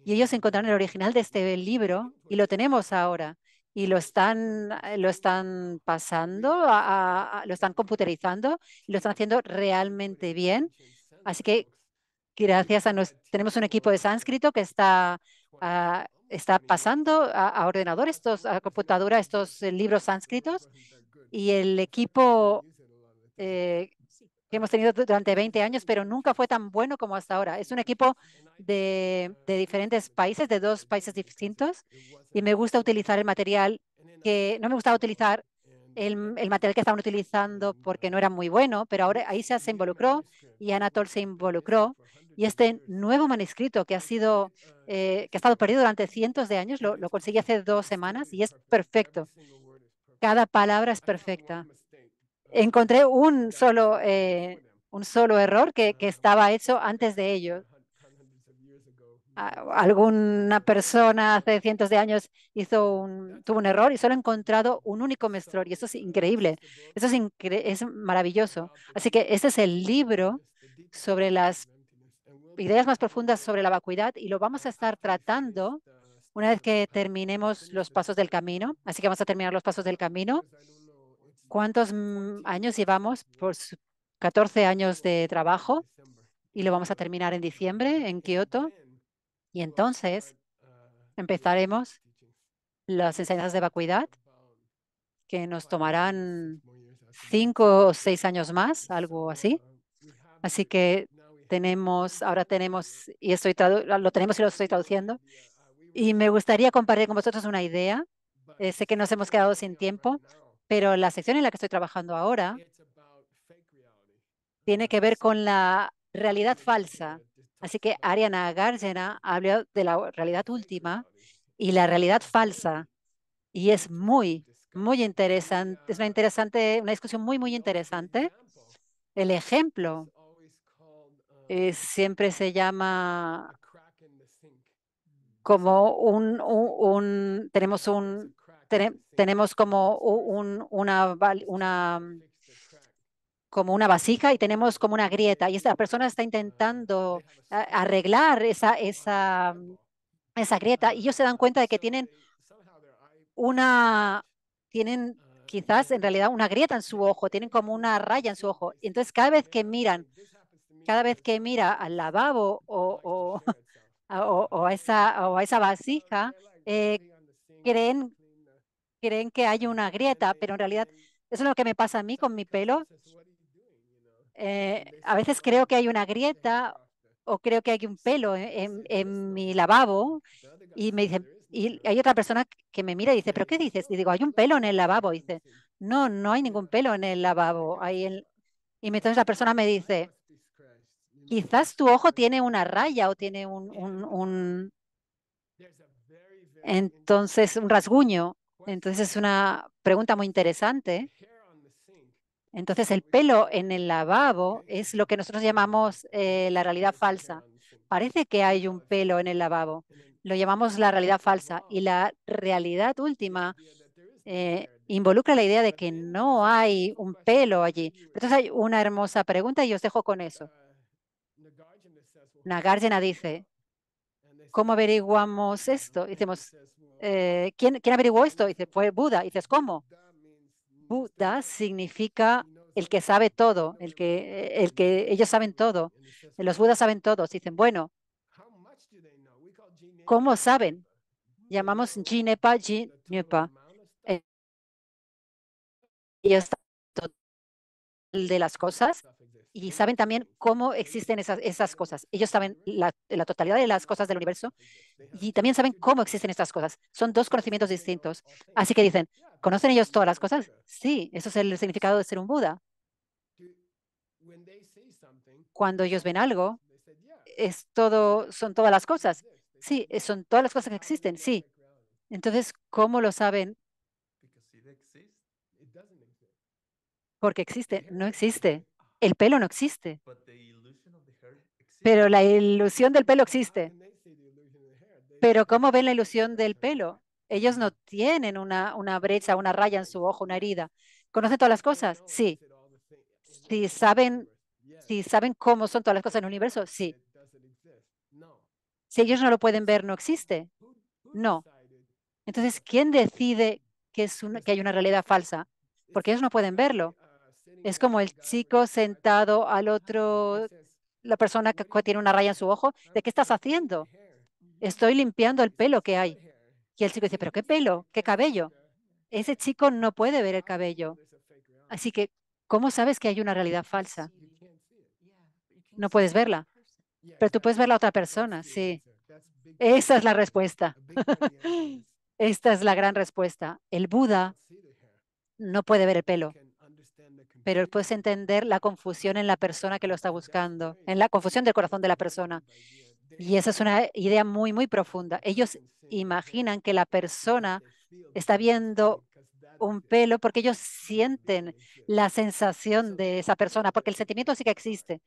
y ellos encontraron el original de este libro y lo tenemos ahora y lo están, eh, lo están pasando, lo están computerizando lo están haciendo realmente bien. Así que gracias a nos tenemos un equipo de sánscrito que está, ah, está pasando a, ordenador, estos, a computadora, estos eh, libros sánscritos y el equipo eh, que hemos tenido durante 20 años, pero nunca fue tan bueno como hasta ahora. Es un equipo de, diferentes países, de dos países distintos, y me gusta utilizar el material que no me gustaba utilizar el, material que estaban utilizando porque no era muy bueno, pero ahora ahí se, involucró y Anatol se involucró. Y este nuevo manuscrito que ha sido, eh, que ha estado perdido durante cientos de años, lo, lo conseguí hace dos semanas y es perfecto. Cada palabra es perfecta encontré un solo, eh, un solo error que, que, estaba hecho antes de ello. Alguna persona hace cientos de años hizo un, tuvo un error y solo he encontrado un único mestor. Y eso es increíble. Este eso es, es maravilloso. Ah, Así que este es el libro este sobre las este, ideas más profundas sobre la vacuidad y lo vamos a estar tratando una vez que terminemos los pasos del camino. Así que vamos a terminar los pasos del camino. ¿Cuántos mm, años llevamos? Por 14 años de trabajo y lo vamos a terminar en diciembre en Kioto. Y entonces empezaremos las enseñanzas de vacuidad que nos tomarán cinco o seis años más, algo así. Así que tenemos, ahora tenemos, y estoy lo tenemos y lo estoy traduciendo. Y me gustaría compartir con vosotros una idea. Eh, sé que nos hemos quedado sin tiempo, pero la sección en la que estoy trabajando ahora tiene que ver con la realidad falsa. Así que Ariana Gárgena habla de la realidad última y la realidad falsa. Y es muy, muy interesante. Es una uh, interesante, una discusión muy, muy interesante. El ejemplo eh, um, siempre se llama como un tenemos un tenemos como una, una, como una vasija y tenemos como una grieta y esta persona está intentando arreglar esa, esa, esa grieta y ellos se dan cuenta de que tienen una, tienen quizás en realidad una grieta en su ojo, tienen como una raya en su ojo. Entonces cada vez que miran, cada vez que mira al lavabo o, o, o a, esa, a esa vasija, eh, creen creen que hay una grieta, pero en realidad eso es lo que me pasa a mí con mi pelo. Eh, a veces creo que hay una grieta o creo que hay un pelo en, mi lavabo y me dicen, y hay otra persona que me mira y dice, ¿pero qué dices? Y digo, hay un pelo en el lavabo. Y dice, no, no hay ningún pelo en el lavabo. Y entonces la persona me dice, quizás tu ojo tiene una raya o tiene un... entonces un rasguño. Entonces es una pregunta muy interesante. Entonces el pelo en el lavabo es lo que nosotros llamamos eh, la realidad falsa. Parece que hay un pelo en el lavabo. Lo llamamos la realidad falsa. Y la realidad última eh, involucra la idea de que no hay un pelo allí. Entonces hay una hermosa pregunta y os dejo con eso. Nagarjana dice, ¿cómo averiguamos esto? Eh, ¿quién, ¿quién, averiguó esto? Dice, fue Buda. Dices, ¿cómo? Buda significa el que sabe todo, el que, eh, el que ellos saben todo. Los Budas saben todo. Dicen, bueno, ¿cómo saben? Llamamos Jinepa, Jinepa. Ellos eh, el de las cosas y saben también cómo existen esas, esas cosas. Ellos saben la, totalidad de las cosas del universo y también saben cómo existen estas cosas. Son dos conocimientos distintos. Así que dicen, ¿conocen ellos todas las cosas? Sí, eso es el significado de ser un Buda. Cuando ellos ven algo, es todo, son todas las cosas. Sí, eh, son todas las cosas que existen, sí. Entonces, ¿cómo lo saben? Porque existe, no existe el pelo no existe. Pero la ilusión del pelo existe. Pero ¿cómo ven la ilusión del pelo? Ellos no tienen una, brecha, una raya en su ojo, una herida. ¿Conocen todas las cosas? Sí. Si saben, si saben cómo son todas las cosas en el universo, sí. Si ellos no lo pueden ver, no existe. No. Entonces, ¿quién decide que, es una, que hay una realidad falsa? Porque ellos no pueden verlo. Es como el chico sentado al otro, la persona que tiene una raya en su ojo. ¿De qué estás haciendo? Estoy limpiando el pelo que hay. Y el chico dice, pero ¿qué pelo? ¿Qué cabello? Ese chico no puede ver el cabello. Así que, ¿cómo sabes que hay una realidad falsa? No puedes verla, pero tú puedes ver a otra persona, sí. Esa es la respuesta. Esta es la gran respuesta. El Buda no puede ver el pelo, pero puedes entender la confusión en la persona que lo está buscando, en la confusión del corazón de la persona. Y esa es una idea muy, muy profunda. Ellos imaginan que la persona está viendo un pelo porque ellos sienten la sensación de esa persona, porque el sentimiento sí que existe.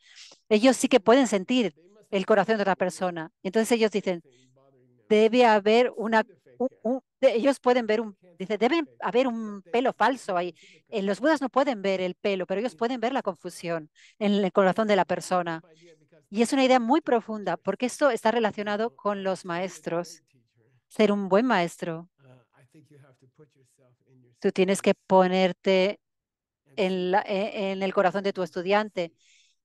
Ellos sí que pueden sentir el corazón de otra persona. Entonces ellos dicen, debe haber una, un, ellos pueden ver un, dice, deben haber un pelo falso ahí. En eh, los budas no pueden ver el pelo, pero ellos pueden ver la confusión en el corazón de la persona. Y es una idea muy profunda, porque esto está relacionado con los maestros. Ser un buen maestro. Tú tienes que ponerte en, e, en el corazón de tu estudiante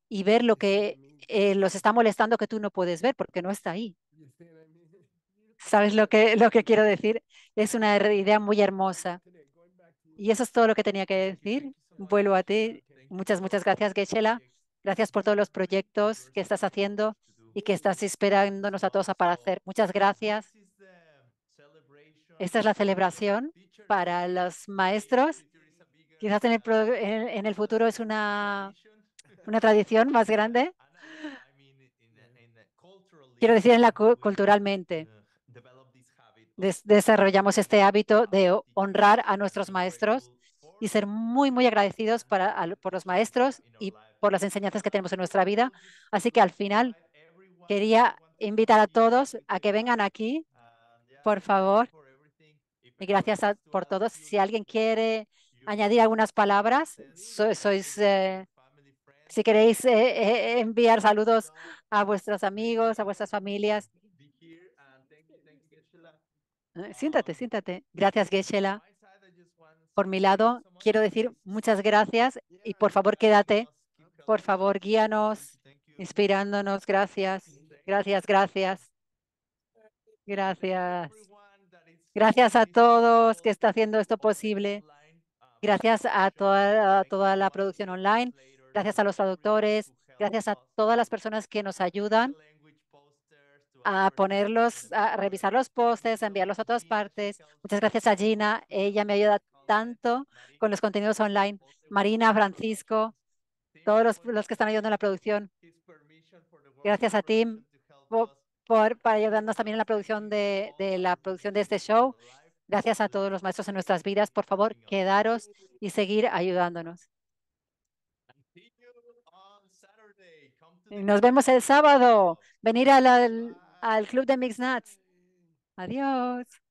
y ver lo que eh, los está molestando que tú no puedes ver porque no está ahí. ¿Sabes lo que, lo que quiero decir? Es una idea muy hermosa. Y eso es todo lo que tenía que decir. Vuelvo a ti. Muchas, muchas gracias, Gechela. Gracias por todos los proyectos que estás haciendo y que estás esperándonos a todos para hacer. Muchas gracias. Esta es la celebración para los maestros. Quizás en el, el futuro es una, una tradición más grande. Quiero decir en la, culturalmente desarrollamos este hábito de honrar a nuestros maestros y ser muy, muy agradecidos para, por los maestros y por las enseñanzas que tenemos en nuestra vida. Así que al final quería invitar a todos a que vengan aquí, por favor. Y gracias por todos. Si alguien quiere añadir algunas palabras, sois, eh, si queréis eh, eh, enviar saludos a vuestros amigos, a vuestras familias. Eh, siéntate, siéntate. Gracias, Geshela. Por mi lado, quiero decir muchas gracias y por favor quédate. Por favor, guíanos, inspirándonos. Gracias, gracias, gracias. Gracias. Gracias a todos que está haciendo esto posible. Um, gracias a toda, a toda la producción online. Gracias a los traductores. Gracias a todas las personas que nos ayudan a ponerlos, a revisar los postes, a enviarlos a todas partes. Muchas gracias a Gina, ella me ayuda tanto con los contenidos online. Marina, Francisco, todos los, que están ayudando en la producción. Gracias a Tim por, ayudarnos también en la producción de la producción de este show. Gracias a todos los maestros en nuestras vidas. Por favor, quedaros y seguir ayudándonos. Nos vemos el sábado. Venir a la, al Club de Mix Nuts. Adiós.